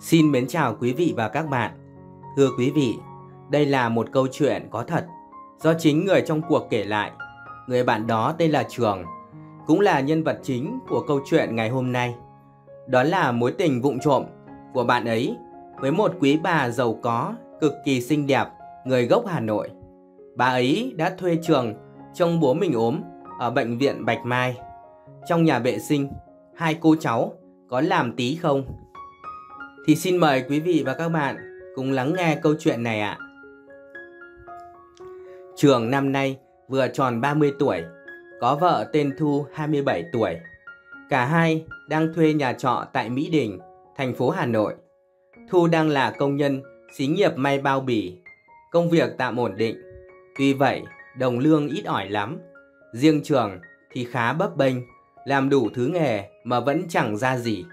Xin mến chào quý vị và các bạn. Thưa quý vị, đây là một câu chuyện có thật do chính người trong cuộc kể lại. Người bạn đó tên là Trường, cũng là nhân vật chính của câu chuyện ngày hôm nay. Đó là mối tình vụng trộm của bạn ấy với một quý bà giàu có, cực kỳ xinh đẹp, người gốc Hà Nội. Bà ấy đã thuê Trường trông bố mình ốm ở bệnh viện Bạch Mai. Trong nhà vệ sinh, hai cô cháu có làm tí không thì xin mời quý vị và các bạn cùng lắng nghe câu chuyện này ạ. Trường năm nay vừa tròn 30 tuổi, có vợ tên Thu 27 tuổi. Cả hai đang thuê nhà trọ tại Mỹ Đình, thành phố Hà Nội. Thu đang là công nhân xí nghiệp may bao bì, công việc tạm ổn định. Tuy vậy, đồng lương ít ỏi lắm. Riêng trường thì khá bấp bênh, làm đủ thứ nghề mà vẫn chẳng ra gì.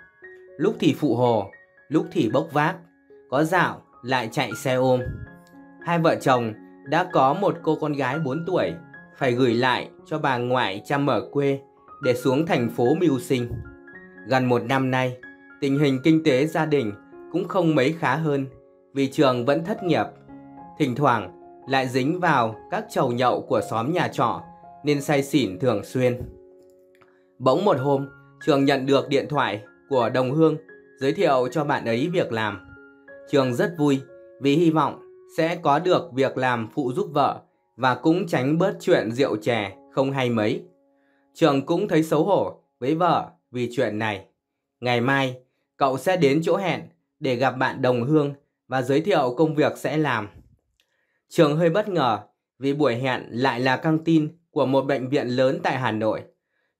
Lúc thì phụ hồ, lúc thì bốc vác, có dạo lại chạy xe ôm. Hai vợ chồng đã có một cô con gái 4 tuổi phải gửi lại cho bà ngoại chăm ở quê để xuống thành phố mưu sinh. Gần một năm nay, tình hình kinh tế gia đình cũng không mấy khá hơn vì trường vẫn thất nghiệp. Thỉnh thoảng lại dính vào các chầu nhậu của xóm nhà trọ nên say xỉn thường xuyên. Bỗng một hôm, trường nhận được điện thoại của đồng hương giới thiệu cho bạn ấy việc làm. Trường rất vui vì hy vọng sẽ có được việc làm phụ giúp vợ và cũng tránh bớt chuyện rượu chè không hay mấy. Trường cũng thấy xấu hổ với vợ vì chuyện này. Ngày mai, cậu sẽ đến chỗ hẹn để gặp bạn đồng hương và giới thiệu công việc sẽ làm. Trường hơi bất ngờ vì buổi hẹn lại là căng tin của một bệnh viện lớn tại Hà Nội.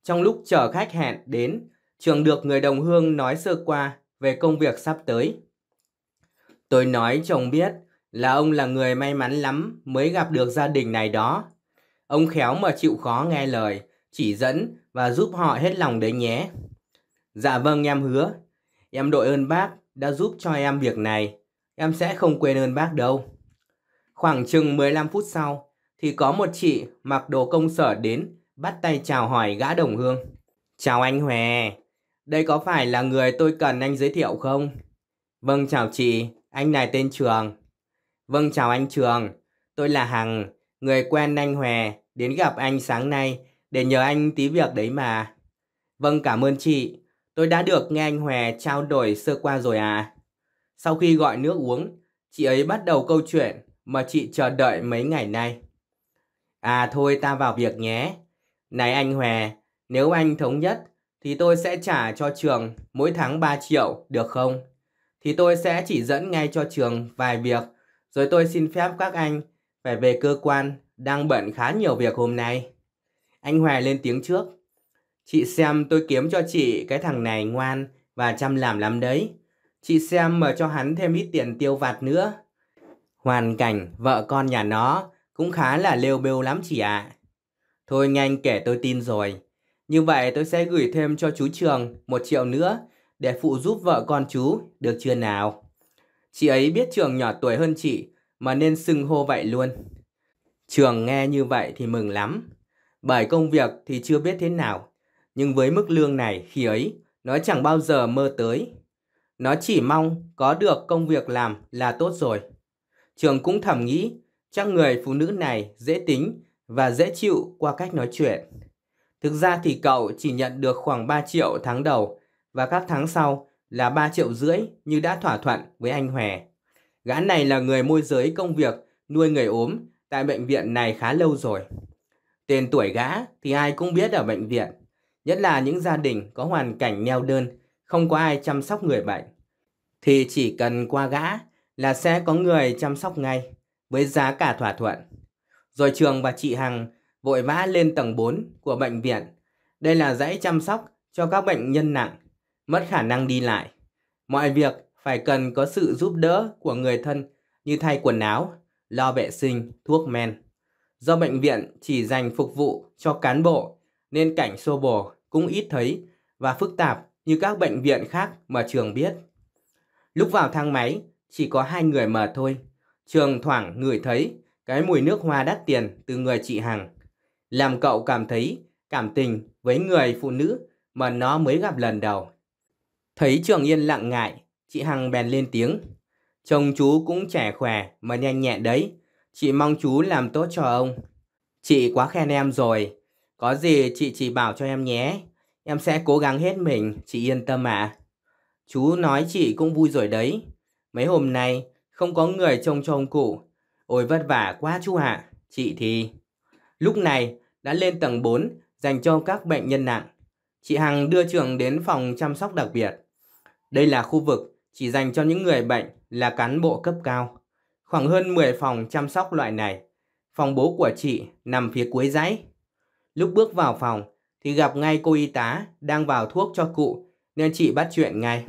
Trong lúc chờ khách hẹn đến, Trường được người đồng hương nói sơ qua về công việc sắp tới. Tôi nói chồng biết là ông là người may mắn lắm mới gặp được gia đình này đó. Ông khéo mà chịu khó nghe lời, chỉ dẫn và giúp họ hết lòng đấy nhé. Dạ vâng em hứa, em đội ơn bác đã giúp cho em việc này, em sẽ không quên ơn bác đâu. Khoảng chừng 15 phút sau thì có một chị mặc đồ công sở đến bắt tay chào hỏi gã đồng hương. Chào anh Hòe, đây có phải là người tôi cần anh giới thiệu không? Vâng chào chị, anh này tên Trường. Vâng chào anh Trường, tôi là Hằng, người quen anh Hòe, đến gặp anh sáng nay để nhờ anh tí việc đấy mà. Vâng cảm ơn chị, tôi đã được nghe anh Hòe trao đổi sơ qua rồi à. Sau khi gọi nước uống, chị ấy bắt đầu câu chuyện mà chị chờ đợi mấy ngày nay. À thôi ta vào việc nhé. Này anh Hòe, nếu anh thống nhất thì tôi sẽ trả cho trường mỗi tháng 3 triệu được không? Thì tôi sẽ chỉ dẫn ngay cho trường vài việc, rồi tôi xin phép các anh phải về cơ quan, đang bận khá nhiều việc hôm nay. Anh Hoài lên tiếng trước. Chị xem tôi kiếm cho chị cái thằng này ngoan và chăm làm lắm đấy. Chị xem mở cho hắn thêm ít tiền tiêu vặt nữa. Hoàn cảnh vợ con nhà nó cũng khá là lêu bêu lắm chị ạ. À. Thôi anh kể tôi tin rồi, như vậy tôi sẽ gửi thêm cho chú Trường một triệu nữa để phụ giúp vợ con chú, được chưa nào? Chị ấy biết Trường nhỏ tuổi hơn chị mà nên xưng hô vậy luôn. Trường nghe như vậy thì mừng lắm. Bởi công việc thì chưa biết thế nào, nhưng với mức lương này khi ấy, nó chẳng bao giờ mơ tới. Nó chỉ mong có được công việc làm là tốt rồi. Trường cũng thầm nghĩ, chắc người phụ nữ này dễ tính và dễ chịu qua cách nói chuyện. Thực ra thì cậu chỉ nhận được khoảng 3 triệu tháng đầu và các tháng sau là 3 triệu rưỡi như đã thỏa thuận với anh Hòe. Gã này là người môi giới công việc nuôi người ốm tại bệnh viện này khá lâu rồi. Tên tuổi gã thì ai cũng biết ở bệnh viện, nhất là những gia đình có hoàn cảnh neo đơn, không có ai chăm sóc người bệnh. Thì chỉ cần qua gã là sẽ có người chăm sóc ngay, với giá cả thỏa thuận. Rồi Trường và chị Hằng vội vã lên tầng 4 của bệnh viện. Đây là dãy chăm sóc cho các bệnh nhân nặng, mất khả năng đi lại. Mọi việc phải cần có sự giúp đỡ của người thân như thay quần áo, lo vệ sinh, thuốc men. Do bệnh viện chỉ dành phục vụ cho cán bộ nên cảnh xô bồ cũng ít thấy và phức tạp như các bệnh viện khác mà Trường biết. Lúc vào thang máy, chỉ có hai người mở thôi. Trường thoảng ngửi thấy cái mùi nước hoa đắt tiền từ người chị Hằng làm cậu cảm thấy cảm tình với người phụ nữ mà nó mới gặp lần đầu. Thấy Trường Yên lặng ngại, chị Hằng bèn lên tiếng. Chồng chú cũng trẻ khỏe mà nhanh nhẹn đấy. Chị mong chú làm tốt cho ông. Chị quá khen em rồi. Có gì chị chỉ bảo cho em nhé. Em sẽ cố gắng hết mình, chị yên tâm ạ. À. Chú nói chị cũng vui rồi đấy. Mấy hôm nay không có người trông trông cụ. Ôi vất vả quá chú ạ. À. Chị thì... Lúc này đã lên tầng 4 dành cho các bệnh nhân nặng. Chị Hằng đưa trường đến phòng chăm sóc đặc biệt. Đây là khu vực chỉ dành cho những người bệnh là cán bộ cấp cao. Khoảng hơn 10 phòng chăm sóc loại này. Phòng bố của chị nằm phía cuối dãy. Lúc bước vào phòng thì gặp ngay cô y tá đang vào thuốc cho cụ nên chị bắt chuyện ngay.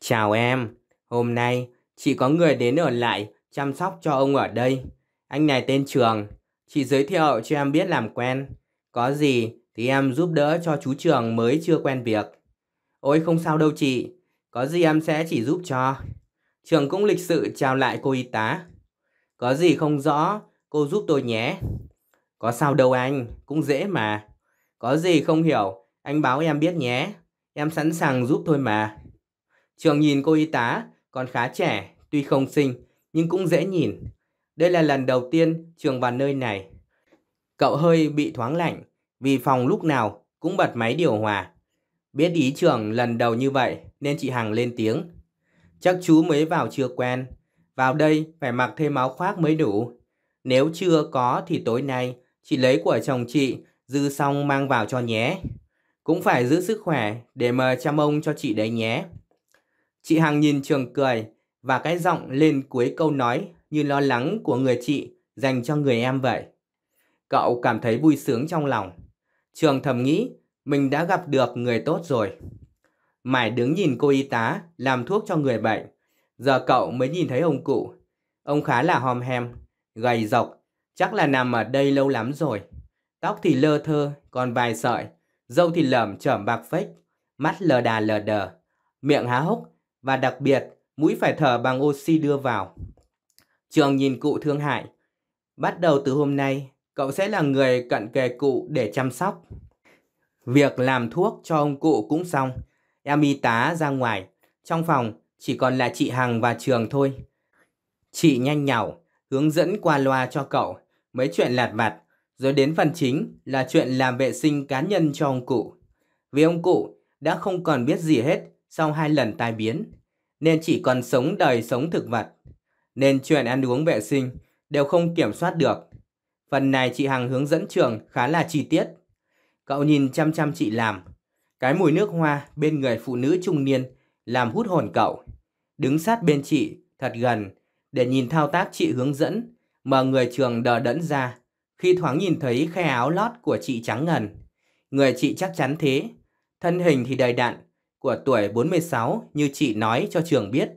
Chào em, hôm nay chị có người đến ở lại chăm sóc cho ông ở đây. Anh này tên Trường, Chị giới thiệu cho em biết làm quen. Có gì thì em giúp đỡ cho chú Trường mới chưa quen việc. Ôi không sao đâu chị, có gì em sẽ chỉ giúp cho. Trường cũng lịch sự chào lại cô y tá. Có gì không rõ, cô giúp tôi nhé. Có sao đâu anh, cũng dễ mà. Có gì không hiểu, anh báo em biết nhé. Em sẵn sàng giúp thôi mà. Trường nhìn cô y tá, còn khá trẻ, tuy không xinh, nhưng cũng dễ nhìn. Đây là lần đầu tiên trường vào nơi này. Cậu hơi bị thoáng lạnh vì phòng lúc nào cũng bật máy điều hòa. Biết ý trường lần đầu như vậy nên chị Hằng lên tiếng. Chắc chú mới vào chưa quen. Vào đây phải mặc thêm áo khoác mới đủ. Nếu chưa có thì tối nay chị lấy của chồng chị dư xong mang vào cho nhé. Cũng phải giữ sức khỏe để mà chăm ông cho chị đấy nhé. Chị Hằng nhìn Trường cười và cái giọng lên cuối câu nói như lo lắng của người chị dành cho người em vậy. Cậu cảm thấy vui sướng trong lòng. Trường thầm nghĩ mình đã gặp được người tốt rồi. Mải đứng nhìn cô y tá làm thuốc cho người bệnh. Giờ cậu mới nhìn thấy ông cụ. Ông khá là hòm hem, gầy rộc, chắc là nằm ở đây lâu lắm rồi. Tóc thì lơ thơ, còn vài sợi, dâu thì lởm chởm bạc phách, mắt lờ đà lờ đờ, miệng há hốc và đặc biệt mũi phải thở bằng oxy đưa vào. Trường nhìn cụ thương hại. Bắt đầu từ hôm nay, cậu sẽ là người cận kề cụ để chăm sóc. Việc làm thuốc cho ông cụ cũng xong. Em y tá ra ngoài. Trong phòng chỉ còn là chị Hằng và Trường thôi. Chị nhanh nhảu, hướng dẫn qua loa cho cậu mấy chuyện lạt vặt, rồi đến phần chính là chuyện làm vệ sinh cá nhân cho ông cụ. Vì ông cụ đã không còn biết gì hết sau hai lần tai biến, nên chỉ còn sống đời sống thực vật nên chuyện ăn uống vệ sinh đều không kiểm soát được. Phần này chị Hằng hướng dẫn trường khá là chi tiết. Cậu nhìn chăm chăm chị làm. Cái mùi nước hoa bên người phụ nữ trung niên làm hút hồn cậu. Đứng sát bên chị, thật gần, để nhìn thao tác chị hướng dẫn, mà người trường đờ đẫn ra khi thoáng nhìn thấy khe áo lót của chị trắng ngần. Người chị chắc chắn thế, thân hình thì đầy đặn, của tuổi 46 như chị nói cho trường biết.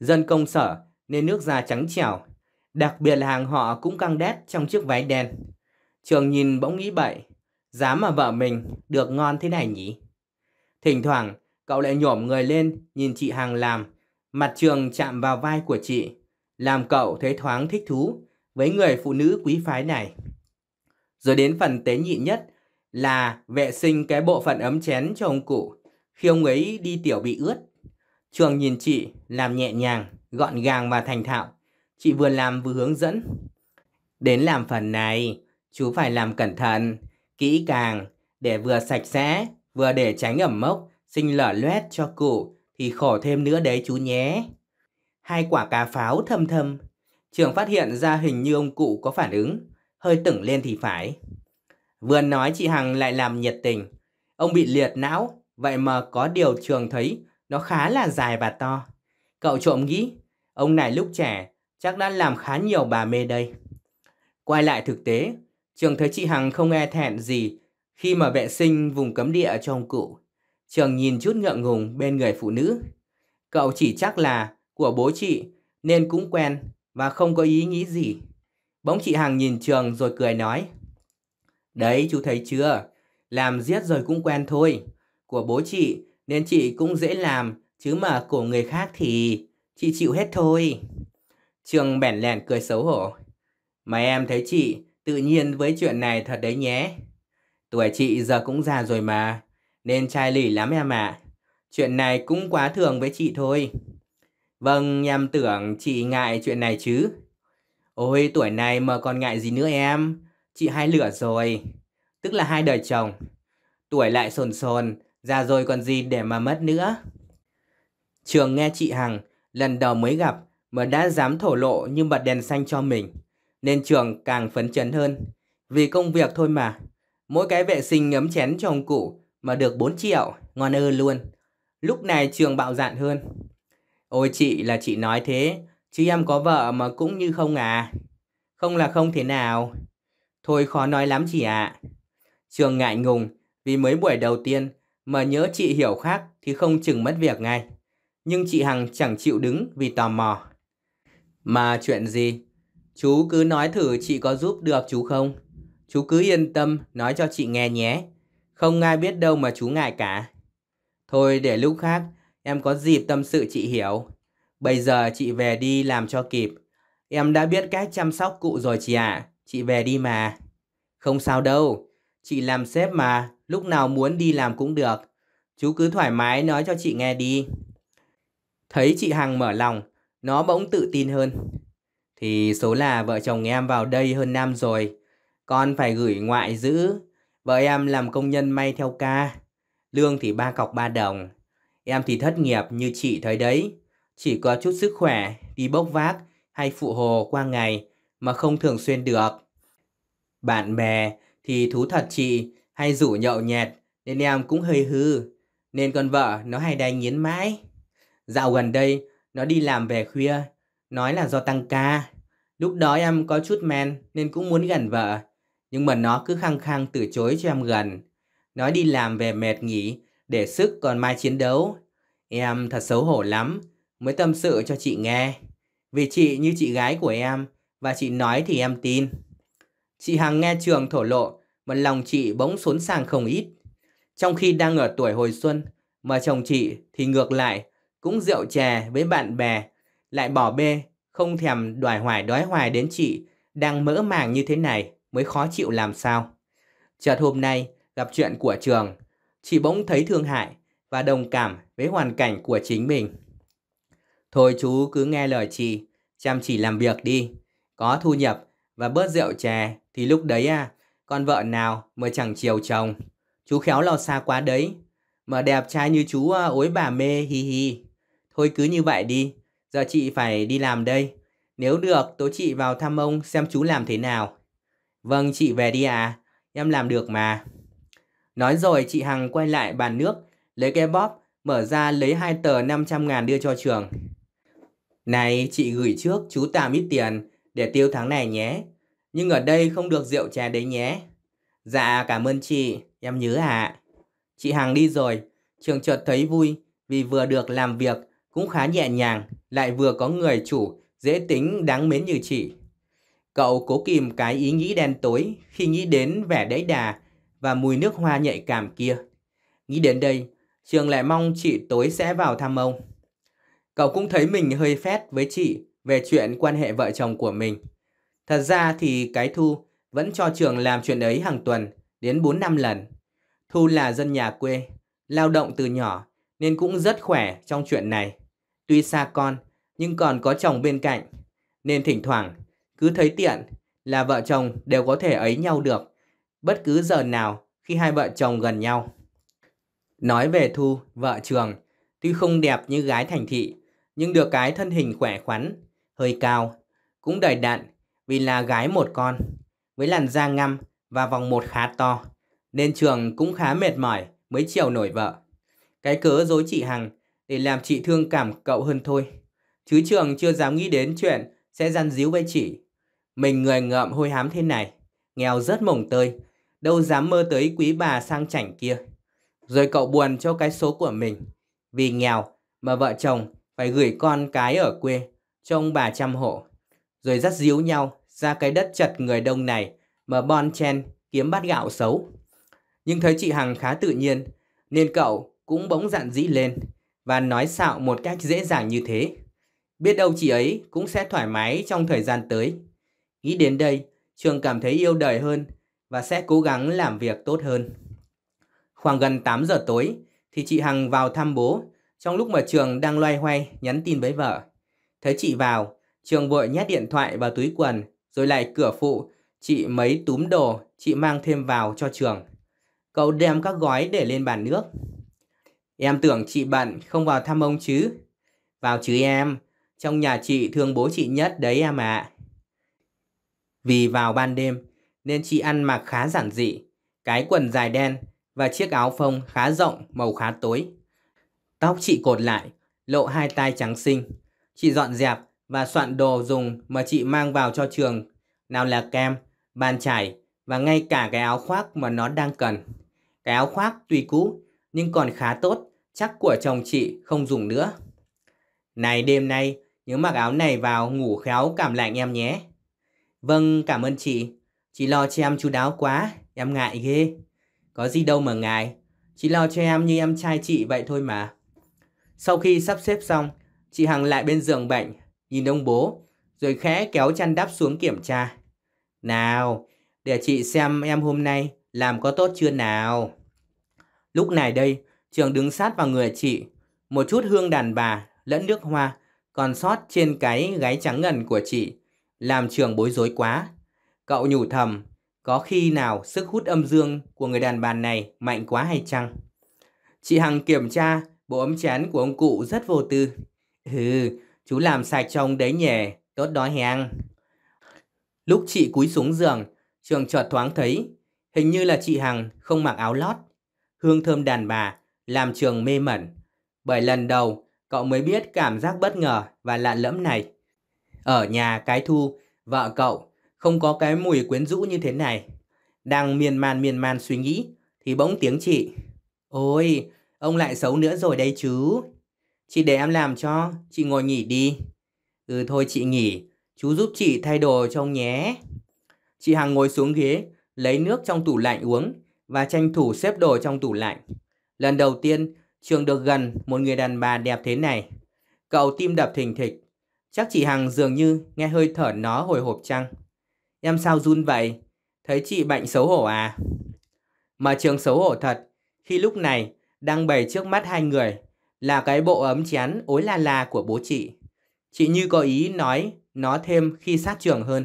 Dân công sở nên nước da trắng trẻo. Đặc biệt là hàng họ cũng căng đét trong chiếc váy đen. Trường nhìn bỗng nghĩ bậy, dám mà vợ mình được ngon thế này nhỉ? Thỉnh thoảng, cậu lại nhổm người lên nhìn chị hàng làm. Mặt trường chạm vào vai của chị, làm cậu thấy thoáng thích thú với người phụ nữ quý phái này. Rồi đến phần tế nhị nhất là vệ sinh cái bộ phận ấm chén cho ông cụ khi ông ấy đi tiểu bị ướt. Trường nhìn chị làm nhẹ nhàng gọn gàng và thành thạo. Chị vừa làm vừa hướng dẫn. Đến làm phần này, chú phải làm cẩn thận, kỹ càng, để vừa sạch sẽ, vừa để tránh ẩm mốc, sinh lở loét cho cụ, thì khổ thêm nữa đấy chú nhé. Hai quả cà pháo thâm thâm. Trường phát hiện ra hình như ông cụ có phản ứng, hơi tửng lên thì phải. Vừa nói chị Hằng lại làm nhiệt tình. Ông bị liệt não, vậy mà có điều trường thấy nó khá là dài và to. Cậu trộm nghĩ, ông này lúc trẻ chắc đã làm khá nhiều bà mê đây. Quay lại thực tế, Trường thấy chị Hằng không e thẹn gì khi mà vệ sinh vùng cấm địa cho ông cụ. Trường nhìn chút ngượng ngùng bên người phụ nữ. Cậu chỉ chắc là của bố chị nên cũng quen và không có ý nghĩ gì. Bỗng chị Hằng nhìn Trường rồi cười nói. Đấy chú thấy chưa, làm giết rồi cũng quen thôi. Của bố chị nên chị cũng dễ làm Chứ mà của người khác thì chị chịu hết thôi. Trường bẻn lẻn cười xấu hổ. Mà em thấy chị tự nhiên với chuyện này thật đấy nhé. Tuổi chị giờ cũng già rồi mà, nên trai lì lắm em ạ. À. Chuyện này cũng quá thường với chị thôi. Vâng, em tưởng chị ngại chuyện này chứ. Ôi, tuổi này mà còn ngại gì nữa em. Chị hai lửa rồi, tức là hai đời chồng. Tuổi lại sồn sồn, già rồi còn gì để mà mất nữa. Trường nghe chị Hằng lần đầu mới gặp mà đã dám thổ lộ như bật đèn xanh cho mình. Nên Trường càng phấn chấn hơn. Vì công việc thôi mà. Mỗi cái vệ sinh ngấm chén cho ông cụ mà được 4 triệu, ngon ơ luôn. Lúc này Trường bạo dạn hơn. Ôi chị là chị nói thế, chứ em có vợ mà cũng như không à. Không là không thế nào. Thôi khó nói lắm chị ạ. À. Trường ngại ngùng vì mới buổi đầu tiên mà nhớ chị hiểu khác thì không chừng mất việc ngay nhưng chị Hằng chẳng chịu đứng vì tò mò. Mà chuyện gì? Chú cứ nói thử chị có giúp được chú không? Chú cứ yên tâm nói cho chị nghe nhé. Không ai biết đâu mà chú ngại cả. Thôi để lúc khác, em có dịp tâm sự chị hiểu. Bây giờ chị về đi làm cho kịp. Em đã biết cách chăm sóc cụ rồi chị ạ. À. Chị về đi mà. Không sao đâu. Chị làm sếp mà, lúc nào muốn đi làm cũng được. Chú cứ thoải mái nói cho chị nghe đi. Thấy chị Hằng mở lòng, nó bỗng tự tin hơn. Thì số là vợ chồng em vào đây hơn năm rồi. Con phải gửi ngoại giữ. Vợ em làm công nhân may theo ca. Lương thì ba cọc ba đồng. Em thì thất nghiệp như chị thấy đấy. Chỉ có chút sức khỏe, đi bốc vác hay phụ hồ qua ngày mà không thường xuyên được. Bạn bè thì thú thật chị hay rủ nhậu nhẹt nên em cũng hơi hư. Nên con vợ nó hay đánh nghiến mãi. Dạo gần đây, nó đi làm về khuya, nói là do tăng ca. Lúc đó em có chút men nên cũng muốn gần vợ, nhưng mà nó cứ khăng khăng từ chối cho em gần. Nói đi làm về mệt nghỉ, để sức còn mai chiến đấu. Em thật xấu hổ lắm, mới tâm sự cho chị nghe. Vì chị như chị gái của em, và chị nói thì em tin. Chị Hằng nghe trường thổ lộ, mà lòng chị bỗng xốn sàng không ít. Trong khi đang ở tuổi hồi xuân, mà chồng chị thì ngược lại cũng rượu chè với bạn bè, lại bỏ bê, không thèm đòi hoài đói hoài đến chị, đang mỡ màng như thế này mới khó chịu làm sao. Chợt hôm nay, gặp chuyện của trường, chị bỗng thấy thương hại và đồng cảm với hoàn cảnh của chính mình. Thôi chú cứ nghe lời chị, chăm chỉ làm việc đi, có thu nhập và bớt rượu chè thì lúc đấy à, con vợ nào mà chẳng chiều chồng. Chú khéo lo xa quá đấy, mà đẹp trai như chú à, ối bà mê hi hi. Thôi cứ như vậy đi, giờ chị phải đi làm đây. Nếu được, tối chị vào thăm ông xem chú làm thế nào. Vâng, chị về đi à, em làm được mà. Nói rồi chị Hằng quay lại bàn nước, lấy cái bóp, mở ra lấy hai tờ 500 ngàn đưa cho trường. Này, chị gửi trước chú tạm ít tiền để tiêu tháng này nhé. Nhưng ở đây không được rượu chè đấy nhé. Dạ, cảm ơn chị, em nhớ ạ. À. Chị Hằng đi rồi, trường chợt thấy vui vì vừa được làm việc cũng khá nhẹ nhàng, lại vừa có người chủ, dễ tính đáng mến như chị. Cậu cố kìm cái ý nghĩ đen tối khi nghĩ đến vẻ đẫy đà và mùi nước hoa nhạy cảm kia. Nghĩ đến đây, Trường lại mong chị tối sẽ vào thăm ông. Cậu cũng thấy mình hơi phét với chị về chuyện quan hệ vợ chồng của mình. Thật ra thì cái Thu vẫn cho Trường làm chuyện ấy hàng tuần, đến 4 năm lần. Thu là dân nhà quê, lao động từ nhỏ nên cũng rất khỏe trong chuyện này. Tuy xa con, nhưng còn có chồng bên cạnh. Nên thỉnh thoảng, cứ thấy tiện là vợ chồng đều có thể ấy nhau được, bất cứ giờ nào khi hai vợ chồng gần nhau. Nói về Thu, vợ trường, tuy không đẹp như gái thành thị, nhưng được cái thân hình khỏe khoắn, hơi cao, cũng đầy đặn vì là gái một con, với làn da ngăm và vòng một khá to, nên trường cũng khá mệt mỏi mới chiều nổi vợ. Cái cớ dối chị Hằng để làm chị thương cảm cậu hơn thôi. Chứ trường chưa dám nghĩ đến chuyện sẽ gian díu với chị. Mình người ngợm hôi hám thế này, nghèo rất mồng tơi, đâu dám mơ tới quý bà sang chảnh kia. Rồi cậu buồn cho cái số của mình. Vì nghèo mà vợ chồng phải gửi con cái ở quê cho ông bà chăm hộ. Rồi dắt díu nhau ra cái đất chật người đông này mà bon chen kiếm bát gạo xấu. Nhưng thấy chị Hằng khá tự nhiên nên cậu cũng bỗng dặn dĩ lên và nói xạo một cách dễ dàng như thế. Biết đâu chị ấy cũng sẽ thoải mái trong thời gian tới. Nghĩ đến đây, Trường cảm thấy yêu đời hơn và sẽ cố gắng làm việc tốt hơn. Khoảng gần 8 giờ tối thì chị Hằng vào thăm bố trong lúc mà Trường đang loay hoay nhắn tin với vợ. Thấy chị vào, Trường vội nhét điện thoại vào túi quần rồi lại cửa phụ chị mấy túm đồ chị mang thêm vào cho Trường. Cậu đem các gói để lên bàn nước Em tưởng chị bận, không vào thăm ông chứ. Vào chứ em, trong nhà chị thương bố chị nhất đấy em ạ. À. Vì vào ban đêm, nên chị ăn mặc khá giản dị. Cái quần dài đen và chiếc áo phông khá rộng, màu khá tối. Tóc chị cột lại, lộ hai tai trắng xinh. Chị dọn dẹp và soạn đồ dùng mà chị mang vào cho trường. Nào là kem, bàn chải và ngay cả cái áo khoác mà nó đang cần. Cái áo khoác tuy cũ nhưng còn khá tốt, chắc của chồng chị không dùng nữa. Này đêm nay, nhớ mặc áo này vào ngủ khéo cảm lạnh em nhé. Vâng, cảm ơn chị. Chị lo cho em chú đáo quá, em ngại ghê. Có gì đâu mà ngại, chị lo cho em như em trai chị vậy thôi mà. Sau khi sắp xếp xong, chị Hằng lại bên giường bệnh, nhìn ông bố, rồi khẽ kéo chăn đắp xuống kiểm tra. Nào, để chị xem em hôm nay làm có tốt chưa nào. Lúc này đây, trường đứng sát vào người chị, một chút hương đàn bà lẫn nước hoa còn sót trên cái gáy trắng ngần của chị, làm trường bối rối quá. Cậu nhủ thầm, có khi nào sức hút âm dương của người đàn bà này mạnh quá hay chăng? Chị Hằng kiểm tra bộ ấm chén của ông cụ rất vô tư. Ừ, chú làm sạch trong đấy nhỉ, tốt đó hèn. Lúc chị cúi xuống giường, trường chợt thoáng thấy, hình như là chị Hằng không mặc áo lót hương thơm đàn bà, làm trường mê mẩn. Bởi lần đầu, cậu mới biết cảm giác bất ngờ và lạ lẫm này. Ở nhà cái thu, vợ cậu, không có cái mùi quyến rũ như thế này. Đang miên man miên man suy nghĩ, thì bỗng tiếng chị. Ôi, ông lại xấu nữa rồi đây chứ. Chị để em làm cho, chị ngồi nghỉ đi. Ừ thôi chị nghỉ, chú giúp chị thay đồ cho ông nhé. Chị Hằng ngồi xuống ghế, lấy nước trong tủ lạnh uống, và tranh thủ xếp đồ trong tủ lạnh. Lần đầu tiên, Trường được gần một người đàn bà đẹp thế này. Cậu tim đập thình thịch. Chắc chị Hằng dường như nghe hơi thở nó hồi hộp chăng. Em sao run vậy? Thấy chị bệnh xấu hổ à? Mà Trường xấu hổ thật, khi lúc này đang bày trước mắt hai người là cái bộ ấm chén ối la la của bố chị. Chị như có ý nói nó thêm khi sát trường hơn.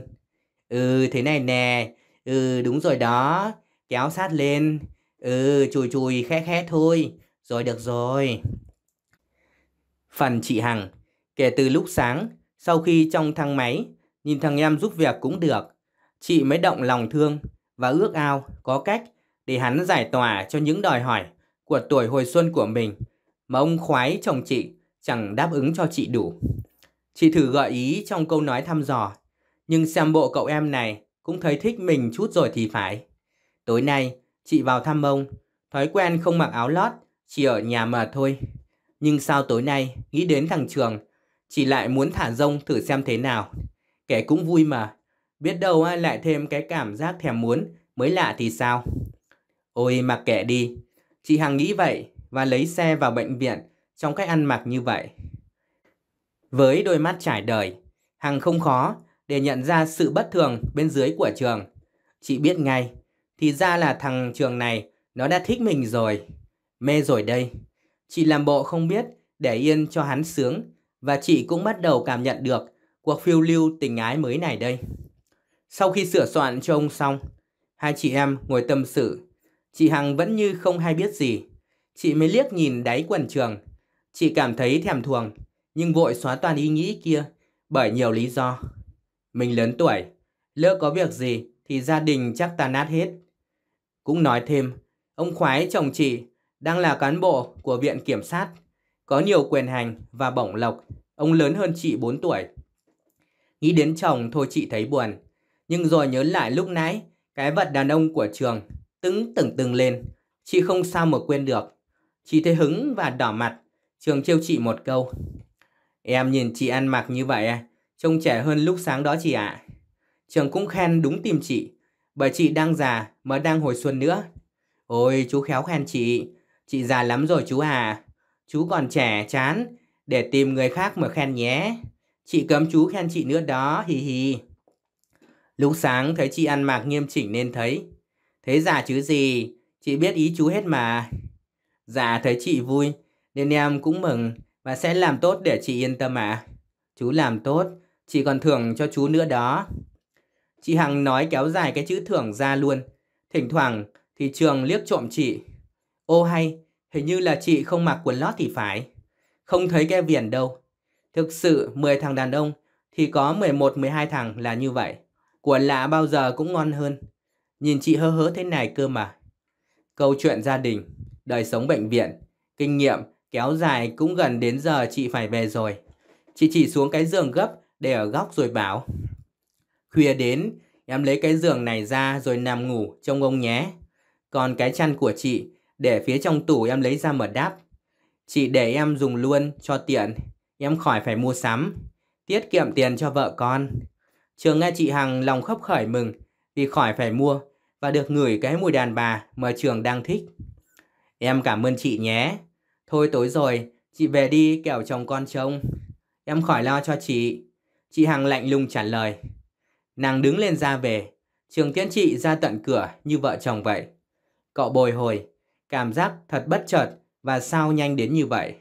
Ừ thế này nè, ừ đúng rồi đó, kéo sát lên. Ừ, chùi chùi khẽ khẽ thôi. Rồi được rồi. Phần chị Hằng, kể từ lúc sáng, sau khi trong thang máy, nhìn thằng em giúp việc cũng được. Chị mới động lòng thương và ước ao có cách để hắn giải tỏa cho những đòi hỏi của tuổi hồi xuân của mình mà ông khoái chồng chị chẳng đáp ứng cho chị đủ. Chị thử gợi ý trong câu nói thăm dò, nhưng xem bộ cậu em này cũng thấy thích mình chút rồi thì phải. Tối nay, chị vào thăm ông, thói quen không mặc áo lót, chỉ ở nhà mà thôi. Nhưng sao tối nay, nghĩ đến thằng Trường, chị lại muốn thả rông thử xem thế nào. Kẻ cũng vui mà, biết đâu lại thêm cái cảm giác thèm muốn, mới lạ thì sao. Ôi mặc kệ đi, chị Hằng nghĩ vậy và lấy xe vào bệnh viện trong cách ăn mặc như vậy. Với đôi mắt trải đời, Hằng không khó để nhận ra sự bất thường bên dưới của trường. Chị biết ngay, thì ra là thằng trường này nó đã thích mình rồi. Mê rồi đây. Chị làm bộ không biết để yên cho hắn sướng và chị cũng bắt đầu cảm nhận được cuộc phiêu lưu tình ái mới này đây. Sau khi sửa soạn cho ông xong, hai chị em ngồi tâm sự. Chị Hằng vẫn như không hay biết gì. Chị mới liếc nhìn đáy quần trường. Chị cảm thấy thèm thuồng, nhưng vội xóa toàn ý nghĩ kia bởi nhiều lý do. Mình lớn tuổi, lỡ có việc gì thì gia đình chắc tan nát hết. Cũng nói thêm, ông Khoái chồng chị đang là cán bộ của Viện Kiểm sát, có nhiều quyền hành và bổng lộc, ông lớn hơn chị 4 tuổi. Nghĩ đến chồng thôi chị thấy buồn, nhưng rồi nhớ lại lúc nãy, cái vật đàn ông của trường tứng từng từng lên, chị không sao mà quên được. Chị thấy hứng và đỏ mặt, trường trêu chị một câu. Em nhìn chị ăn mặc như vậy, trông trẻ hơn lúc sáng đó chị ạ. À. Trường cũng khen đúng tìm chị, bởi chị đang già mà đang hồi xuân nữa. Ôi chú khéo khen chị, chị già lắm rồi chú à. Chú còn trẻ chán, để tìm người khác mà khen nhé. Chị cấm chú khen chị nữa đó, hì hì. Lúc sáng thấy chị ăn mặc nghiêm chỉnh nên thấy. Thế già chứ gì, chị biết ý chú hết mà. Già thấy chị vui, nên em cũng mừng và sẽ làm tốt để chị yên tâm ạ. À. Chú làm tốt, chị còn thưởng cho chú nữa đó. Chị Hằng nói kéo dài cái chữ thưởng ra luôn. Thỉnh thoảng thì Trường liếc trộm chị. Ô hay, hình như là chị không mặc quần lót thì phải. Không thấy cái viền đâu. Thực sự 10 thằng đàn ông thì có 11-12 thằng là như vậy. Quần lạ bao giờ cũng ngon hơn. Nhìn chị hơ hớ thế này cơ mà. Câu chuyện gia đình, đời sống bệnh viện, kinh nghiệm kéo dài cũng gần đến giờ chị phải về rồi. Chị chỉ xuống cái giường gấp để ở góc rồi bảo Khuya đến, em lấy cái giường này ra rồi nằm ngủ trong ông nhé. Còn cái chăn của chị, để phía trong tủ em lấy ra mở đáp. Chị để em dùng luôn cho tiện, em khỏi phải mua sắm. Tiết kiệm tiền cho vợ con. Trường nghe chị Hằng lòng khóc khởi mừng vì khỏi phải mua và được ngửi cái mùi đàn bà mà trường đang thích. Em cảm ơn chị nhé. Thôi tối rồi, chị về đi kẻo chồng con trông. Em khỏi lo cho chị. Chị Hằng lạnh lùng trả lời. Nàng đứng lên ra về, trường tiễn trị ra tận cửa như vợ chồng vậy. Cậu bồi hồi, cảm giác thật bất chợt và sao nhanh đến như vậy.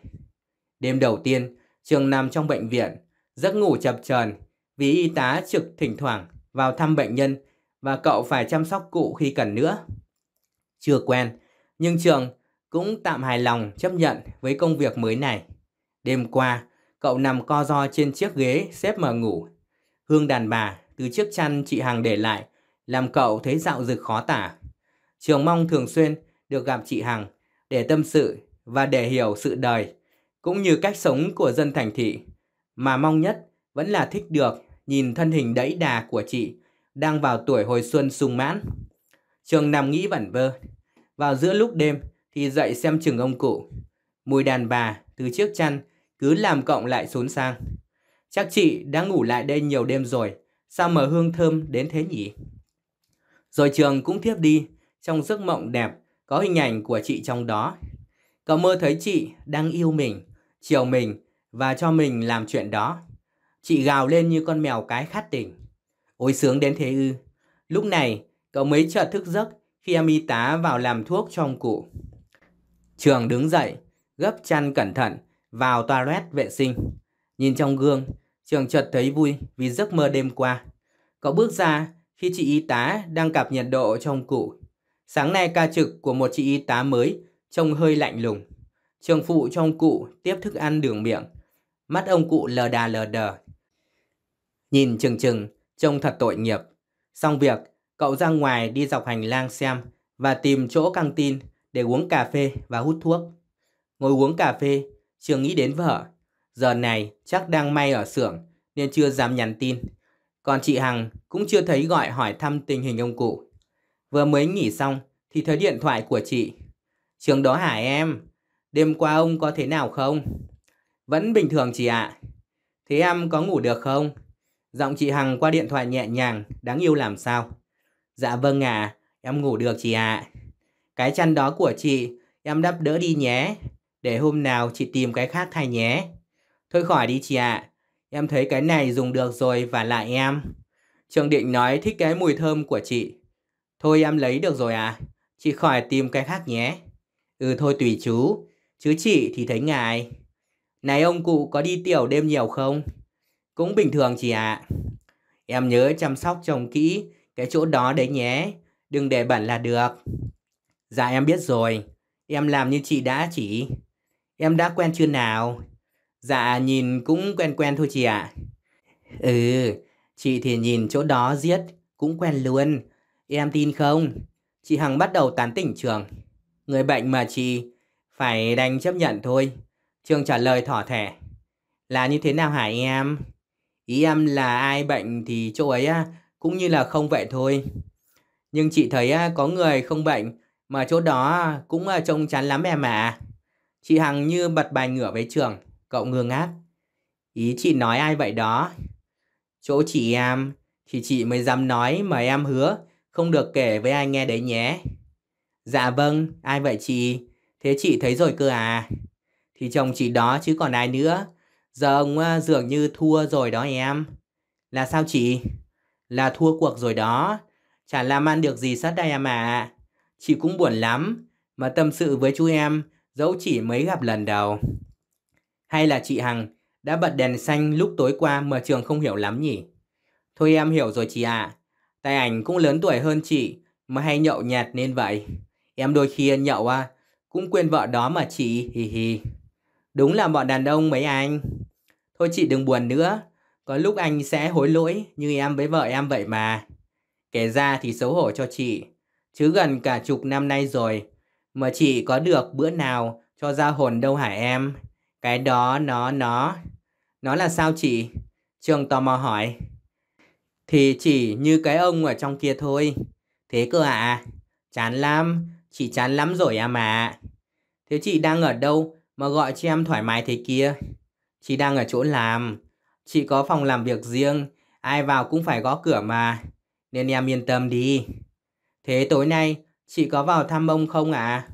Đêm đầu tiên, trường nằm trong bệnh viện, giấc ngủ chập chờn vì y tá trực thỉnh thoảng vào thăm bệnh nhân và cậu phải chăm sóc cụ khi cần nữa. Chưa quen, nhưng trường cũng tạm hài lòng chấp nhận với công việc mới này. Đêm qua, cậu nằm co ro trên chiếc ghế xếp mà ngủ. Hương đàn bà từ chiếc chăn chị Hằng để lại, làm cậu thấy dạo dực khó tả. Trường mong thường xuyên được gặp chị Hằng để tâm sự và để hiểu sự đời, cũng như cách sống của dân thành thị. Mà mong nhất vẫn là thích được nhìn thân hình đẫy đà của chị đang vào tuổi hồi xuân sung mãn. Trường nằm nghĩ vẩn vơ. Vào giữa lúc đêm thì dậy xem chừng ông cụ. Mùi đàn bà từ chiếc chăn cứ làm cộng lại xốn sang. Chắc chị đã ngủ lại đây nhiều đêm rồi Sao mờ hương thơm đến thế nhỉ? Rồi trường cũng thiếp đi, trong giấc mộng đẹp có hình ảnh của chị trong đó. Cậu mơ thấy chị đang yêu mình, chiều mình và cho mình làm chuyện đó. Chị gào lên như con mèo cái khát tỉnh. Ôi sướng đến thế ư. Lúc này, cậu mới chợt thức giấc khi em y tá vào làm thuốc cho ông cụ. Trường đứng dậy, gấp chăn cẩn thận, vào toilet vệ sinh. Nhìn trong gương, Trường chợt thấy vui vì giấc mơ đêm qua. Cậu bước ra khi chị y tá đang cặp nhiệt độ trong cụ. Sáng nay ca trực của một chị y tá mới trông hơi lạnh lùng. Trường phụ trong cụ tiếp thức ăn đường miệng. Mắt ông cụ lờ đà lờ đờ. Nhìn chừng chừng, trông thật tội nghiệp. Xong việc, cậu ra ngoài đi dọc hành lang xem và tìm chỗ căng tin để uống cà phê và hút thuốc. Ngồi uống cà phê, Trường nghĩ đến vợ Giờ này chắc đang may ở xưởng nên chưa dám nhắn tin. Còn chị Hằng cũng chưa thấy gọi hỏi thăm tình hình ông cụ. Vừa mới nghỉ xong thì thấy điện thoại của chị. Trường đó Hải em, đêm qua ông có thế nào không? Vẫn bình thường chị ạ. À. Thế em có ngủ được không? Giọng chị Hằng qua điện thoại nhẹ nhàng, đáng yêu làm sao. Dạ vâng à, em ngủ được chị ạ. À. Cái chăn đó của chị, em đắp đỡ đi nhé. Để hôm nào chị tìm cái khác thay nhé. Thôi khỏi đi chị ạ. À. Em thấy cái này dùng được rồi và lại em. Trương Định nói thích cái mùi thơm của chị. Thôi em lấy được rồi à. Chị khỏi tìm cái khác nhé. Ừ thôi tùy chú. Chứ chị thì thấy ngài Này ông cụ có đi tiểu đêm nhiều không? Cũng bình thường chị ạ. À. Em nhớ chăm sóc chồng kỹ cái chỗ đó đấy nhé. Đừng để bẩn là được. Dạ em biết rồi. Em làm như chị đã chỉ. Em đã quen chưa nào? Dạ nhìn cũng quen quen thôi chị ạ. À. Ừ, chị thì nhìn chỗ đó giết cũng quen luôn. Em tin không? Chị Hằng bắt đầu tán tỉnh Trường. Người bệnh mà chị phải đành chấp nhận thôi. Trường trả lời thỏ thẻ. Là như thế nào hả em? Ý em là ai bệnh thì chỗ ấy cũng như là không vậy thôi. Nhưng chị thấy có người không bệnh mà chỗ đó cũng à, trông chán lắm em À. Chị Hằng như bật bài ngửa với Trường. Cậu ngơ ngác. Ý chị nói ai vậy đó? Chỗ chị em thì chị mới dám nói mà em hứa không được kể với ai nghe đấy nhé. Dạ vâng, ai vậy chị? Thế chị thấy rồi cơ à? Thì chồng chị đó chứ còn ai nữa. Giờ ông à, dường như thua rồi đó em. Là sao chị? Là thua cuộc rồi đó. Chả làm ăn được gì sắt đây em à. Chị cũng buồn lắm. Mà tâm sự với chú em, dẫu chỉ mới gặp lần đầu. Hay là chị Hằng đã bật đèn xanh lúc tối qua mà trường không hiểu lắm nhỉ? Thôi em hiểu rồi chị ạ. À. Tài ảnh cũng lớn tuổi hơn chị mà hay nhậu nhạt nên vậy. Em đôi khi nhậu à, cũng quên vợ đó mà chị. Hì hì. Đúng là bọn đàn ông mấy anh. Thôi chị đừng buồn nữa. Có lúc anh sẽ hối lỗi như em với vợ em vậy mà. Kể ra thì xấu hổ cho chị. Chứ gần cả chục năm nay rồi. Mà chị có được bữa nào cho ra hồn đâu hả em? Cái đó nó nó. Nó là sao chị? Trường tò mò hỏi. Thì chỉ như cái ông ở trong kia thôi. Thế cơ à? Chán lắm, chị chán lắm rồi à mà. Thế chị đang ở đâu mà gọi chị em thoải mái thế kia? Chị đang ở chỗ làm. Chị có phòng làm việc riêng, ai vào cũng phải gõ cửa mà. Nên em yên tâm đi. Thế tối nay, chị có vào thăm ông không ạ? À?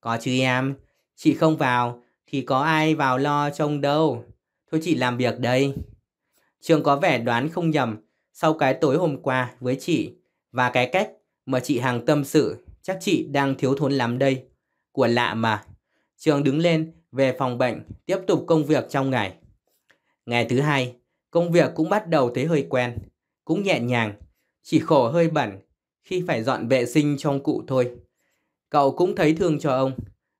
Có chứ em, chị không vào thì có ai vào lo trông đâu. Thôi chị làm việc đây. Trường có vẻ đoán không nhầm sau cái tối hôm qua với chị và cái cách mà chị hàng tâm sự chắc chị đang thiếu thốn lắm đây. Của lạ mà. Trường đứng lên về phòng bệnh tiếp tục công việc trong ngày. Ngày thứ hai, công việc cũng bắt đầu thấy hơi quen, cũng nhẹ nhàng, chỉ khổ hơi bẩn khi phải dọn vệ sinh trong cụ thôi. Cậu cũng thấy thương cho ông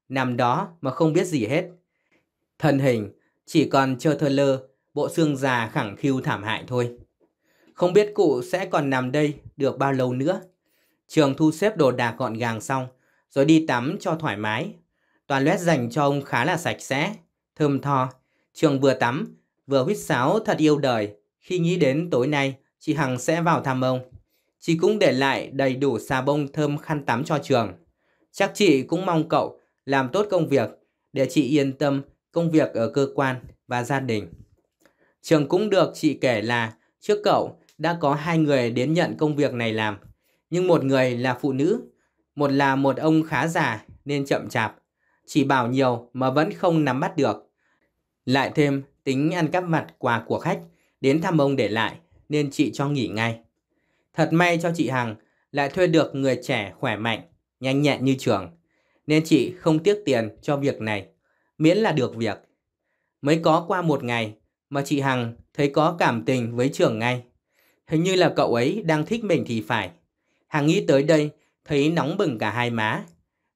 nằm đó mà không biết gì hết. Thân hình chỉ còn trơ thơ lơ, bộ xương già khẳng khiu thảm hại thôi. Không biết cụ sẽ còn nằm đây được bao lâu nữa. Trường thu xếp đồ đạc gọn gàng xong, rồi đi tắm cho thoải mái. Toàn loét dành cho ông khá là sạch sẽ, thơm tho. Trường vừa tắm, vừa huýt sáo thật yêu đời khi nghĩ đến tối nay chị Hằng sẽ vào thăm ông. Chị cũng để lại đầy đủ xà bông thơm khăn tắm cho trường. Chắc chị cũng mong cậu làm tốt công việc để chị yên tâm công việc ở cơ quan và gia đình. Trường cũng được chị kể là trước cậu đã có hai người đến nhận công việc này làm, nhưng một người là phụ nữ, một là một ông khá già nên chậm chạp, chỉ bảo nhiều mà vẫn không nắm bắt được. Lại thêm tính ăn cắp mặt quà của khách đến thăm ông để lại nên chị cho nghỉ ngay. Thật may cho chị Hằng lại thuê được người trẻ khỏe mạnh, nhanh nhẹn như trường nên chị không tiếc tiền cho việc này, miễn là được việc. Mới có qua một ngày mà chị Hằng thấy có cảm tình với Trường ngay. Hình như là cậu ấy đang thích mình thì phải. Hằng nghĩ tới đây thấy nóng bừng cả hai má.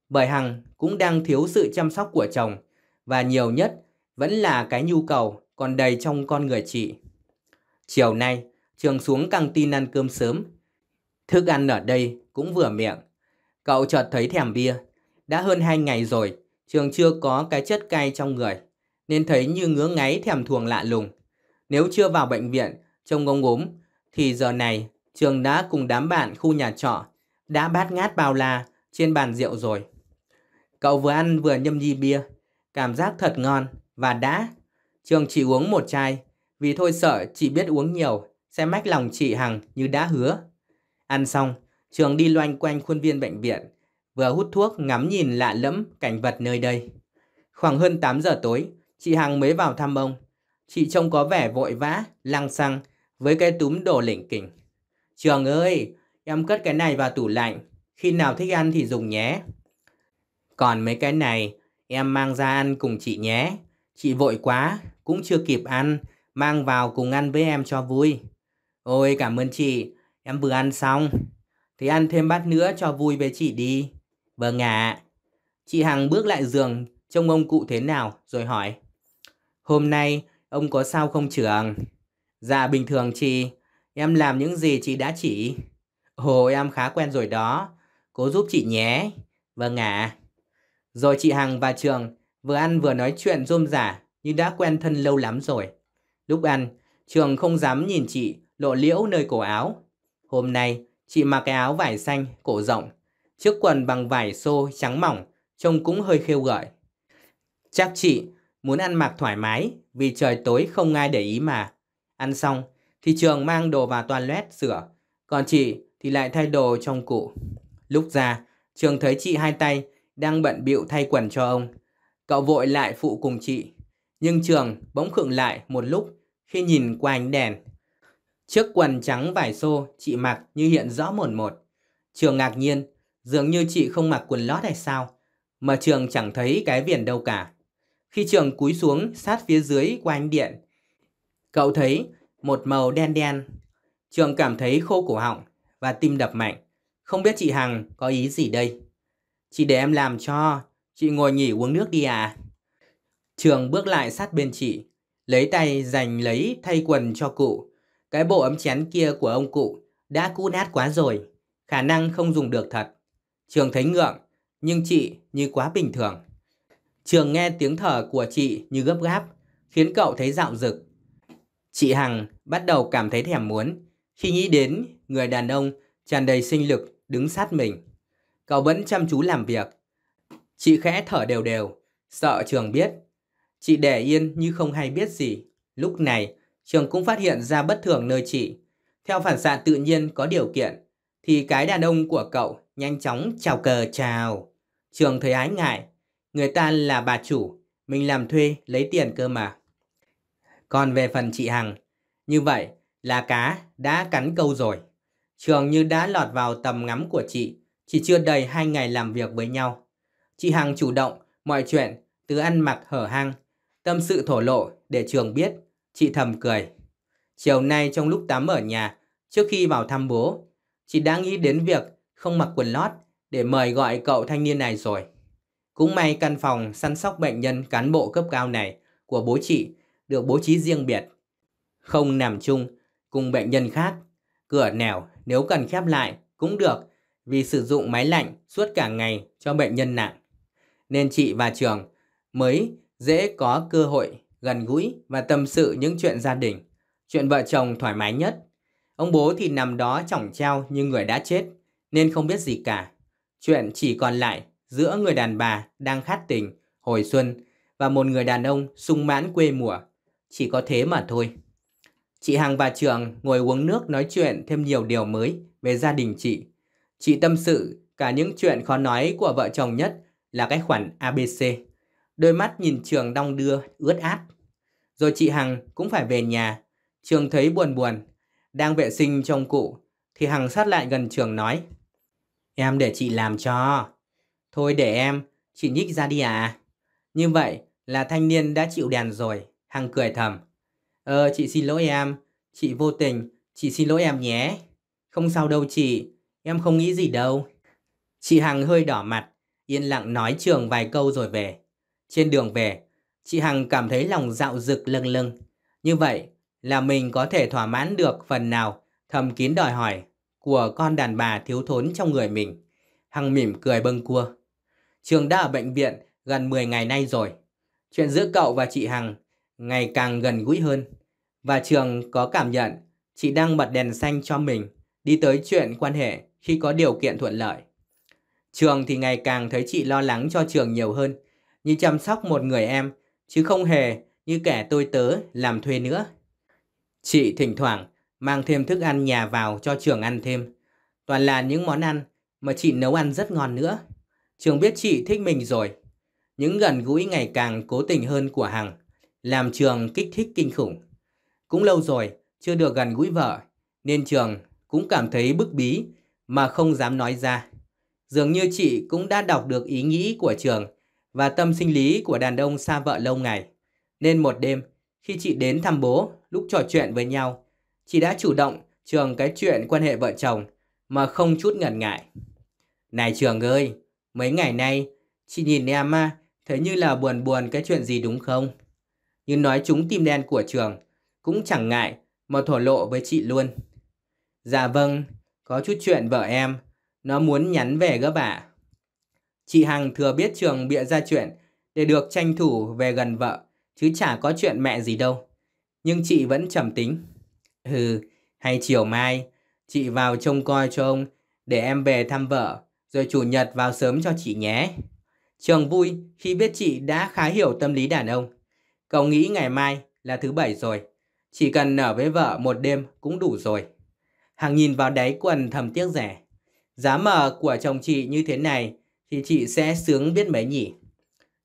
Bởi Hằng cũng đang thiếu sự chăm sóc của chồng và nhiều nhất vẫn là cái nhu cầu còn đầy trong con người chị. Chiều nay, Trường xuống căng tin ăn cơm sớm. Thức ăn ở đây cũng vừa miệng. Cậu chợt thấy thèm bia đã hơn 2 ngày rồi, Trường chưa có cái chất cay trong người, nên thấy như ngứa ngáy thèm thuồng lạ lùng. Nếu chưa vào bệnh viện, trông ngông ốm, thì giờ này Trường đã cùng đám bạn khu nhà trọ, đã bát ngát bao la trên bàn rượu rồi. Cậu vừa ăn vừa nhâm nhi bia, cảm giác thật ngon và đã. Trường chỉ uống một chai, vì thôi sợ chị biết uống nhiều, sẽ mách lòng chị Hằng như đã hứa. Ăn xong, Trường đi loanh quanh khuôn viên bệnh viện, vừa hút thuốc ngắm nhìn lạ lẫm cảnh vật nơi đây. Khoảng hơn 8 giờ tối, chị Hằng mới vào thăm ông. Chị trông có vẻ vội vã, lăng xăng, với cái túm đồ lỉnh kỉnh. Trường ơi, em cất cái này vào tủ lạnh, khi nào thích ăn thì dùng nhé. Còn mấy cái này, em mang ra ăn cùng chị nhé. Chị vội quá, cũng chưa kịp ăn, mang vào cùng ăn với em cho vui. Ôi cảm ơn chị, em vừa ăn xong. Thì ăn thêm bát nữa cho vui với chị đi. Vâng ạ. À. Chị Hằng bước lại giường, trông ông cụ thế nào, rồi hỏi. Hôm nay, ông có sao không trưởng? Dạ bình thường chị, em làm những gì chị đã chỉ. hồ em khá quen rồi đó, cố giúp chị nhé. Vâng ạ. À. Rồi chị Hằng và Trường vừa ăn vừa nói chuyện rôm rả như đã quen thân lâu lắm rồi. Lúc ăn, Trường không dám nhìn chị lộ liễu nơi cổ áo. Hôm nay, chị mặc cái áo vải xanh, cổ rộng, chiếc quần bằng vải xô trắng mỏng, trông cũng hơi khêu gợi. Chắc chị muốn ăn mặc thoải mái vì trời tối không ai để ý mà. Ăn xong thì Trường mang đồ vào toilet sửa, còn chị thì lại thay đồ trong cụ. Lúc ra, Trường thấy chị hai tay đang bận bịu thay quần cho ông. Cậu vội lại phụ cùng chị. Nhưng Trường bỗng khựng lại một lúc khi nhìn qua ánh đèn. Chiếc quần trắng vải xô chị mặc như hiện rõ mồn một. Trường ngạc nhiên Dường như chị không mặc quần lót hay sao, mà trường chẳng thấy cái viền đâu cả. Khi trường cúi xuống sát phía dưới qua ánh điện, cậu thấy một màu đen đen. Trường cảm thấy khô cổ họng và tim đập mạnh. Không biết chị Hằng có ý gì đây? Chị để em làm cho, chị ngồi nghỉ uống nước đi à. Trường bước lại sát bên chị, lấy tay giành lấy thay quần cho cụ. Cái bộ ấm chén kia của ông cụ đã cũ nát quá rồi, khả năng không dùng được thật. Trường thấy ngượng, nhưng chị như quá bình thường. Trường nghe tiếng thở của chị như gấp gáp, khiến cậu thấy dạo dực. Chị Hằng bắt đầu cảm thấy thèm muốn khi nghĩ đến người đàn ông tràn đầy sinh lực đứng sát mình. Cậu vẫn chăm chú làm việc. Chị khẽ thở đều đều, sợ Trường biết. Chị để yên như không hay biết gì. Lúc này, Trường cũng phát hiện ra bất thường nơi chị. Theo phản xạ tự nhiên có điều kiện, thì cái đàn ông của cậu nhanh chóng chào cờ chào. Trường thấy ái ngại, người ta là bà chủ, mình làm thuê lấy tiền cơ mà. Còn về phần chị Hằng, như vậy là cá đã cắn câu rồi. Trường như đã lọt vào tầm ngắm của chị, chỉ chưa đầy hai ngày làm việc với nhau. Chị Hằng chủ động, mọi chuyện, từ ăn mặc hở hang, tâm sự thổ lộ để trường biết, chị thầm cười. Chiều nay trong lúc tắm ở nhà, trước khi vào thăm bố, chị đã nghĩ đến việc không mặc quần lót để mời gọi cậu thanh niên này rồi. Cũng may căn phòng săn sóc bệnh nhân cán bộ cấp cao này của bố chị được bố trí riêng biệt, không nằm chung cùng bệnh nhân khác. Cửa nẻo nếu cần khép lại cũng được vì sử dụng máy lạnh suốt cả ngày cho bệnh nhân nặng. Nên chị và trường mới dễ có cơ hội gần gũi và tâm sự những chuyện gia đình, chuyện vợ chồng thoải mái nhất. Ông bố thì nằm đó chỏng treo như người đã chết nên không biết gì cả. Chuyện chỉ còn lại giữa người đàn bà đang khát tình hồi xuân và một người đàn ông sung mãn quê mùa. Chỉ có thế mà thôi. Chị Hằng và Trường ngồi uống nước nói chuyện thêm nhiều điều mới về gia đình chị. Chị tâm sự cả những chuyện khó nói của vợ chồng nhất là cái khoản ABC. Đôi mắt nhìn Trường đong đưa, ướt át. Rồi chị Hằng cũng phải về nhà. Trường thấy buồn buồn. Đang vệ sinh trong cụ thì Hằng sát lại gần Trường nói. Em để chị làm cho. Thôi để em, chị nhích ra đi à. Như vậy là thanh niên đã chịu đèn rồi, Hằng cười thầm. Ờ, chị xin lỗi em, chị vô tình, chị xin lỗi em nhé. Không sao đâu chị, em không nghĩ gì đâu. Chị Hằng hơi đỏ mặt, yên lặng nói trường vài câu rồi về. Trên đường về, chị Hằng cảm thấy lòng dạo dực lâng lâng. Như vậy là mình có thể thỏa mãn được phần nào thầm kín đòi hỏi của con đàn bà thiếu thốn trong người mình. Hằng mỉm cười bâng cua. Trường đã ở bệnh viện gần 10 ngày nay rồi. Chuyện giữa cậu và chị Hằng ngày càng gần gũi hơn. Và Trường có cảm nhận chị đang bật đèn xanh cho mình đi tới chuyện quan hệ khi có điều kiện thuận lợi. Trường thì ngày càng thấy chị lo lắng cho Trường nhiều hơn, như chăm sóc một người em, chứ không hề như kẻ tôi tớ làm thuê nữa. Chị thỉnh thoảng mang thêm thức ăn nhà vào cho trường ăn thêm. Toàn là những món ăn mà chị nấu ăn rất ngon nữa. Trường biết chị thích mình rồi. Những gần gũi ngày càng cố tình hơn của Hằng, làm trường kích thích kinh khủng. Cũng lâu rồi, chưa được gần gũi vợ, nên trường cũng cảm thấy bức bí mà không dám nói ra. Dường như chị cũng đã đọc được ý nghĩ của trường và tâm sinh lý của đàn ông xa vợ lâu ngày. Nên một đêm, khi chị đến thăm bố, lúc trò chuyện với nhau, Chị đã chủ động Trường cái chuyện quan hệ vợ chồng mà không chút ngần ngại. Này Trường ơi, mấy ngày nay chị nhìn em thấy như là buồn buồn cái chuyện gì đúng không? Nhưng nói chúng tim đen của Trường cũng chẳng ngại mà thổ lộ với chị luôn. Dạ vâng, có chút chuyện vợ em, nó muốn nhắn về gấp ạ. Chị Hằng thừa biết Trường bịa ra chuyện để được tranh thủ về gần vợ, chứ chả có chuyện mẹ gì đâu. Nhưng chị vẫn trầm tính. Hừ, hay chiều mai, chị vào trông coi cho ông, để em về thăm vợ, rồi chủ nhật vào sớm cho chị nhé. Trường vui khi biết chị đã khá hiểu tâm lý đàn ông. Cậu nghĩ ngày mai là thứ bảy rồi, chỉ cần nở với vợ một đêm cũng đủ rồi. Hàng nhìn vào đáy quần thầm tiếc rẻ. Giá mờ của chồng chị như thế này thì chị sẽ sướng biết mấy nhỉ.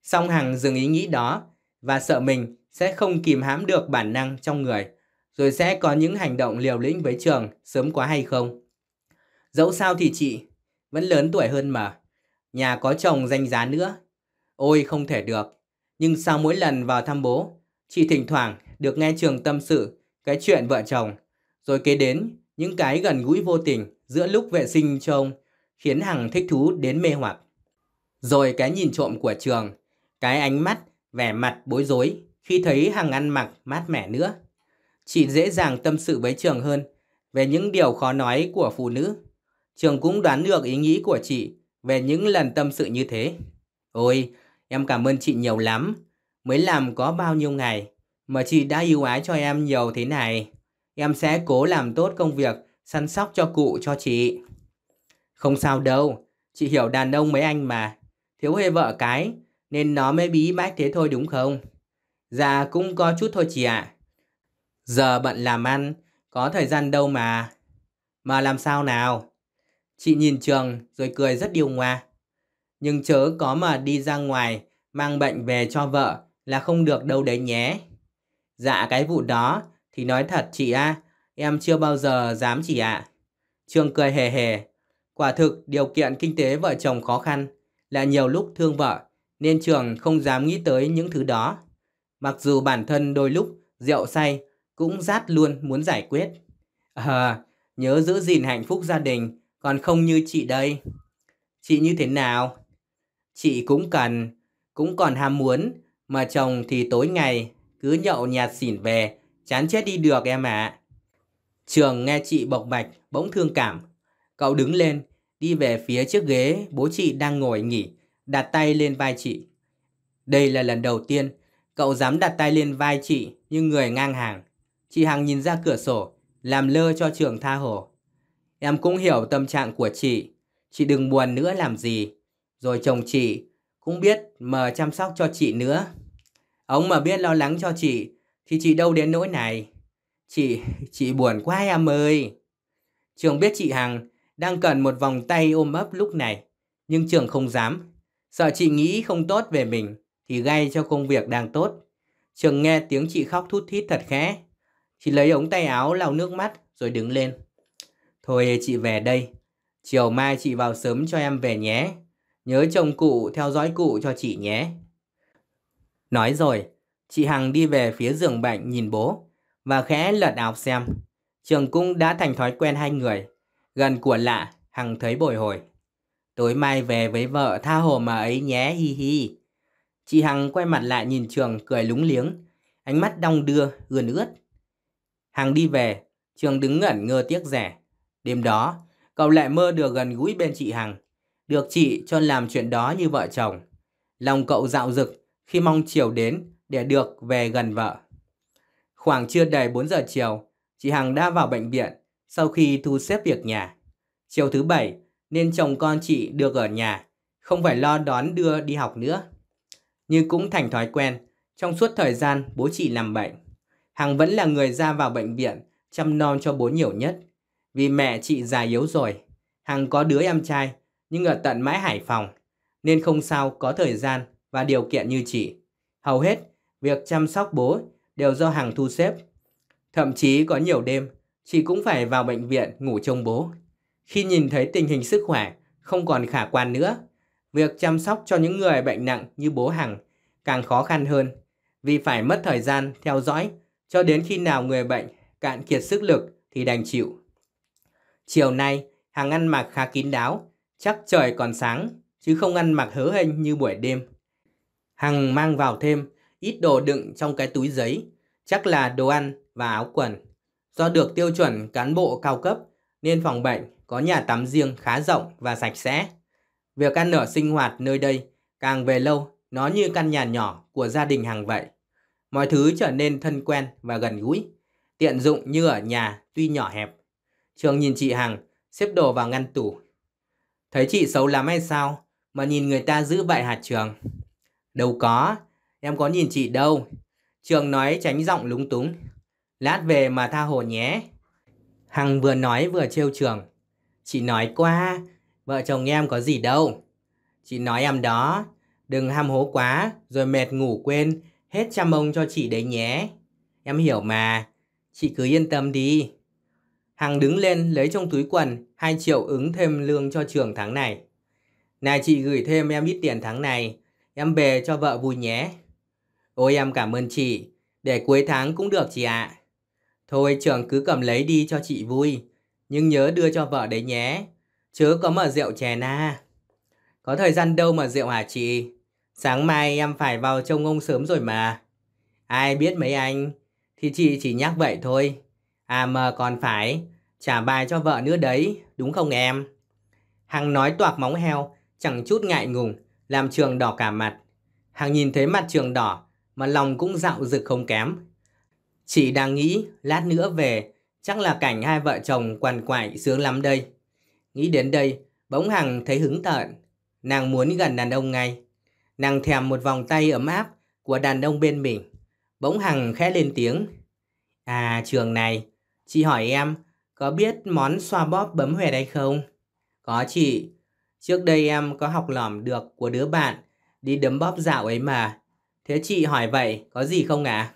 Song Hằng dừng ý nghĩ đó và sợ mình sẽ không kìm hãm được bản năng trong người rồi sẽ có những hành động liều lĩnh với trường sớm quá hay không? Dẫu sao thì chị vẫn lớn tuổi hơn mà, nhà có chồng danh giá nữa. Ôi không thể được, nhưng sao mỗi lần vào thăm bố, chị thỉnh thoảng được nghe trường tâm sự cái chuyện vợ chồng, rồi kế đến những cái gần gũi vô tình giữa lúc vệ sinh trông khiến Hằng thích thú đến mê hoặc. Rồi cái nhìn trộm của trường, cái ánh mắt, vẻ mặt bối rối khi thấy Hằng ăn mặc mát mẻ nữa. Chị dễ dàng tâm sự với Trường hơn về những điều khó nói của phụ nữ. Trường cũng đoán được ý nghĩ của chị về những lần tâm sự như thế. Ôi, em cảm ơn chị nhiều lắm. Mới làm có bao nhiêu ngày mà chị đã yêu ái cho em nhiều thế này. Em sẽ cố làm tốt công việc, săn sóc cho cụ cho chị. Không sao đâu, chị hiểu đàn ông mấy anh mà. Thiếu hề vợ cái, nên nó mới bí bách thế thôi đúng không? Dạ cũng có chút thôi chị ạ. À. Giờ bận làm ăn, có thời gian đâu mà. Mà làm sao nào? Chị nhìn Trường rồi cười rất điều ngoa. Nhưng chớ có mà đi ra ngoài, mang bệnh về cho vợ là không được đâu đấy nhé. Dạ cái vụ đó thì nói thật chị a, à, em chưa bao giờ dám chị ạ. À. Trương cười hề hề. Quả thực điều kiện kinh tế vợ chồng khó khăn là nhiều lúc thương vợ nên Trường không dám nghĩ tới những thứ đó. Mặc dù bản thân đôi lúc rượu say cũng dắt luôn muốn giải quyết. À, nhớ giữ gìn hạnh phúc gia đình, còn không như chị đây. Chị như thế nào? Chị cũng cần, cũng còn ham muốn, mà chồng thì tối ngày cứ nhậu nhạt xỉn về, chán chết đi được em ạ. À. Trường nghe chị bộc bạch, bỗng thương cảm. Cậu đứng lên, đi về phía chiếc ghế bố chị đang ngồi nghỉ, đặt tay lên vai chị. Đây là lần đầu tiên cậu dám đặt tay lên vai chị như người ngang hàng. Chị Hằng nhìn ra cửa sổ, làm lơ cho trường tha hồ. Em cũng hiểu tâm trạng của chị, chị đừng buồn nữa làm gì. Rồi chồng chị cũng biết mà chăm sóc cho chị nữa. Ông mà biết lo lắng cho chị thì chị đâu đến nỗi này. Chị, chị buồn quá em ơi. Trường biết chị Hằng đang cần một vòng tay ôm ấp lúc này, nhưng trường không dám. Sợ chị nghĩ không tốt về mình thì gây cho công việc đang tốt. Trường nghe tiếng chị khóc thút thít thật khẽ. Chị lấy ống tay áo lau nước mắt rồi đứng lên. Thôi chị về đây. Chiều mai chị vào sớm cho em về nhé. Nhớ chồng cụ theo dõi cụ cho chị nhé. Nói rồi, chị Hằng đi về phía giường bệnh nhìn bố và khẽ lật áo xem. Trường cung đã thành thói quen hai người. Gần của lạ, Hằng thấy bồi hồi. Tối mai về với vợ tha hồ mà ấy nhé hi hi. Chị Hằng quay mặt lại nhìn Trường cười lúng liếng. Ánh mắt đong đưa, ươn ướt. Hằng đi về, Trường đứng ngẩn ngơ tiếc rẻ. Đêm đó, cậu lại mơ được gần gũi bên chị Hằng, được chị cho làm chuyện đó như vợ chồng. Lòng cậu dạo dực khi mong chiều đến để được về gần vợ. Khoảng chưa đầy 4 giờ chiều, chị Hằng đã vào bệnh viện sau khi thu xếp việc nhà. Chiều thứ bảy nên chồng con chị được ở nhà, không phải lo đón đưa đi học nữa. Như cũng thành thói quen trong suốt thời gian bố chị nằm bệnh. Hằng vẫn là người ra vào bệnh viện, chăm non cho bố nhiều nhất. Vì mẹ chị già yếu rồi, Hằng có đứa em trai, nhưng ở tận mãi Hải Phòng, nên không sao có thời gian và điều kiện như chị. Hầu hết, việc chăm sóc bố đều do Hằng thu xếp. Thậm chí có nhiều đêm, chị cũng phải vào bệnh viện ngủ trông bố. Khi nhìn thấy tình hình sức khỏe không còn khả quan nữa, việc chăm sóc cho những người bệnh nặng như bố Hằng càng khó khăn hơn vì phải mất thời gian theo dõi cho đến khi nào người bệnh cạn kiệt sức lực thì đành chịu. Chiều nay, hàng ăn mặc khá kín đáo, chắc trời còn sáng, chứ không ăn mặc hớ hênh như buổi đêm. Hằng mang vào thêm ít đồ đựng trong cái túi giấy, chắc là đồ ăn và áo quần. Do được tiêu chuẩn cán bộ cao cấp nên phòng bệnh có nhà tắm riêng khá rộng và sạch sẽ. Việc ăn ở sinh hoạt nơi đây càng về lâu nó như căn nhà nhỏ của gia đình hàng vậy. Mọi thứ trở nên thân quen và gần gũi, tiện dụng như ở nhà tuy nhỏ hẹp. Trường nhìn chị Hằng, xếp đồ vào ngăn tủ. Thấy chị xấu lắm hay sao mà nhìn người ta giữ vậy hạt Trường? Đâu có, em có nhìn chị đâu. Trường nói tránh giọng lúng túng. Lát về mà tha hồ nhé. Hằng vừa nói vừa trêu Trường. Chị nói qua, vợ chồng em có gì đâu. Chị nói em đó, đừng ham hố quá rồi mệt ngủ quên Hết trăm ông cho chị đấy nhé. Em hiểu mà, chị cứ yên tâm đi. Hằng đứng lên lấy trong túi quần 2 triệu ứng thêm lương cho trường tháng này. Này chị gửi thêm em ít tiền tháng này, em về cho vợ vui nhé. Ôi em cảm ơn chị, để cuối tháng cũng được chị ạ. À. Thôi trường cứ cầm lấy đi cho chị vui, nhưng nhớ đưa cho vợ đấy nhé, chớ có mở rượu chè na. Có thời gian đâu mà rượu hả chị? Sáng mai em phải vào trông ông sớm rồi mà. Ai biết mấy anh, thì chị chỉ nhắc vậy thôi. À mà còn phải, trả bài cho vợ nữa đấy, đúng không em? Hằng nói toạc móng heo, chẳng chút ngại ngùng, làm trường đỏ cả mặt. Hằng nhìn thấy mặt trường đỏ, mà lòng cũng dạo dực không kém. Chị đang nghĩ, lát nữa về, chắc là cảnh hai vợ chồng quằn quại sướng lắm đây. Nghĩ đến đây, bỗng Hằng thấy hứng tợn, nàng muốn gần đàn ông ngay. Nàng thèm một vòng tay ấm áp của đàn ông bên mình. Bỗng Hằng khẽ lên tiếng. À trường này, chị hỏi em có biết món xoa bóp bấm huyệt hay không? Có chị. Trước đây em có học lỏm được của đứa bạn đi đấm bóp dạo ấy mà. Thế chị hỏi vậy có gì không ạ? À?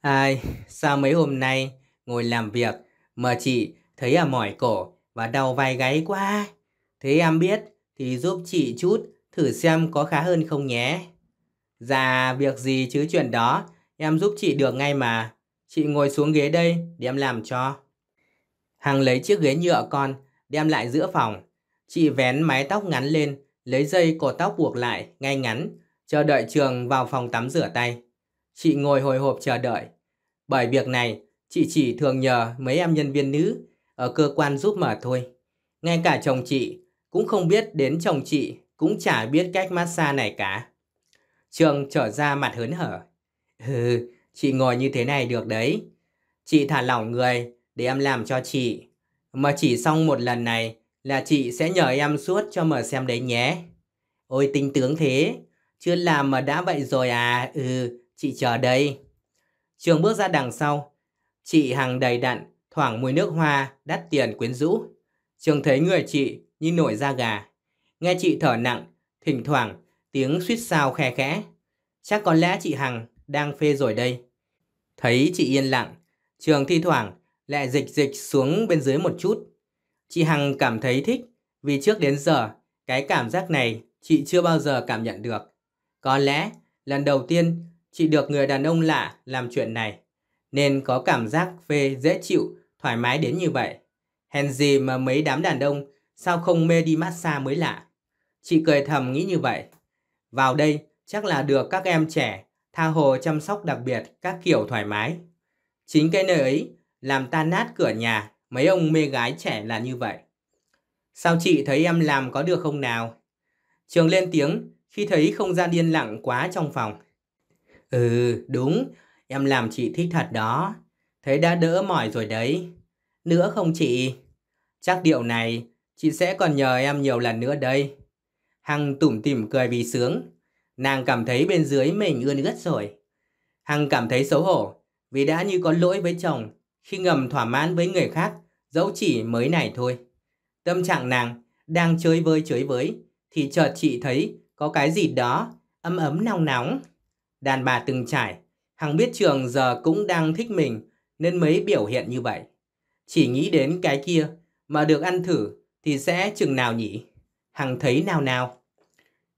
Ai, à, sao mấy hôm nay ngồi làm việc mà chị thấy à mỏi cổ và đau vai gáy quá. Thế em biết thì giúp chị chút thử xem có khá hơn không nhé. Dạ, việc gì chứ chuyện đó, em giúp chị được ngay mà. Chị ngồi xuống ghế đây, để em làm cho. Hằng lấy chiếc ghế nhựa con, đem lại giữa phòng. Chị vén mái tóc ngắn lên, lấy dây cột tóc buộc lại, ngay ngắn, chờ đợi Trường vào phòng tắm rửa tay. Chị ngồi hồi hộp chờ đợi. Bởi việc này, chị chỉ thường nhờ mấy em nhân viên nữ ở cơ quan giúp mở thôi. Ngay cả chồng chị cũng không biết đến chồng chị cũng chả biết cách massage này cả. Trường trở ra mặt hớn hở. Ừ, chị ngồi như thế này được đấy. Chị thả lỏng người để em làm cho chị. Mà chỉ xong một lần này là chị sẽ nhờ em suốt cho mở xem đấy nhé. Ôi tinh tướng thế, chưa làm mà đã vậy rồi à, ừ, chị chờ đây. Trường bước ra đằng sau, chị hàng đầy đặn, thoảng mùi nước hoa, đắt tiền quyến rũ. Trường thấy người chị như nổi da gà. Nghe chị thở nặng, thỉnh thoảng tiếng suýt sao khe khẽ. Chắc có lẽ chị Hằng đang phê rồi đây. Thấy chị yên lặng, trường thi thoảng lại dịch dịch xuống bên dưới một chút. Chị Hằng cảm thấy thích vì trước đến giờ cái cảm giác này chị chưa bao giờ cảm nhận được. Có lẽ lần đầu tiên chị được người đàn ông lạ làm chuyện này nên có cảm giác phê dễ chịu, thoải mái đến như vậy. Hèn gì mà mấy đám đàn ông sao không mê đi massage mới lạ. Chị cười thầm nghĩ như vậy. Vào đây chắc là được các em trẻ tha hồ chăm sóc đặc biệt các kiểu thoải mái. Chính cái nơi ấy làm tan nát cửa nhà mấy ông mê gái trẻ là như vậy. Sao chị thấy em làm có được không nào? Trường lên tiếng khi thấy không gian yên lặng quá trong phòng. Ừ, đúng, em làm chị thích thật đó. Thấy đã đỡ mỏi rồi đấy. Nữa không chị? Chắc điều này chị sẽ còn nhờ em nhiều lần nữa đây. Hằng tủm tỉm cười vì sướng. Nàng cảm thấy bên dưới mình ươn ướt rồi. Hằng cảm thấy xấu hổ vì đã như có lỗi với chồng khi ngầm thỏa mãn với người khác dẫu chỉ mới này thôi. Tâm trạng nàng đang chơi vơi chơi với thì chợt chị thấy có cái gì đó ấm ấm nóng nóng. Đàn bà từng trải, Hằng biết trường giờ cũng đang thích mình nên mới biểu hiện như vậy. Chỉ nghĩ đến cái kia mà được ăn thử thì sẽ chừng nào nhỉ? Hằng thấy nào nào.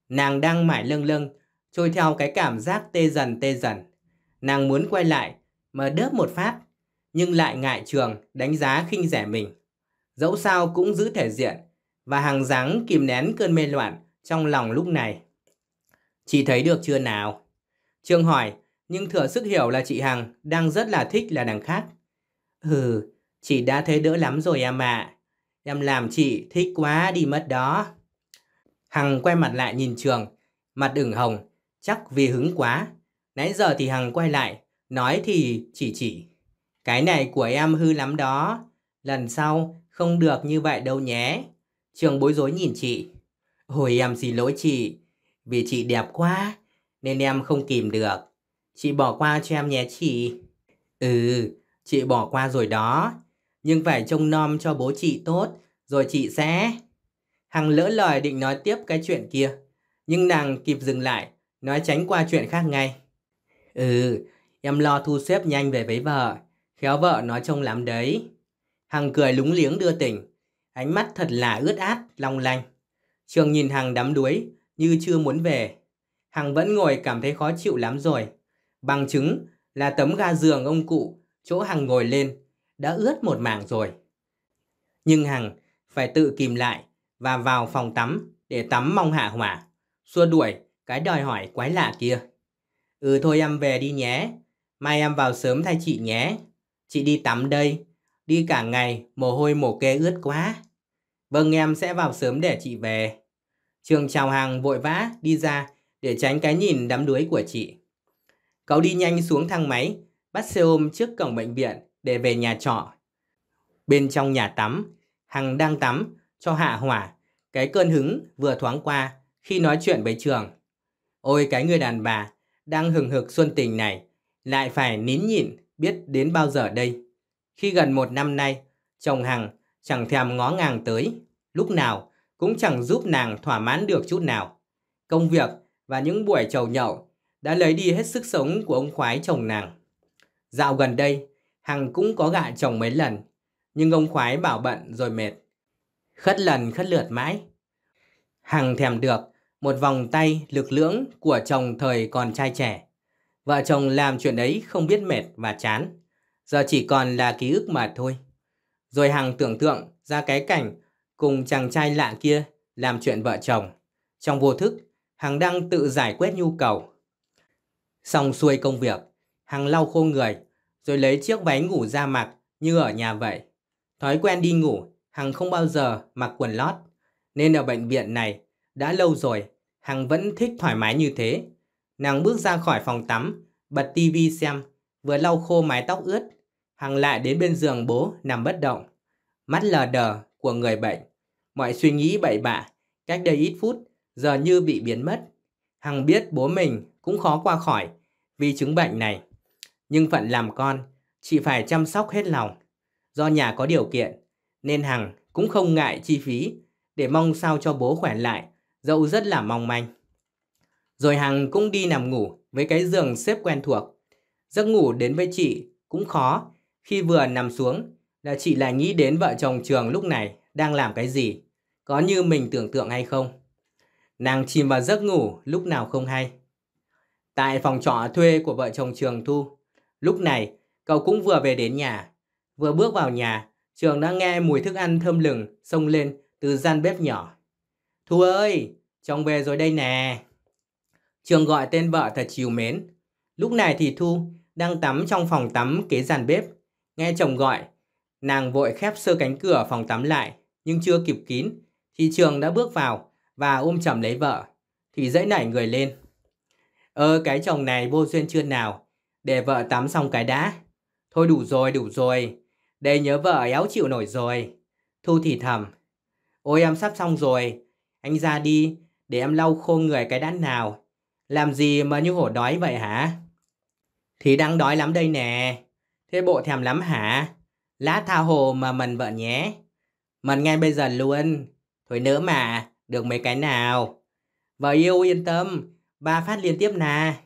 Nàng đang mải lâng lâng, trôi theo cái cảm giác tê dần tê dần. Nàng muốn quay lại, mà đớp một phát, nhưng lại ngại trường, đánh giá khinh rẻ mình. Dẫu sao cũng giữ thể diện, và hàng dáng kìm nén cơn mê loạn trong lòng lúc này. Chị thấy được chưa nào? Trường hỏi, nhưng thừa sức hiểu là chị Hằng đang rất là thích là đằng khác. Ừ, chị đã thấy đỡ lắm rồi em ạ. À. Em làm chị thích quá đi mất đó. Hằng quay mặt lại nhìn Trường, mặt ửng hồng, chắc vì hứng quá. Nãy giờ thì Hằng quay lại, nói thì chỉ chỉ. Cái này của em hư lắm đó, lần sau không được như vậy đâu nhé. Trường bối rối nhìn chị. Hồi em xin lỗi chị, vì chị đẹp quá nên em không kìm được. Chị bỏ qua cho em nhé chị. Ừ, chị bỏ qua rồi đó. Nhưng phải trông nom cho bố chị tốt, rồi chị sẽ... Hằng lỡ lời định nói tiếp cái chuyện kia, nhưng nàng kịp dừng lại, nói tránh qua chuyện khác ngay. Ừ, em lo thu xếp nhanh về với vợ, khéo vợ nói trông lắm đấy. Hằng cười lúng liếng đưa tỉnh, ánh mắt thật là ướt át, long lanh. Trường nhìn Hằng đắm đuối, như chưa muốn về. Hằng vẫn ngồi cảm thấy khó chịu lắm rồi. Bằng chứng là tấm ga giường ông cụ, chỗ Hằng ngồi lên, đã ướt một mảng rồi. Nhưng Hằng phải tự kìm lại, và vào phòng tắm để tắm mong hạ hỏa, xua đuổi cái đòi hỏi quái lạ kia. Ừ thôi em về đi nhé, mai em vào sớm thay chị nhé. Chị đi tắm đây, đi cả ngày mồ hôi mồ kê ướt quá. Vâng em sẽ vào sớm để chị về. Trường chào hàng vội vã đi ra để tránh cái nhìn đắm đuối của chị. Cậu đi nhanh xuống thang máy, bắt xe ôm trước cổng bệnh viện để về nhà trọ. Bên trong nhà tắm, Hằng đang tắm cho hạ hỏa cái cơn hứng vừa thoáng qua khi nói chuyện với trường. Ôi cái người đàn bà đang hừng hực xuân tình này lại phải nín nhịn biết đến bao giờ đây. Khi gần một năm nay, chồng Hằng chẳng thèm ngó ngàng tới, lúc nào cũng chẳng giúp nàng thỏa mãn được chút nào. Công việc và những buổi trầu nhậu đã lấy đi hết sức sống của ông khoái chồng nàng. Dạo gần đây, Hằng cũng có gạ chồng mấy lần, nhưng ông khoái bảo bận rồi mệt khất lần khất lượt mãi. Hằng thèm được một vòng tay lực lưỡng của chồng thời còn trai trẻ. Vợ chồng làm chuyện ấy không biết mệt và chán, giờ chỉ còn là ký ức mà thôi. Rồi Hằng tưởng tượng ra cái cảnh cùng chàng trai lạ kia làm chuyện vợ chồng. Trong vô thức, Hằng đang tự giải quyết nhu cầu. Xong xuôi công việc, Hằng lau khô người, rồi lấy chiếc váy ngủ ra mặc như ở nhà vậy. Thói quen đi ngủ Hằng không bao giờ mặc quần lót, nên ở bệnh viện này, đã lâu rồi, Hằng vẫn thích thoải mái như thế. Nàng bước ra khỏi phòng tắm, bật tivi xem, vừa lau khô mái tóc ướt. Hằng lại đến bên giường bố nằm bất động, mắt lờ đờ của người bệnh. Mọi suy nghĩ bậy bạ, cách đây ít phút, giờ như bị biến mất. Hằng biết bố mình cũng khó qua khỏi vì chứng bệnh này. Nhưng phận làm con, chị phải chăm sóc hết lòng. Do nhà có điều kiện, nên Hằng cũng không ngại chi phí để mong sao cho bố khỏe lại, dẫu rất là mong manh. Rồi Hằng cũng đi nằm ngủ với cái giường xếp quen thuộc. Giấc ngủ đến với chị cũng khó, khi vừa nằm xuống là chị lại nghĩ đến vợ chồng trường lúc này đang làm cái gì, có như mình tưởng tượng hay không. Nàng chìm vào giấc ngủ lúc nào không hay. Tại phòng trọ thuê của vợ chồng Trường Thu, lúc này cậu cũng vừa về đến nhà. Vừa bước vào nhà Trường đã nghe mùi thức ăn thơm lừng xông lên từ gian bếp nhỏ. Thu ơi, chồng về rồi đây nè. Trường gọi tên vợ thật chiều mến. Lúc này thì Thu đang tắm trong phòng tắm kế gian bếp. Nghe chồng gọi, nàng vội khép sơ cánh cửa phòng tắm lại, nhưng chưa kịp kín, thì Trường đã bước vào và ôm chầm lấy vợ. Thì dãy nảy người lên. Ơ cái chồng này vô duyên chưa nào, để vợ tắm xong cái đã. Thôi đủ rồi, đủ rồi, đây nhớ vợ éo chịu nổi rồi. Thu thì thầm. Ôi em sắp xong rồi. Anh ra đi, để em lau khô người cái đã nào. Làm gì mà như hổ đói vậy hả? Thì đang đói lắm đây nè. Thế bộ thèm lắm hả? Lá tha hồ mà mần vợ nhé. Mần ngay bây giờ luôn. Thôi nữa mà, được mấy cái nào. Vợ yêu yên tâm, ba phát liên tiếp nà.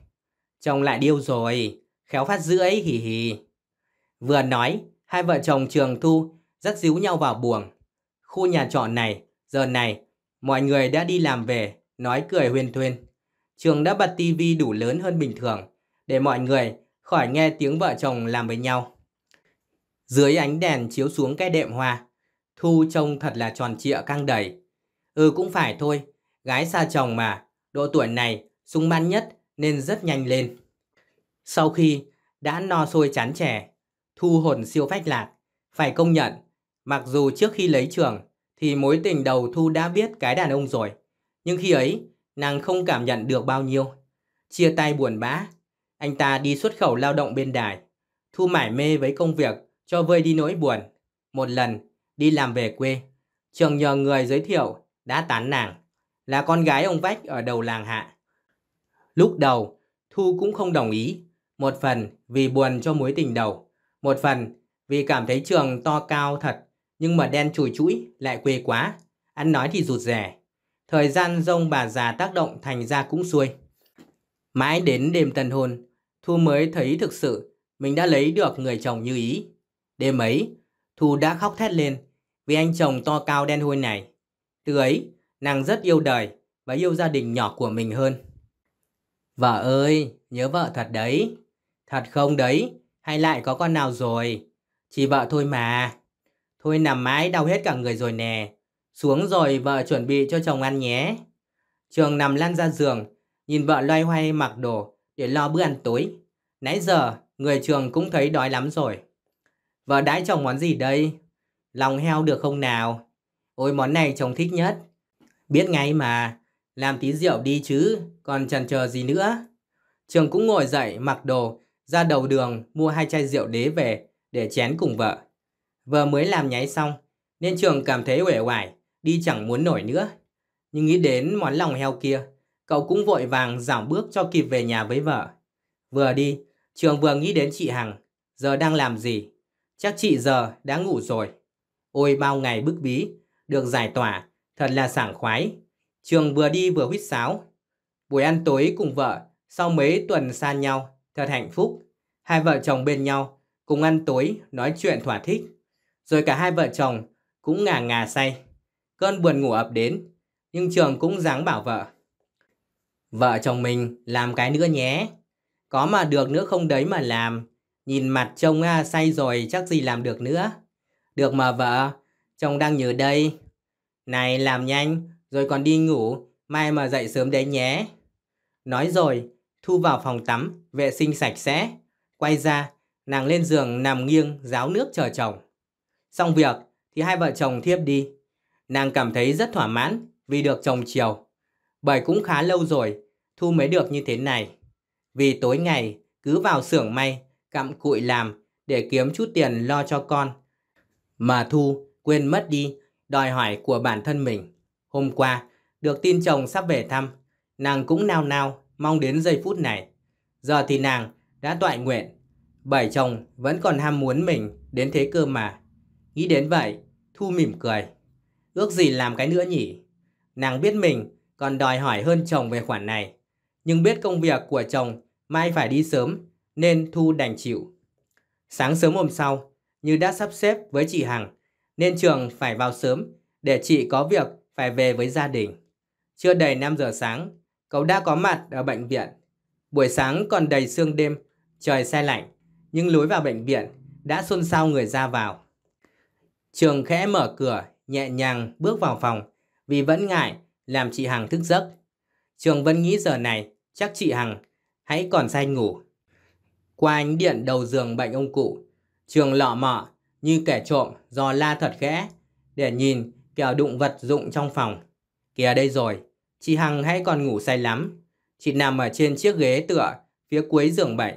Chồng lại điêu rồi, khéo phát rưỡi hì hì. Vừa nói, Hai vợ chồng Trường Thu rất díu nhau vào buồng. Khu nhà trọ này, giờ này, mọi người đã đi làm về, nói cười huyên thuyên. Trường đã bật tivi đủ lớn hơn bình thường, để mọi người khỏi nghe tiếng vợ chồng làm với nhau. Dưới ánh đèn chiếu xuống cái đệm hoa, Thu trông thật là tròn trịa căng đầy. Ừ cũng phải thôi, gái xa chồng mà, độ tuổi này sung mãn nhất nên rất nhanh lên. Sau khi đã no sôi chán trẻ, thu hồn siêu phách lạc. Phải công nhận, mặc dù trước khi lấy trường thì mối tình đầu Thu đã biết cái đàn ông rồi. Nhưng khi ấy, nàng không cảm nhận được bao nhiêu. Chia tay buồn bã, anh ta đi xuất khẩu lao động bên đài. Thu mải mê với công việc cho vơi đi nỗi buồn. Một lần, đi làm về quê, trường nhờ người giới thiệu đã tán nàng, là con gái ông Vách ở đầu làng hạ. Lúc đầu, Thu cũng không đồng ý, một phần vì buồn cho mối tình đầu, một phần vì cảm thấy trường to cao thật nhưng mà đen chùi chũi lại quê quá, ăn nói thì rụt rè. Thời gian dông bà già tác động thành ra cũng xuôi. Mãi đến đêm tân hôn, Thu mới thấy thực sự mình đã lấy được người chồng như ý. Đêm ấy, Thu đã khóc thét lên vì anh chồng to cao đen hôi này. Từ ấy, nàng rất yêu đời và yêu gia đình nhỏ của mình hơn. Vợ ơi, nhớ vợ thật đấy. Thật không đấy, hay lại có con nào rồi? Chỉ vợ thôi mà. Thôi nằm mãi đau hết cả người rồi nè. Xuống rồi vợ chuẩn bị cho chồng ăn nhé. Trường nằm lăn ra giường, nhìn vợ loay hoay mặc đồ để lo bữa ăn tối. Nãy giờ, người trường cũng thấy đói lắm rồi. Vợ đãi chồng món gì đây? Lòng heo được không nào? Ôi món này chồng thích nhất. Biết ngay mà, làm tí rượu đi chứ, còn chần chờ gì nữa. Trường cũng ngồi dậy mặc đồ ra đầu đường mua hai chai rượu đế về để chén cùng vợ. Vợ mới làm nháy xong, nên Trường cảm thấy uể oải, đi chẳng muốn nổi nữa. Nhưng nghĩ đến món lòng heo kia, cậu cũng vội vàng giảm bước cho kịp về nhà với vợ. Vừa đi, Trường vừa nghĩ đến chị Hằng, giờ đang làm gì? Chắc chị giờ đã ngủ rồi. Ôi bao ngày bức bí, được giải tỏa, thật là sảng khoái. Trường vừa đi vừa huýt sáo. Buổi ăn tối cùng vợ, sau mấy tuần xa nhau, thật hạnh phúc. Hai vợ chồng bên nhau, cùng ăn tối, nói chuyện thỏa thích. Rồi cả hai vợ chồng cũng ngà ngà say. Cơn buồn ngủ ập đến, nhưng Trường cũng dáng bảo vợ. Vợ chồng mình làm cái nữa nhé. Có mà được nữa không đấy mà làm. Nhìn mặt trông say rồi chắc gì làm được nữa. Được mà vợ, chồng đang nhớ đây. Này làm nhanh, rồi còn đi ngủ, mai mà dậy sớm đấy nhé. Nói rồi, Thu vào phòng tắm, vệ sinh sạch sẽ. Quay ra, nàng lên giường nằm nghiêng ráo nước chờ chồng. Xong việc thì hai vợ chồng thiếp đi. Nàng cảm thấy rất thỏa mãn vì được chồng chiều. Bởi cũng khá lâu rồi Thu mới được như thế này. Vì tối ngày cứ vào xưởng may, cặm cụi làm để kiếm chút tiền lo cho con. Mà Thu quên mất đi đòi hỏi của bản thân mình. Hôm qua, được tin chồng sắp về thăm, nàng cũng nao nao mong đến giây phút này. Giờ thì nàng đã toại nguyện, bảy chồng vẫn còn ham muốn mình đến thế cơ mà. Nghĩ đến vậy, Thu mỉm cười. Ước gì làm cái nữa nhỉ? Nàng biết mình còn đòi hỏi hơn chồng về khoản này. Nhưng biết công việc của chồng mai phải đi sớm nên Thu đành chịu. Sáng sớm hôm sau, như đã sắp xếp với chị Hằng, nên trường phải vào sớm để chị có việc phải về với gia đình. Chưa đầy 5 giờ sáng, Cậu đã có mặt ở bệnh viện. Buổi sáng còn đầy sương đêm, trời xe lạnh, nhưng lối vào bệnh viện đã xôn xao người ra vào. Trường khẽ mở cửa, nhẹ nhàng bước vào phòng, vì vẫn ngại làm chị Hằng thức giấc. Trường vẫn nghĩ giờ này chắc chị Hằng hãy còn say ngủ. Qua ánh điện đầu giường bệnh ông cụ, Trường lọ mọ như kẻ trộm dò la thật khẽ để nhìn kẻo đụng vật dụng trong phòng. Kìa đây rồi, Chị Hằng hay còn ngủ say lắm. Chị nằm ở trên chiếc ghế tựa phía cuối giường bệnh.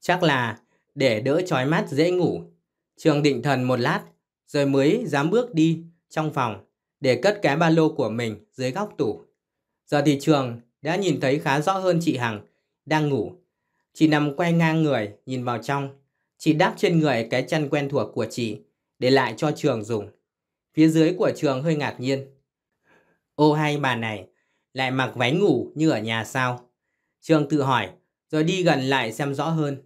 Chắc là để đỡ chói mắt dễ ngủ. Trường định thần một lát rồi mới dám bước đi trong phòng để cất cái ba lô của mình dưới góc tủ. Giờ thì Trường đã nhìn thấy khá rõ hơn chị Hằng đang ngủ. Chị nằm quay ngang người nhìn vào trong. Chị đắp trên người cái chăn quen thuộc của chị để lại cho Trường dùng. Phía dưới của Trường hơi ngạc nhiên. Ô hay bà này, lại mặc váy ngủ như ở nhà sao? Trương tự hỏi, rồi đi gần lại xem rõ hơn.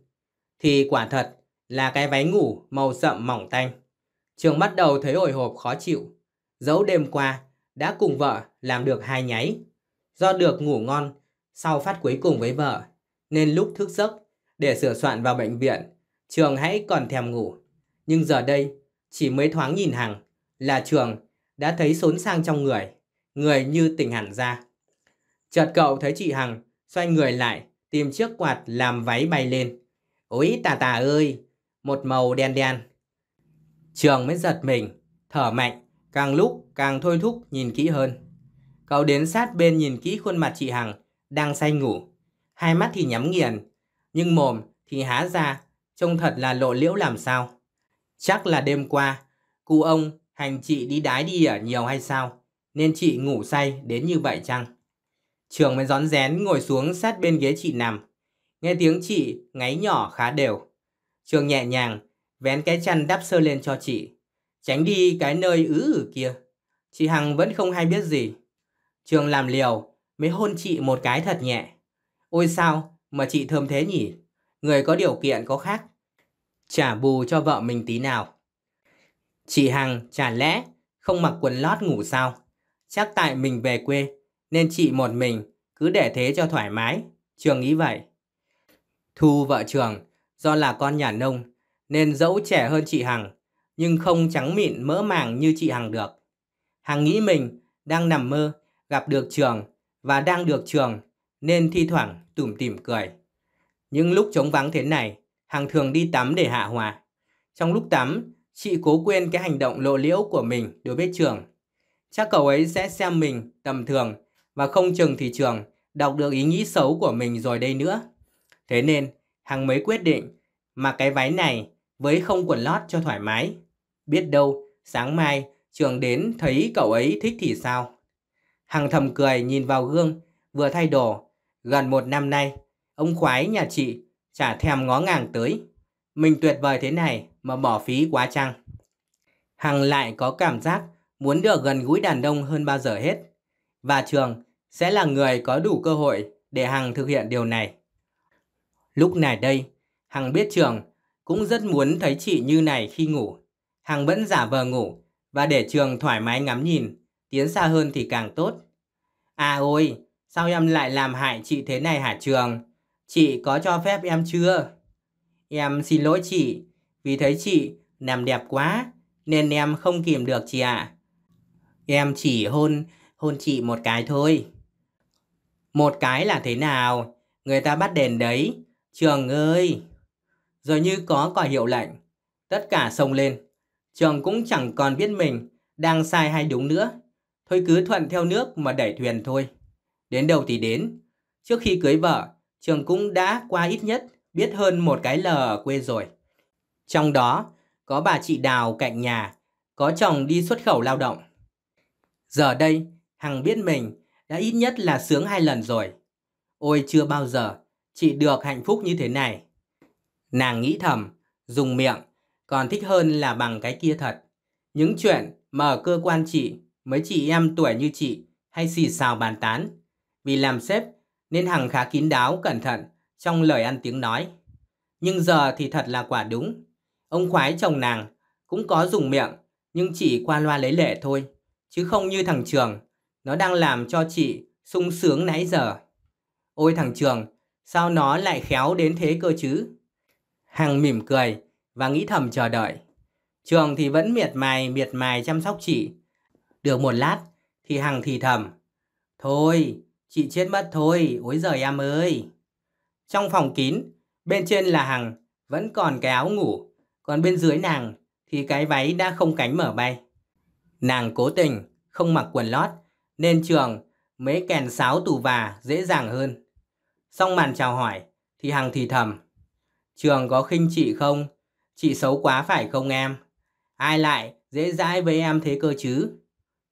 Thì quả thật là cái váy ngủ màu sậm mỏng tanh. Trường bắt đầu thấy hồi hộp khó chịu. Dẫu đêm qua đã cùng vợ làm được hai nháy. Do được ngủ ngon sau phát cuối cùng với vợ, nên lúc thức giấc để sửa soạn vào bệnh viện, Trường hãy còn thèm ngủ. Nhưng giờ đây, chỉ mới thoáng nhìn hàng là Trường đã thấy xốn sang trong người người như tình hẳn ra. Chợt cậu thấy chị Hằng xoay người lại, tìm chiếc quạt làm váy bay lên. Ôi tà tà ơi, một màu đen đen. Trường mới giật mình, thở mạnh, càng lúc càng thôi thúc nhìn kỹ hơn. Cậu đến sát bên nhìn kỹ khuôn mặt chị Hằng, đang say ngủ. Hai mắt thì nhắm nghiền, nhưng mồm thì há ra, trông thật là lộ liễu làm sao. Chắc là đêm qua, cụ ông hành chị đi đái đi ở nhiều hay sao? nên chị ngủ say đến như vậy chăng? Trường mới rón rén ngồi xuống sát bên ghế chị nằm. Nghe tiếng chị ngáy nhỏ khá đều. Trường nhẹ nhàng vén cái chăn đắp sơ lên cho chị. Tránh đi cái nơi ứ ở kia. Chị Hằng vẫn không hay biết gì. Trường làm liều mới hôn chị một cái thật nhẹ. Ôi sao mà chị thơm thế nhỉ? Người có điều kiện có khác. Trả bù cho vợ mình tí nào. Chị Hằng chả lẽ không mặc quần lót ngủ sao? Chắc tại mình về quê, nên chị một mình, cứ để thế cho thoải mái, Trường nghĩ vậy. Thu vợ Trường, do là con nhà nông, nên dẫu trẻ hơn chị Hằng, nhưng không trắng mịn mỡ màng như chị Hằng được. Hằng nghĩ mình đang nằm mơ, gặp được Trường và đang được Trường, nên thi thoảng tủm tỉm cười. Những lúc trống vắng thế này, Hằng thường đi tắm để hạ hòa. Trong lúc tắm, chị cố quên cái hành động lộ liễu của mình đối với Trường Chắc cậu ấy sẽ xem mình tầm thường và không chừng thị trường đọc được ý nghĩ xấu của mình rồi đây nữa. Thế nên, Hằng mới quyết định mặc cái váy này với không quần lót cho thoải mái. Biết đâu, sáng mai trường đến thấy cậu ấy thích thì sao? Hằng thầm cười nhìn vào gương, vừa thay đồ. Gần một năm nay, ông khoái nhà chị chả thèm ngó ngàng tới. Mình tuyệt vời thế này mà bỏ phí quá chăng? Hằng lại có cảm giác muốn được gần gũi đàn ông hơn bao giờ hết. Và trường sẽ là người có đủ cơ hội để Hằng thực hiện điều này. Lúc này đây, Hằng biết trường cũng rất muốn thấy chị như này khi ngủ. Hằng vẫn giả vờ ngủ và để trường thoải mái ngắm nhìn, tiến xa hơn thì càng tốt. À ôi, sao em lại làm hại chị thế này hả trường? Chị có cho phép em chưa? Em xin lỗi chị, vì thấy chị nằm đẹp quá nên em không kìm được chị ạ. À. Em chỉ hôn hôn chị một cái thôi. Một cái là thế nào? Người ta bắt đền đấy. Trường ơi! Rồi như có còi hiệu lệnh, tất cả xông lên. Trường cũng chẳng còn biết mình đang sai hay đúng nữa. Thôi cứ thuận theo nước mà đẩy thuyền thôi. Đến đâu thì đến. Trước khi cưới vợ, Trường cũng đã qua ít nhất biết hơn một cái lờ ở quê rồi. Trong đó, có bà chị Đào cạnh nhà, có chồng đi xuất khẩu lao động. Giờ đây, Hằng biết mình đã ít nhất là sướng hai lần rồi. Ôi chưa bao giờ chị được hạnh phúc như thế này. Nàng nghĩ thầm, dùng miệng, còn thích hơn là bằng cái kia thật. Những chuyện mà ở cơ quan chị, mấy chị em tuổi như chị hay xì xào bàn tán. Vì làm sếp nên Hằng khá kín đáo, cẩn thận trong lời ăn tiếng nói. Nhưng giờ thì thật là quả đúng. Ông khoái chồng nàng cũng có dùng miệng, nhưng chỉ qua loa lấy lệ thôi chứ không như thằng Trường. Nó đang làm cho chị sung sướng nãy giờ. Ôi thằng Trường, sao nó lại khéo đến thế cơ chứ? Hằng mỉm cười và nghĩ thầm chờ đợi. Trường thì vẫn miệt mài miệt mài chăm sóc chị. Được một lát thì Hằng thì thầm. Thôi, chị chết mất thôi, ối giời em ơi. Trong phòng kín, bên trên là Hằng, vẫn còn cái áo ngủ, còn bên dưới nàng thì cái váy đã không cánh mở bay. Nàng cố tình không mặc quần lót nên trường mấy kèn sáo tù và dễ dàng hơn. Xong màn chào hỏi thì Hằng thì thầm. Trường có khinh chị không? Chị xấu quá phải không em? Ai lại dễ dãi với em thế cơ chứ?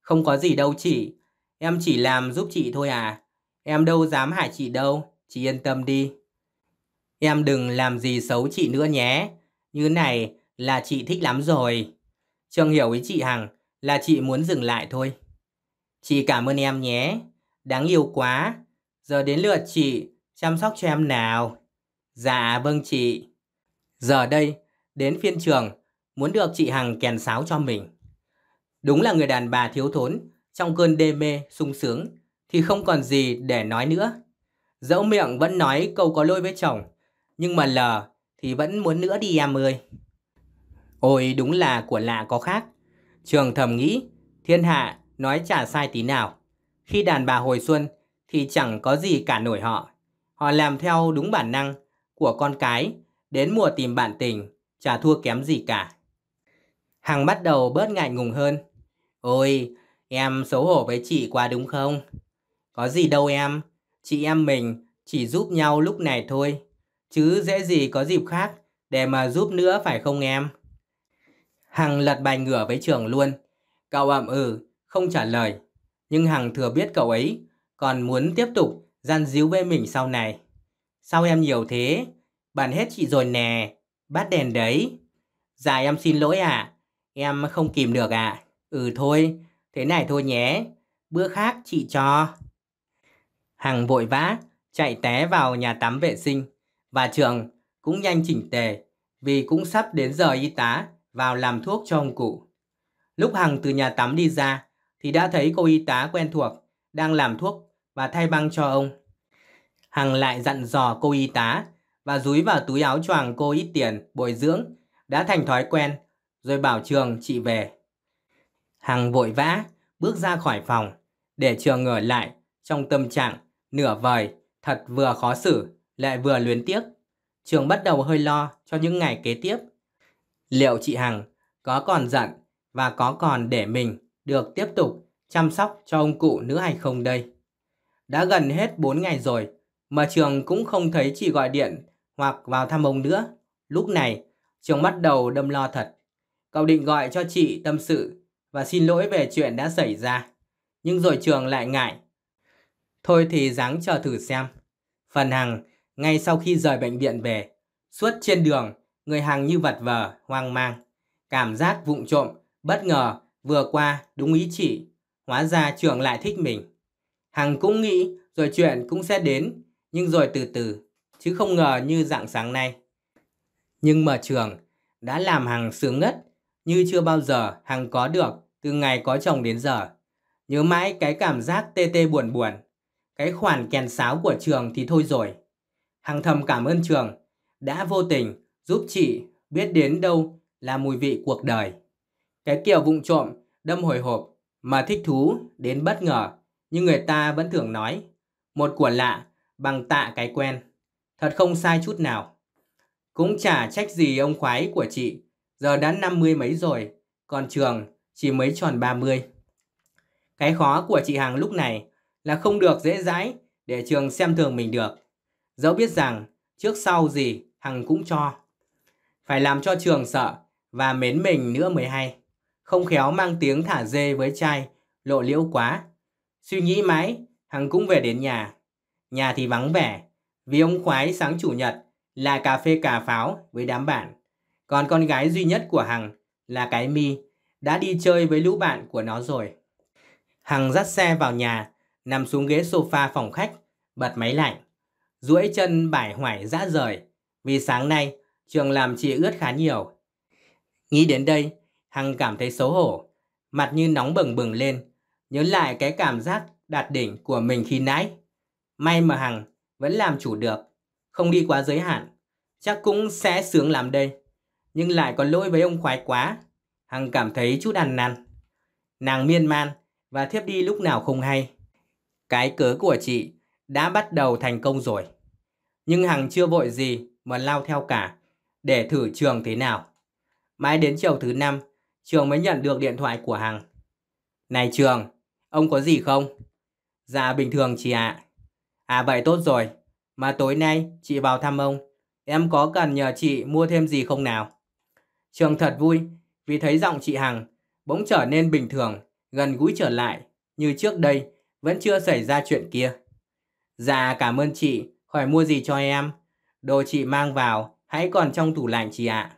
Không có gì đâu chị. Em chỉ làm giúp chị thôi à. Em đâu dám hại chị đâu. Chị yên tâm đi. Em đừng làm gì xấu chị nữa nhé. Như này là chị thích lắm rồi. Trường hiểu ý chị Hằng là chị muốn dừng lại thôi. Chị cảm ơn em nhé, đáng yêu quá. Giờ đến lượt chị, chăm sóc cho em nào. Dạ vâng chị. Giờ đây, đến phiên trường, muốn được chị Hằng kèn sáo cho mình. Đúng là người đàn bà thiếu thốn, trong cơn đê mê, sung sướng, thì không còn gì để nói nữa. Dẫu miệng vẫn nói câu có lôi với chồng, nhưng mà lờ thì vẫn muốn nữa đi em ơi. Ôi đúng là của lạ có khác, Trường thầm nghĩ, thiên hạ nói chả sai tí nào. Khi đàn bà hồi xuân thì chẳng có gì cả nổi họ. Họ làm theo đúng bản năng của con cái, đến mùa tìm bạn tình, chả thua kém gì cả. Hằng bắt đầu bớt ngại ngùng hơn. Ôi, em xấu hổ với chị quá đúng không? Có gì đâu em, chị em mình chỉ giúp nhau lúc này thôi. Chứ dễ gì có dịp khác để mà giúp nữa phải không em? Hằng lật bài ngửa với trường luôn. Cậu ậm ừ, không trả lời. Nhưng Hằng thừa biết cậu ấy còn muốn tiếp tục gian díu với mình sau này. Sao em nhiều thế? Bạn hết chị rồi nè. Bát đèn đấy. Dạ em xin lỗi À. Em không kìm được À. Ừ thôi, thế này thôi nhé. Bữa khác chị cho. Hằng vội vã, chạy té vào nhà tắm vệ sinh. Và trường cũng nhanh chỉnh tề vì cũng sắp đến giờ y tá vào làm thuốc cho ông cụ. Lúc Hằng từ nhà tắm đi ra thì đã thấy cô y tá quen thuộc đang làm thuốc và thay băng cho ông. Hằng lại dặn dò cô y tá và dúi vào túi áo choàng cô ít tiền, bồi dưỡng, đã thành thói quen, rồi bảo Trường chị về. Hằng vội vã, bước ra khỏi phòng, để Trường ở lại trong tâm trạng nửa vời, thật vừa khó xử, lại vừa luyến tiếc. Trường bắt đầu hơi lo cho những ngày kế tiếp Liệu chị Hằng có còn giận và có còn để mình được tiếp tục chăm sóc cho ông cụ nữa hay không đây? Đã gần hết 4 ngày rồi mà trường cũng không thấy chị gọi điện hoặc vào thăm ông nữa. Lúc này, trường bắt đầu đâm lo thật. Cậu định gọi cho chị tâm sự và xin lỗi về chuyện đã xảy ra. Nhưng rồi trường lại ngại. Thôi thì ráng chờ thử xem. Phần Hằng, ngay sau khi rời bệnh viện về, suốt trên đường, người hàng như vật vờ, hoang mang. Cảm giác vụng trộm, bất ngờ, vừa qua, đúng ý chỉ. Hóa ra trường lại thích mình. Hằng cũng nghĩ rồi chuyện cũng sẽ đến, nhưng rồi từ từ, chứ không ngờ như dạng sáng nay. Nhưng mà trường đã làm Hằng sướng ngất, như chưa bao giờ Hằng có được từ ngày có chồng đến giờ. Nhớ mãi cái cảm giác tê tê buồn buồn, cái khoản kèn sáo của trường thì thôi rồi. Hằng thầm cảm ơn trường, đã vô tình giúp chị biết đến đâu là mùi vị cuộc đời. Cái kiểu vụng trộm, đâm hồi hộp mà thích thú đến bất ngờ như người ta vẫn thường nói. Một của lạ bằng tạ cái quen. Thật không sai chút nào. Cũng chả trách gì ông khoái của chị. Giờ đã năm mươi mấy rồi, còn trường chỉ mới tròn ba mươi. Cái khó của chị Hằng lúc này là không được dễ dãi để trường xem thường mình được. Dẫu biết rằng trước sau gì Hằng cũng cho. Phải làm cho trường sợ và mến mình nữa mới hay. Không khéo mang tiếng thả dê với trai, lộ liễu quá. Suy nghĩ mãi, Hằng cũng về đến nhà. Nhà thì vắng vẻ, vì ông khoái sáng chủ nhật là cà phê cà pháo với đám bạn. Còn con gái duy nhất của Hằng là cái mi đã đi chơi với lũ bạn của nó rồi. Hằng dắt xe vào nhà, nằm xuống ghế sofa phòng khách, bật máy lạnh. duỗi chân bải hoải dã rời vì sáng nay Trường làm chị ướt khá nhiều. Nghĩ đến đây, Hằng cảm thấy xấu hổ, mặt như nóng bừng bừng lên, nhớ lại cái cảm giác đạt đỉnh của mình khi nãy. May mà Hằng vẫn làm chủ được, không đi quá giới hạn, chắc cũng sẽ sướng làm đây. Nhưng lại có lỗi với ông khoái quá, Hằng cảm thấy chút ăn năn. Nàng miên man và thiếp đi lúc nào không hay. Cái cớ của chị đã bắt đầu thành công rồi. Nhưng Hằng chưa vội gì mà lao theo cả, để thử trường thế nào. Mãi đến chiều thứ năm, trường mới nhận được điện thoại của Hằng. Này trường, ông có gì không? Dạ bình thường chị ạ. À. à vậy tốt rồi, mà tối nay chị vào thăm ông. Em có cần nhờ chị mua thêm gì không nào? Trường thật vui vì thấy giọng chị Hằng bỗng trở nên bình thường, gần gũi trở lại, như trước đây vẫn chưa xảy ra chuyện kia. Dạ cảm ơn chị, khỏi mua gì cho em. Đồ chị mang vào hãy còn trong tủ lạnh chị ạ. À.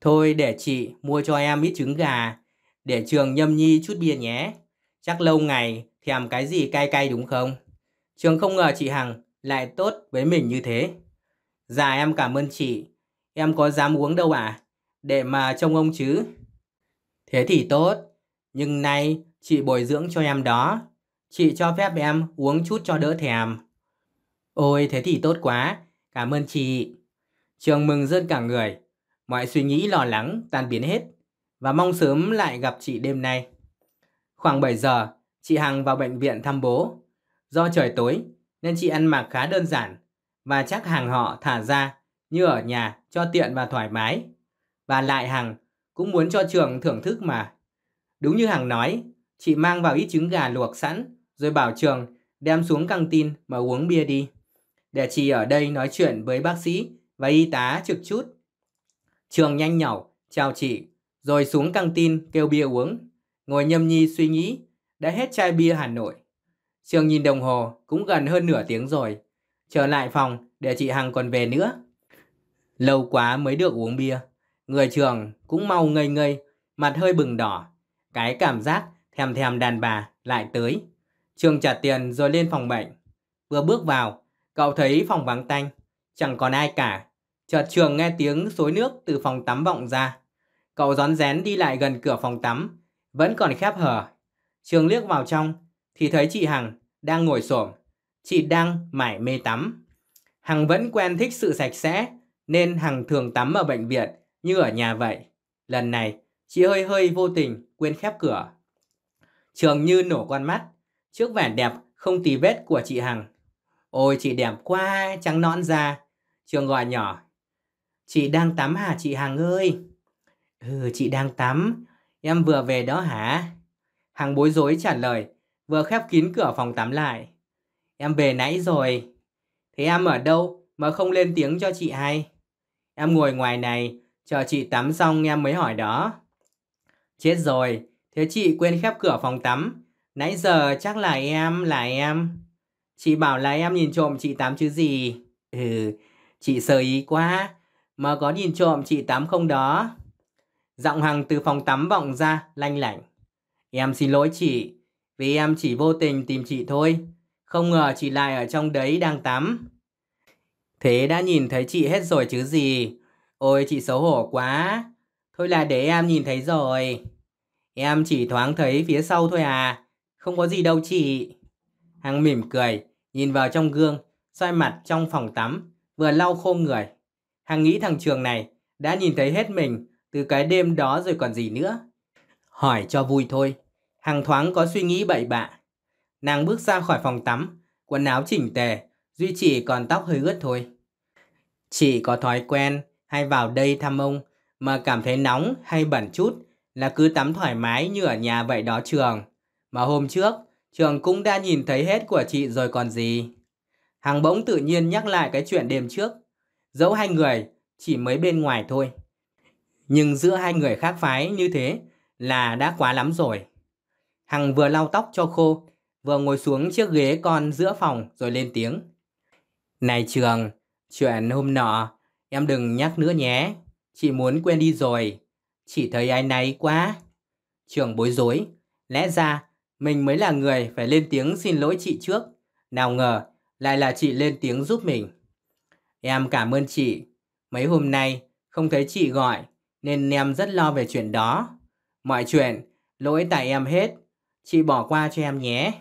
Thôi để chị mua cho em ít trứng gà, để Trường nhâm nhi chút bia nhé. Chắc lâu ngày thèm cái gì cay cay đúng không? Trường không ngờ chị Hằng lại tốt với mình như thế. Dạ em cảm ơn chị, em có dám uống đâu ạ, à? để mà trông ông chứ. Thế thì tốt, nhưng nay chị bồi dưỡng cho em đó, chị cho phép em uống chút cho đỡ thèm. Ôi thế thì tốt quá, cảm ơn chị. Trường mừng rơn cả người, mọi suy nghĩ lo lắng tan biến hết và mong sớm lại gặp chị đêm nay. Khoảng 7 giờ, chị Hằng vào bệnh viện thăm bố. Do trời tối nên chị ăn mặc khá đơn giản và chắc hàng họ thả ra như ở nhà cho tiện và thoải mái. Và lại Hằng cũng muốn cho trường thưởng thức mà. Đúng như Hằng nói, chị mang vào ít trứng gà luộc sẵn rồi bảo trường đem xuống căng tin mà uống bia đi. Để chị ở đây nói chuyện với bác sĩ và y tá trực chút. Trường nhanh nhẩu chào chị, rồi xuống căng tin kêu bia uống. Ngồi nhâm nhi suy nghĩ, đã hết chai bia Hà Nội. Trường nhìn đồng hồ, cũng gần hơn nửa tiếng rồi. Trở lại phòng để chị Hằng còn về nữa. Lâu quá mới được uống bia. Người trường cũng mau ngây ngây, mặt hơi bừng đỏ. Cái cảm giác thèm thèm đàn bà lại tới. Trường trả tiền rồi lên phòng bệnh. Vừa bước vào, cậu thấy phòng vắng tanh chẳng còn ai cả. Chợt trường nghe tiếng xối nước từ phòng tắm vọng ra. Cậu rón rén đi lại gần cửa phòng tắm, vẫn còn khép hở. Trường liếc vào trong, thì thấy chị Hằng đang ngồi xổm. Chị đang mải mê tắm. Hằng vẫn quen thích sự sạch sẽ, nên Hằng thường tắm ở bệnh viện như ở nhà vậy. Lần này, chị hơi hơi vô tình quên khép cửa. Trường như nổ con mắt, trước vẻ đẹp không tì vết của chị Hằng. Ôi chị đẹp quá, trắng nõn da. Trường gọi nhỏ. Chị đang tắm hả chị Hằng ơi? Ừ, chị đang tắm. Em vừa về đó hả? Hằng bối rối trả lời, vừa khép kín cửa phòng tắm lại. Em về nãy rồi. Thế em ở đâu mà không lên tiếng cho chị hay? Em ngồi ngoài này, chờ chị tắm xong em mới hỏi đó. Chết rồi, thế chị quên khép cửa phòng tắm. Nãy giờ chắc là em, là em. Chị bảo là em nhìn trộm chị tắm chứ gì. Ừ, Chị sơ ý quá, mà có nhìn trộm chị tắm không đó? Giọng Hằng từ phòng tắm vọng ra, lanh lảnh. Em xin lỗi chị, vì em chỉ vô tình tìm chị thôi. Không ngờ chị lại ở trong đấy đang tắm. Thế đã nhìn thấy chị hết rồi chứ gì. Ôi chị xấu hổ quá. Thôi là để em nhìn thấy rồi. Em chỉ thoáng thấy phía sau thôi à. Không có gì đâu chị. Hằng mỉm cười, nhìn vào trong gương, soi mặt trong phòng tắm vừa lau khô người. Hằng nghĩ thằng Trường này đã nhìn thấy hết mình từ cái đêm đó rồi còn gì nữa. Hỏi cho vui thôi, Hằng thoáng có suy nghĩ bậy bạ. Nàng bước ra khỏi phòng tắm, quần áo chỉnh tề, duy chỉ còn tóc hơi ướt thôi. Chỉ có thói quen hay vào đây thăm ông mà cảm thấy nóng hay bẩn chút là cứ tắm thoải mái như ở nhà vậy đó Trường. Mà hôm trước, Trường cũng đã nhìn thấy hết của chị rồi còn gì. Hằng bỗng tự nhiên nhắc lại cái chuyện đêm trước. Dẫu hai người chỉ mới bên ngoài thôi. Nhưng giữa hai người khác phái như thế là đã quá lắm rồi. Hằng vừa lau tóc cho khô, vừa ngồi xuống chiếc ghế con giữa phòng rồi lên tiếng. Này Trường, chuyện hôm nọ, em đừng nhắc nữa nhé. Chị muốn quên đi rồi, chỉ thấy ai này quá. Trường bối rối, lẽ ra mình mới là người phải lên tiếng xin lỗi chị trước. Nào ngờ lại là chị lên tiếng giúp mình. Em cảm ơn chị. Mấy hôm nay không thấy chị gọi nên em rất lo về chuyện đó. Mọi chuyện lỗi tại em hết. Chị bỏ qua cho em nhé.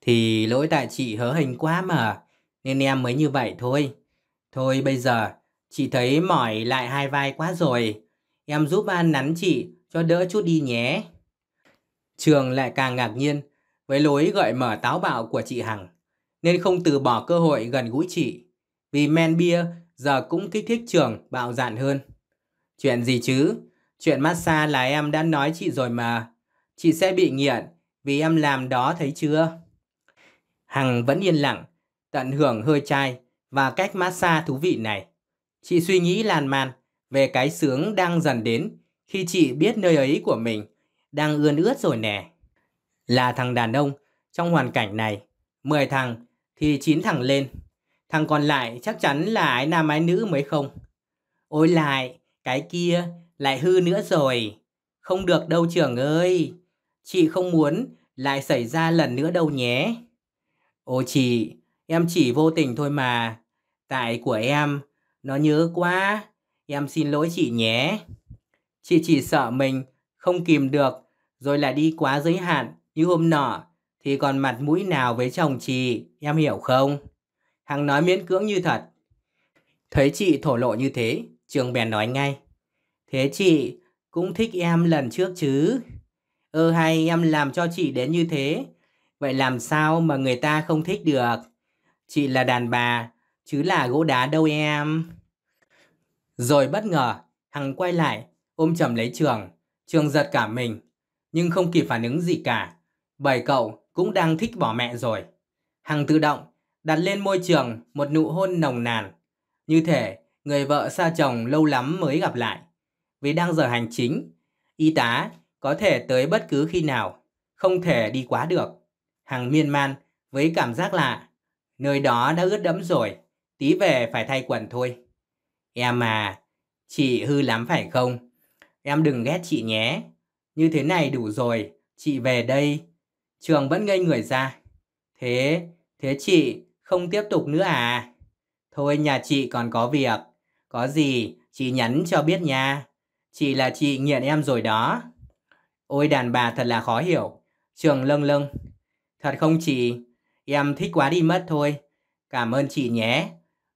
Thì lỗi tại chị hớ hình quá mà nên em mới như vậy thôi. Thôi bây giờ chị thấy mỏi lại hai vai quá rồi. Em giúp an nắn chị cho đỡ chút đi nhé. Trường lại càng ngạc nhiên với lối gợi mở táo bạo của chị Hằng nên không từ bỏ cơ hội gần gũi chị. Vì men bia giờ cũng kích thích trường bạo dạn hơn. Chuyện gì chứ? Chuyện massage là em đã nói chị rồi mà. Chị sẽ bị nghiện vì em làm đó thấy chưa? Hằng vẫn yên lặng, tận hưởng hơi chai và cách massage thú vị này. Chị suy nghĩ lan man về cái sướng đang dần đến khi chị biết nơi ấy của mình đang ươn ướt rồi nè. Là thằng đàn ông trong hoàn cảnh này, 10 thằng thì chín thằng lên. Thằng còn lại chắc chắn là ái nam ái nữ mới không. Ôi lại, cái kia lại hư nữa rồi. Không được đâu trưởng ơi. Chị không muốn lại xảy ra lần nữa đâu nhé. Ô chị, em chỉ vô tình thôi mà. Tại của em, nó nhớ quá. Em xin lỗi chị nhé. Chị chỉ sợ mình không kìm được rồi là đi quá giới hạn như hôm nọ thì còn mặt mũi nào với chồng chị, em hiểu không? Hằng nói miễn cưỡng như thật. Thấy chị thổ lộ như thế, Trường bèn nói ngay. Thế chị cũng thích em lần trước chứ? Ừ hay em làm cho chị đến như thế, vậy làm sao mà người ta không thích được? Chị là đàn bà, chứ là gỗ đá đâu em. Rồi bất ngờ, Hằng quay lại, ôm chầm lấy Trường. Trường giật cả mình, nhưng không kịp phản ứng gì cả. bởi cậu cũng đang thích bỏ mẹ rồi. Hằng tự động đặt lên môi trường một nụ hôn nồng nàn. Như thể người vợ xa chồng lâu lắm mới gặp lại. Vì đang giờ hành chính, y tá có thể tới bất cứ khi nào, không thể đi quá được. Hằng miên man với cảm giác lạ, nơi đó đã ướt đẫm rồi, tí về phải thay quần thôi. Em à, chị hư lắm phải không? Em đừng ghét chị nhé. Như thế này đủ rồi, chị về đây Trường vẫn ngây người ra. Thế, thế chị không tiếp tục nữa à? Thôi nhà chị còn có việc. Có gì chị nhắn cho biết nha. Chị là chị nghiện em rồi đó. Ôi đàn bà thật là khó hiểu. Trường lâng lâng. Thật không chị? Em thích quá đi mất thôi. Cảm ơn chị nhé.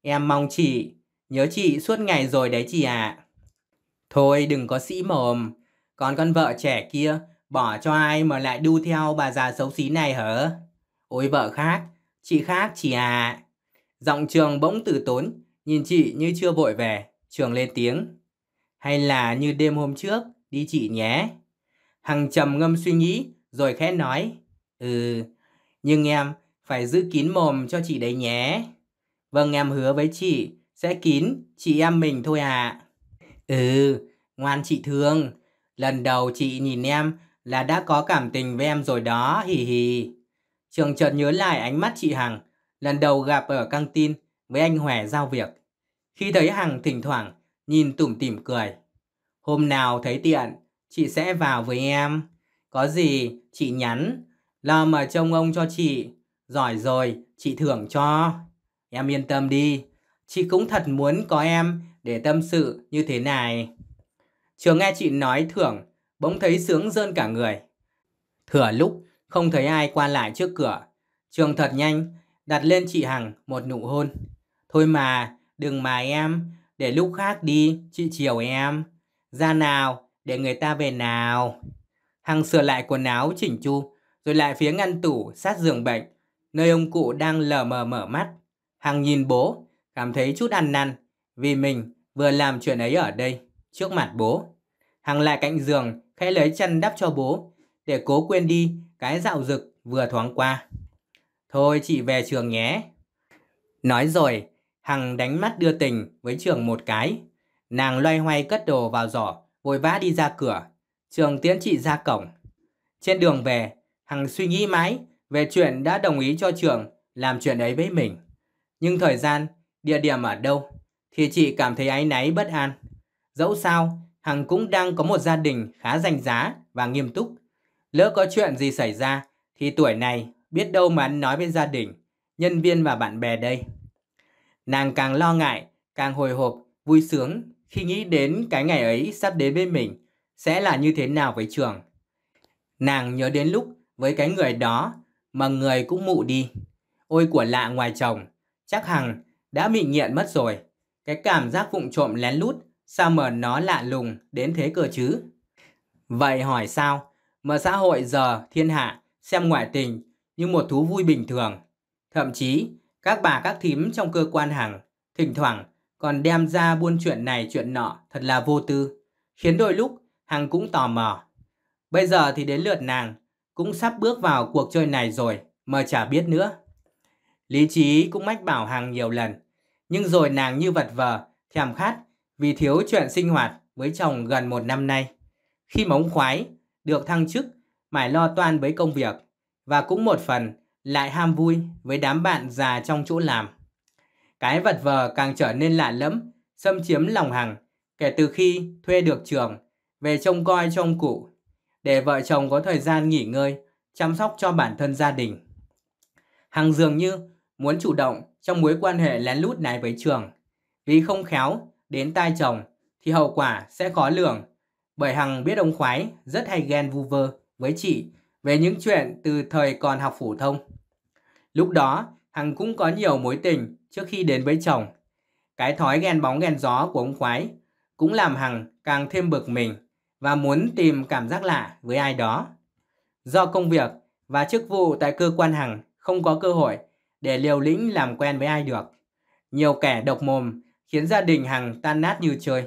Em mong chị. Nhớ chị suốt ngày rồi đấy chị ạ. À. Thôi đừng có sĩ mồm. Còn con vợ trẻ kia Bỏ cho ai mà lại đu theo bà già xấu xí này hở? Ôi vợ khác, chị khác chị à. Giọng trường bỗng từ tốn, nhìn chị như chưa vội về, trường lên tiếng. Hay là như đêm hôm trước, đi chị nhé. Hằng trầm ngâm suy nghĩ, rồi khẽ nói. Ừ, nhưng em phải giữ kín mồm cho chị đấy nhé. Vâng em hứa với chị, sẽ kín, chị em mình thôi à. Ừ, ngoan chị thương. Lần đầu chị nhìn em là đã có cảm tình với em rồi đó, hì hì. Trường chợt nhớ lại ánh mắt chị Hằng, lần đầu gặp ở căng tin với anh Hòe giao việc. Khi thấy Hằng thỉnh thoảng, nhìn tủm tỉm cười. Hôm nào thấy tiện, chị sẽ vào với em. Có gì, chị nhắn, lo mà trông ông cho chị. Giỏi rồi, chị thưởng cho. Em yên tâm đi, chị cũng thật muốn có em để tâm sự như thế này. Trường nghe chị nói thưởng bỗng thấy sướng rơn cả người. Thửa lúc, không thấy ai qua lại trước cửa. Trường thật nhanh, đặt lên chị Hằng một nụ hôn. Thôi mà, đừng mà em, để lúc khác đi, chị chiều em. Ra nào, để người ta về nào. Hằng sửa lại quần áo chỉnh chu, rồi lại phía ngăn tủ sát giường bệnh, nơi ông cụ đang lờ mờ mở mắt. Hằng nhìn bố, cảm thấy chút ăn năn, vì mình vừa làm chuyện ấy ở đây, trước mặt bố. Hằng lại cạnh giường, khẽ lấy chân đắp cho bố, để cố quên đi cái dạo dực vừa thoáng qua. Thôi chị về trường nhé. Nói rồi, Hằng đánh mắt đưa tình với trường một cái. Nàng loay hoay cất đồ vào giỏ, vội vã đi ra cửa. Trường tiễn chị ra cổng. Trên đường về, Hằng suy nghĩ mãi về chuyện đã đồng ý cho trường làm chuyện ấy với mình. Nhưng thời gian, địa điểm ở đâu thì chị cảm thấy áy náy bất an. Dẫu sao, Hằng cũng đang có một gia đình khá danh giá và nghiêm túc. Lỡ có chuyện gì xảy ra thì tuổi này biết đâu mà anh nói với gia đình, nhân viên và bạn bè đây. Nàng càng lo ngại, càng hồi hộp, vui sướng khi nghĩ đến cái ngày ấy sắp đến với mình sẽ là như thế nào với trường. Nàng nhớ đến lúc với cái người đó mà người cũng mụ đi. Ôi của lạ ngoài chồng, chắc Hằng đã bị nghiện mất rồi. Cái cảm giác vụng trộm lén lút Sao mà nó lạ lùng đến thế cơ chứ? Vậy hỏi sao? Mà xã hội giờ, thiên hạ, xem ngoại tình như một thú vui bình thường. Thậm chí, các bà các thím trong cơ quan hàng, thỉnh thoảng còn đem ra buôn chuyện này chuyện nọ thật là vô tư, khiến đôi lúc Hằng cũng tò mò. Bây giờ thì đến lượt nàng, cũng sắp bước vào cuộc chơi này rồi mà chả biết nữa. Lý trí cũng mách bảo Hằng nhiều lần, nhưng rồi nàng như vật vờ, thèm khát vì thiếu chuyện sinh hoạt với chồng gần một năm nay. Khi mà ông khoái được thăng chức, mải lo toan với công việc và cũng một phần lại ham vui với đám bạn già trong chỗ làm. Cái vật vờ càng trở nên lạ lẫm, xâm chiếm lòng Hằng kể từ khi thuê được trường về trông coi cho cụ để vợ chồng có thời gian nghỉ ngơi, chăm sóc cho bản thân gia đình. Hằng dường như muốn chủ động trong mối quan hệ lén lút này với trường vì không khéo đến tai chồng thì hậu quả sẽ khó lường. Bởi Hằng biết ông Khoái rất hay ghen vu vơ với chị về những chuyện từ thời còn học phổ thông. Lúc đó, Hằng cũng có nhiều mối tình trước khi đến với chồng. Cái thói ghen bóng ghen gió của ông Khoái cũng làm Hằng càng thêm bực mình và muốn tìm cảm giác lạ với ai đó. Do công việc và chức vụ tại cơ quan Hằng không có cơ hội để liều lĩnh làm quen với ai được. Nhiều kẻ độc mồm khiến gia đình Hằng tan nát như chơi.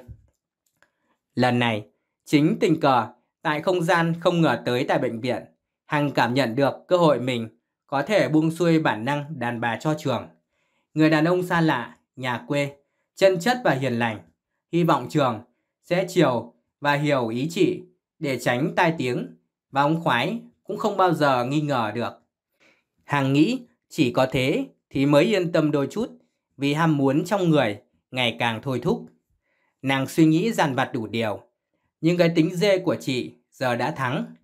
Lần này, chính tình cờ, tại không gian không ngờ tới tại bệnh viện, Hằng cảm nhận được cơ hội mình có thể buông xuôi bản năng đàn bà cho trường. Người đàn ông xa lạ, nhà quê, chân chất và hiền lành, hy vọng trường sẽ chiều và hiểu ý chị để tránh tai tiếng và ông khoái cũng không bao giờ nghi ngờ được. Hằng nghĩ chỉ có thế thì mới yên tâm đôi chút vì ham muốn trong người ngày càng thôi thúc. Nàng suy nghĩ dàn vặt đủ điều, nhưng cái tính dê của chị giờ đã thắng.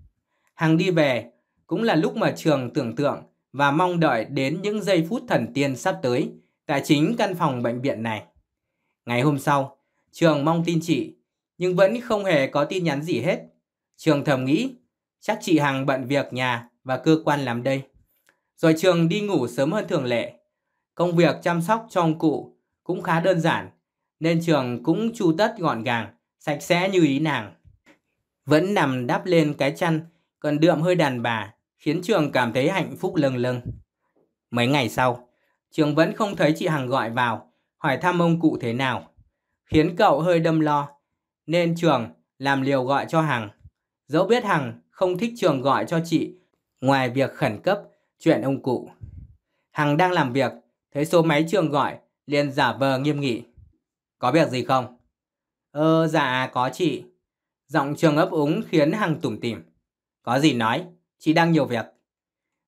Hằng đi về cũng là lúc mà trường tưởng tượng và mong đợi đến những giây phút thần tiên sắp tới tại chính căn phòng bệnh viện này. Ngày hôm sau, trường mong tin chị, nhưng vẫn không hề có tin nhắn gì hết. Trường thầm nghĩ, chắc chị Hằng bận việc nhà và cơ quan làm đây. Rồi trường đi ngủ sớm hơn thường lệ. Công việc chăm sóc cho ông cụ cũng khá đơn giản, nên trường cũng chu tất gọn gàng, sạch sẽ như ý nàng. Vẫn nằm đắp lên cái chăn, còn đượm hơi đàn bà, khiến trường cảm thấy hạnh phúc lâng lâng. Mấy ngày sau, trường vẫn không thấy chị Hằng gọi vào, hỏi thăm ông cụ thế nào, khiến cậu hơi đâm lo, nên trường làm liều gọi cho Hằng. Dẫu biết Hằng không thích trường gọi cho chị, ngoài việc khẩn cấp chuyện ông cụ. Hằng đang làm việc, thấy số máy trường gọi liền giả vờ nghiêm nghị. Có việc gì không? Ờ, dạ, có chị. Giọng trường ấp úng khiến Hằng tủm tỉm. Có gì nói, chị đang nhiều việc.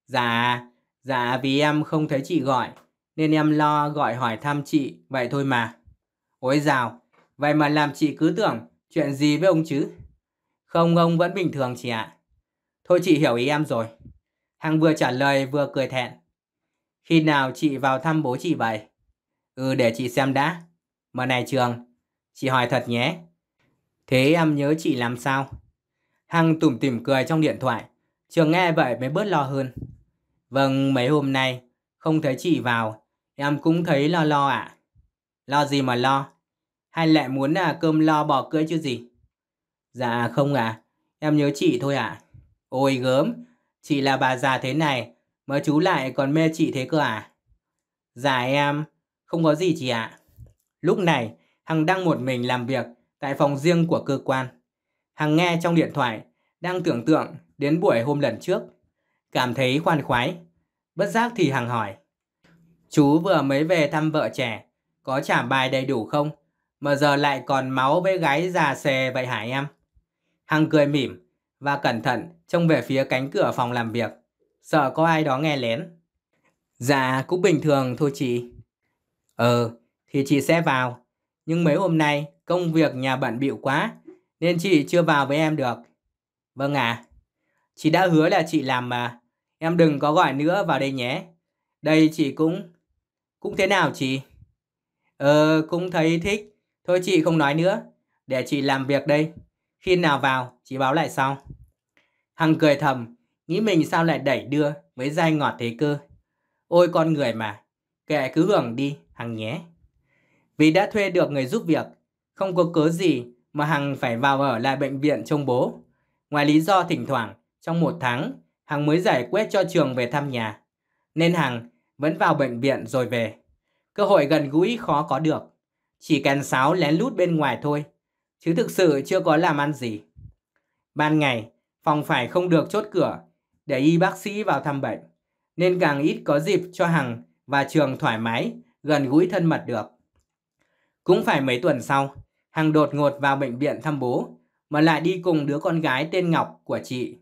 Dạ, dạ vì em không thấy chị gọi, nên em lo gọi hỏi thăm chị, vậy thôi mà. Ôi dào, vậy mà làm chị cứ tưởng chuyện gì với ông chứ? Không, ông vẫn bình thường chị ạ. À. Thôi chị hiểu ý em rồi. Hằng vừa trả lời vừa cười thẹn. Khi nào chị vào thăm bố chị vậy? Ừ để chị xem đã. Mà này Trường, chị hỏi thật nhé. Thế em nhớ chị làm sao? Hằng tủm tỉm cười trong điện thoại. Trường nghe vậy mới bớt lo hơn. Vâng, mấy hôm nay không thấy chị vào, em cũng thấy lo lo ạ. À. Lo gì mà lo? Hay lại muốn là cơm lo bò cưỡi chứ gì? Dạ không ạ, à. em nhớ chị thôi ạ. À. Ôi gớm, chị là bà già thế này, mà chú lại còn mê chị thế cơ à? Dạ em, không có gì chị ạ. Lúc này, Hằng đang một mình làm việc tại phòng riêng của cơ quan. Hằng nghe trong điện thoại, đang tưởng tượng đến buổi hôm lần trước. Cảm thấy khoan khoái. Bất giác thì Hằng hỏi. Chú vừa mới về thăm vợ trẻ, có trả bài đầy đủ không? Mà giờ lại còn máu với gái già xề vậy hả em? Hằng cười mỉm và cẩn thận trông về phía cánh cửa phòng làm việc. Sợ có ai đó nghe lén. Dạ, cũng bình thường thôi chị. Ờ, thì chị sẽ vào. Nhưng mấy hôm nay công việc nhà bận bịu quá nên chị chưa vào với em được. Vâng ạ. À, chị đã hứa là chị làm mà. Em đừng có gọi nữa vào đây nhé. Đây chị cũng... Cũng thế nào chị? Ờ, cũng thấy thích. Thôi chị không nói nữa. Để chị làm việc đây. Khi nào vào, chị báo lại sau. Hằng cười thầm, nghĩ mình sao lại đẩy đưa với dai ngọt thế cơ. Ôi con người mà, kệ cứ hưởng đi, Hằng nhé. Vì đã thuê được người giúp việc, không có cớ gì mà Hằng phải vào ở lại bệnh viện trông bố. Ngoài lý do thỉnh thoảng, trong một tháng, Hằng mới giải quyết cho trường về thăm nhà. Nên Hằng vẫn vào bệnh viện rồi về. Cơ hội gần gũi khó có được. Chỉ càn sáo lén lút bên ngoài thôi. Chứ thực sự chưa có làm ăn gì. Ban ngày, phòng phải không được chốt cửa để y bác sĩ vào thăm bệnh. Nên càng ít có dịp cho Hằng và trường thoải mái gần gũi thân mật được. Cũng phải mấy tuần sau, Hằng đột ngột vào bệnh viện thăm bố, mà lại đi cùng đứa con gái tên Ngọc của chị.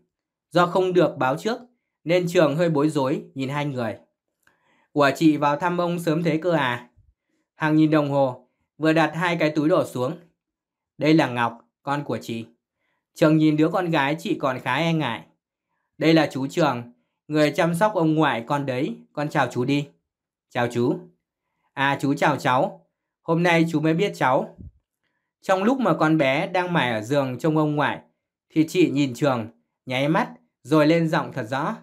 Do không được báo trước, nên trường hơi bối rối nhìn hai người. ủa chị vào thăm ông sớm thế cơ à? Hằng nhìn đồng hồ, vừa đặt hai cái túi đổ xuống. Đây là Ngọc, con của chị. Trường nhìn đứa con gái chị còn khá e ngại. Đây là chú Trường, người chăm sóc ông ngoại con đấy, con chào chú đi. Chào chú. À chú chào cháu, hôm nay chú mới biết cháu. Trong lúc mà con bé đang mải ở giường trông ông ngoại, thì chị nhìn Trường, nháy mắt, rồi lên giọng thật rõ.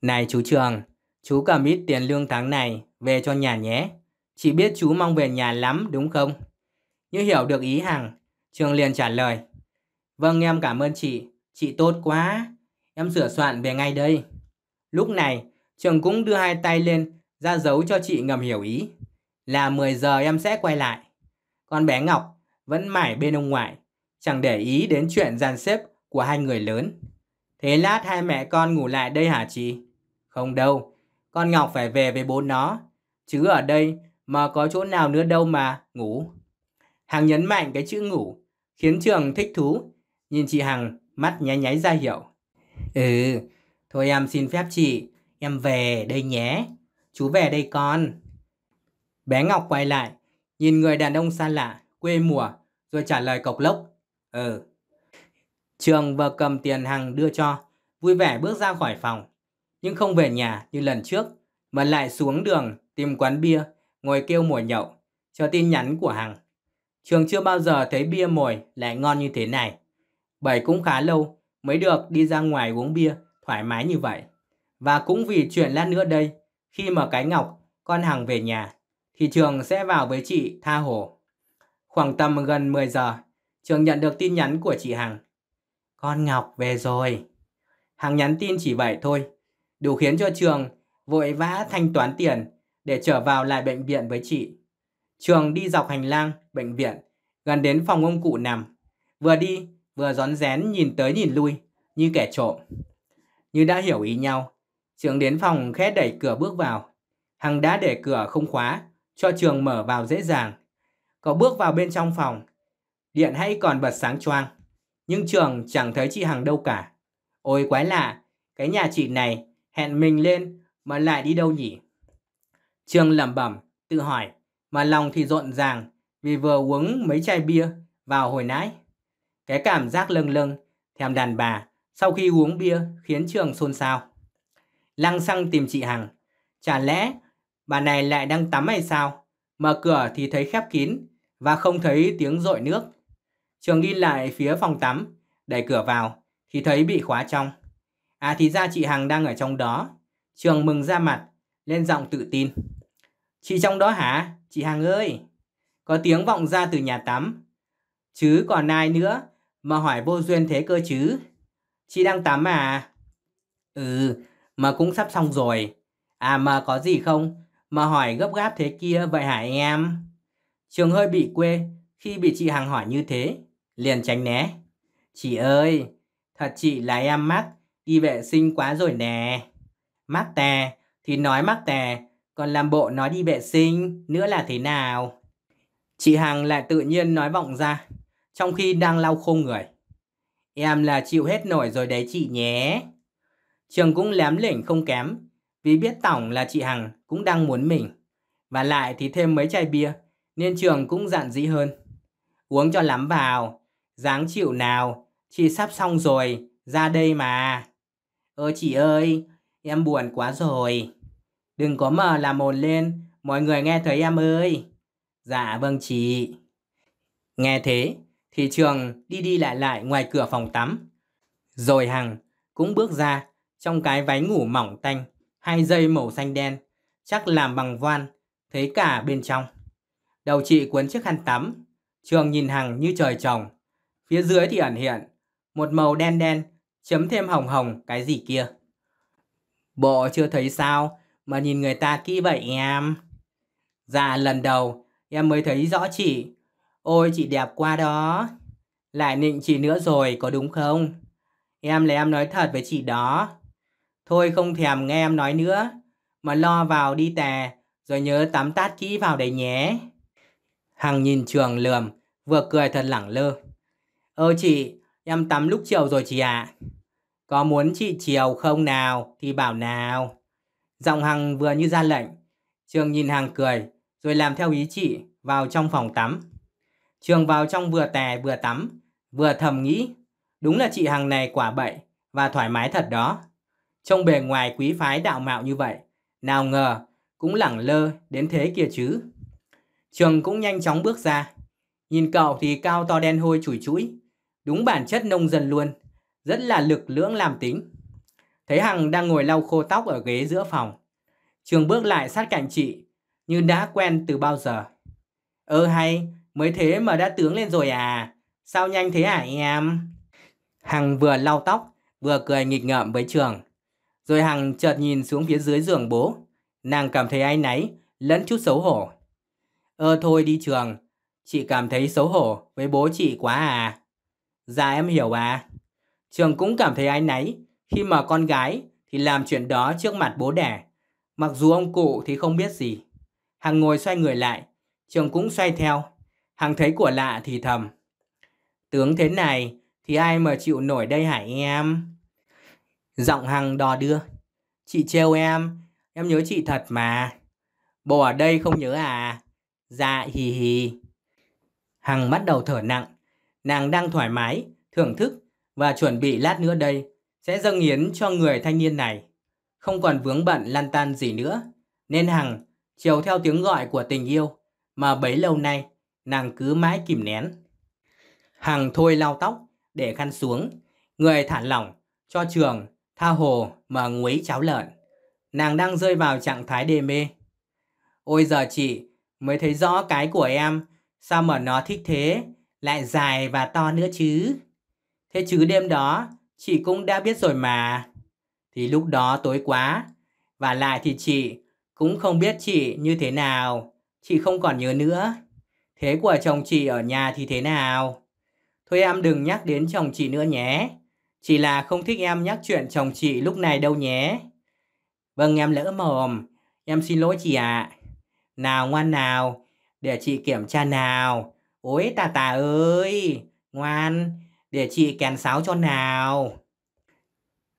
Này chú Trường, chú cầm ít tiền lương tháng này về cho nhà nhé. Chị biết chú mong về nhà lắm đúng không? Như hiểu được ý Hằng, Trường liền trả lời. Vâng em cảm ơn chị, chị tốt quá. Em sửa soạn về ngay đây. Lúc này, Trường cũng đưa hai tay lên ra dấu cho chị ngầm hiểu ý, là 10 giờ em sẽ quay lại. con bé Ngọc vẫn mải bên ông ngoại, chẳng để ý đến chuyện dàn xếp của hai người lớn. Thế lát hai mẹ con ngủ lại đây hả chị? Không đâu, con Ngọc phải về với bố nó, chứ ở đây mà có chỗ nào nữa đâu mà ngủ. Hằng nhấn mạnh cái chữ ngủ, khiến Trường thích thú, nhìn chị Hằng mắt nháy nháy ra hiệu. Ừ, thôi em xin phép chị, em về đây nhé. Chú về đây con. Bé Ngọc quay lại, nhìn người đàn ông xa lạ, quê mùa, rồi trả lời cộc lốc. Ừ. Trường vừa cầm tiền Hằng đưa cho, vui vẻ bước ra khỏi phòng. Nhưng không về nhà như lần trước, mà lại xuống đường tìm quán bia, ngồi kêu mồi nhậu, chờ tin nhắn của Hằng. Trường chưa bao giờ thấy bia mồi lại ngon như thế này. Bảy cũng khá lâu mới được đi ra ngoài uống bia thoải mái như vậy. Và cũng vì chuyện lát nữa đây khi mà cái ngọc, con hàng về nhà, thì Trường sẽ vào với chị tha hồ. Khoảng tầm gần 10 giờ, Trường nhận được tin nhắn của chị Hằng. Con Ngọc về rồi. Hằng nhắn tin chỉ vậy thôi, đủ khiến cho Trường vội vã thanh toán tiền để trở vào lại bệnh viện với chị. Trường đi dọc hành lang bệnh viện, gần đến phòng ông cụ nằm. Vừa đi, vừa rón rén nhìn tới nhìn lui, như kẻ trộm. Như đã hiểu ý nhau, Trường đến phòng khẽ đẩy cửa bước vào. Hằng đã để cửa không khóa, cho trường mở vào dễ dàng. Cậu bước vào bên trong phòng. Điện hay còn bật sáng choang. Nhưng trường chẳng thấy chị Hằng đâu cả. Ôi quái lạ, cái nhà chị này hẹn mình lên mà lại đi đâu nhỉ? Trường lẩm bẩm, tự hỏi, mà lòng thì rộn ràng vì vừa uống mấy chai bia vào hồi nãy. Cái cảm giác lâng lâng, thèm đàn bà sau khi uống bia khiến trường xôn xao lăng xăng tìm chị Hằng. Chả lẽ bà này lại đang tắm hay sao? Mở cửa thì thấy khép kín và không thấy tiếng rội nước. Trường đi lại phía phòng tắm, đẩy cửa vào thì thấy bị khóa trong. À thì ra chị Hằng đang ở trong đó. Trường mừng ra mặt, lên giọng tự tin. Chị trong đó hả? Chị Hằng ơi! Có tiếng vọng ra từ nhà tắm. Chứ còn ai nữa mà hỏi vô duyên thế cơ chứ? Chị đang tắm à? Ừ, mà cũng sắp xong rồi. À mà có gì không? Mà hỏi gấp gáp thế kia vậy hả em? Trường hơi bị quê khi bị chị Hằng hỏi như thế. Liền tránh né. Chị ơi, thật chị là em mắc, đi vệ sinh quá rồi nè. Mắc tè, thì nói mắc tè, còn làm bộ nói đi vệ sinh, nữa là thế nào? Chị Hằng lại tự nhiên nói vọng ra, trong khi đang lau khô người. Em là chịu hết nổi rồi đấy chị nhé. Trường cũng lém lỉnh không kém, vì biết Tổng là chị Hằng cũng đang muốn mình. Và lại thì thêm mấy chai bia, nên Trường cũng dạn dĩ hơn. Uống cho lắm vào, dáng chịu nào, chị sắp xong rồi, ra đây mà. Ơ chị ơi, em buồn quá rồi. Đừng có mờ làm ồn lên, mọi người nghe thấy em ơi. Dạ vâng chị. Nghe thế, thì Trường đi đi lại lại ngoài cửa phòng tắm. Rồi Hằng cũng bước ra trong cái váy ngủ mỏng tanh, hai dây màu xanh đen, chắc làm bằng voan, thấy cả bên trong. Đầu chị cuốn chiếc khăn tắm, trường nhìn hàng như trời trồng. Phía dưới thì ẩn hiện, một màu đen đen, chấm thêm hồng hồng cái gì kia. Bộ chưa thấy sao mà nhìn người ta kỹ vậy em. Dạ lần đầu em mới thấy rõ chị. Ôi chị đẹp quá đó. Lại nịnh chị nữa rồi có đúng không? Em là em nói thật với chị đó. Thôi không thèm nghe em nói nữa, mà lo vào đi tè, rồi nhớ tắm tát kỹ vào đấy nhé. Hằng nhìn trường lườm, vừa cười thật lẳng lơ. Ơ chị, em tắm lúc chiều rồi chị ạ. À. Có muốn chị chiều không nào, thì bảo nào. Giọng Hằng vừa như ra lệnh. Trường nhìn Hằng cười, rồi làm theo ý chị, vào trong phòng tắm. Trường vào trong vừa tè vừa tắm, vừa thầm nghĩ. Đúng là chị Hằng này quả bậy và thoải mái thật đó. Trông bề ngoài quý phái đạo mạo như vậy, nào ngờ cũng lẳng lơ đến thế kia chứ. Trường cũng nhanh chóng bước ra. Nhìn cậu thì cao to đen hôi chủi chũi. Đúng bản chất nông dân luôn. Rất là lực lưỡng làm tính. Thấy Hằng đang ngồi lau khô tóc ở ghế giữa phòng. Trường bước lại sát cạnh chị. Như đã quen từ bao giờ. Ơ hay, mới thế mà đã tướng lên rồi à. Sao nhanh thế hả à, em? Hằng vừa lau tóc, vừa cười nghịch ngợm với Trường. Rồi Hằng chợt nhìn xuống phía dưới giường bố. Nàng cảm thấy áy náy, lẫn chút xấu hổ. Ơ ờ, thôi đi trường, chị cảm thấy xấu hổ với bố chị quá à. Dạ em hiểu à. Trường cũng cảm thấy áy náy khi mà con gái thì làm chuyện đó trước mặt bố đẻ. Mặc dù ông cụ thì không biết gì. Hằng ngồi xoay người lại, trường cũng xoay theo. Hằng thấy của lạ thì thầm. Tướng thế này thì ai mà chịu nổi đây hả em? Giọng Hằng đò đưa. Chị trêu em, em nhớ chị thật mà. Bồ ở đây không nhớ à? Dạ hì hì. Hằng bắt đầu thở nặng. Nàng đang thoải mái, thưởng thức và chuẩn bị lát nữa đây sẽ dâng hiến cho người thanh niên này. Không còn vướng bận lan tan gì nữa. Nên Hằng chiều theo tiếng gọi của tình yêu mà bấy lâu nay nàng cứ mãi kìm nén. Hằng thôi lau tóc để khăn xuống, người thả lỏng cho trường tha hồ mà nguấy cháo lợn. Nàng đang rơi vào trạng thái đê mê. Ôi giờ chị, mới thấy rõ cái của em, sao mà nó thích thế, lại dài và to nữa chứ. Thế chứ đêm đó, chị cũng đã biết rồi mà. Thì lúc đó tối quá, và lại thì chị cũng không biết chị như thế nào, chị không còn nhớ nữa. Thế của chồng chị ở nhà thì thế nào? Thôi em đừng nhắc đến chồng chị nữa nhé. Chỉ là không thích em nhắc chuyện chồng chị lúc này đâu nhé. Vâng em lỡ mồm, em xin lỗi chị ạ. À. Nào ngoan nào, để chị kiểm tra nào. Ôi tà tà ơi, ngoan, để chị kèn sáo cho nào.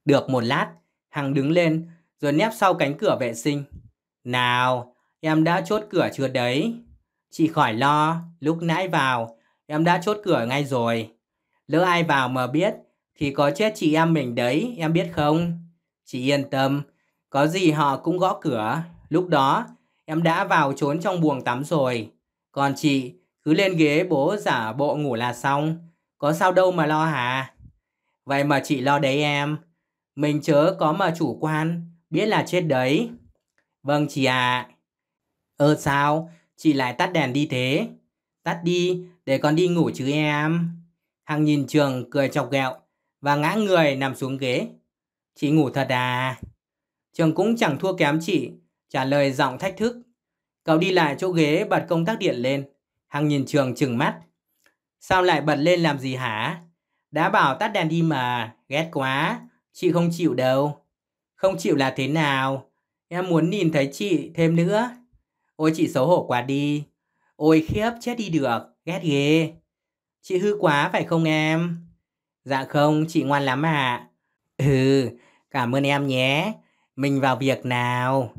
Được một lát, Hằng đứng lên rồi nép sau cánh cửa vệ sinh. Nào, em đã chốt cửa chưa đấy? Chị khỏi lo, lúc nãy vào, em đã chốt cửa ngay rồi. Lỡ ai vào mà biết thì có chết chị em mình đấy, em biết không? Chị yên tâm, có gì họ cũng gõ cửa. Lúc đó, em đã vào trốn trong buồng tắm rồi. Còn chị, cứ lên ghế bố giả bộ ngủ là xong. Có sao đâu mà lo hả? Vậy mà chị lo đấy em. Mình chớ có mà chủ quan, biết là chết đấy. Vâng chị ạ. À. Ờ, Ơ sao, chị lại tắt đèn đi thế? Tắt đi, để con đi ngủ chứ em. Hằng nhìn trường cười chọc ghẹo và ngã người nằm xuống ghế. Chị ngủ thật à? Trường cũng chẳng thua kém chị, trả lời giọng thách thức. Cậu đi lại chỗ ghế bật công tắc điện lên. Hằng nhìn Trường chừng mắt. Sao lại bật lên làm gì hả? Đã bảo tắt đèn đi mà, ghét quá. Chị không chịu đâu. Không chịu là thế nào? Em muốn nhìn thấy chị thêm nữa. Ôi chị xấu hổ quá đi. Ôi khiếp, chết đi được, ghét ghê. Chị hư quá phải không em? Dạ không, chị ngoan lắm ạ. À. Ừ, cảm ơn em nhé. Mình vào việc nào.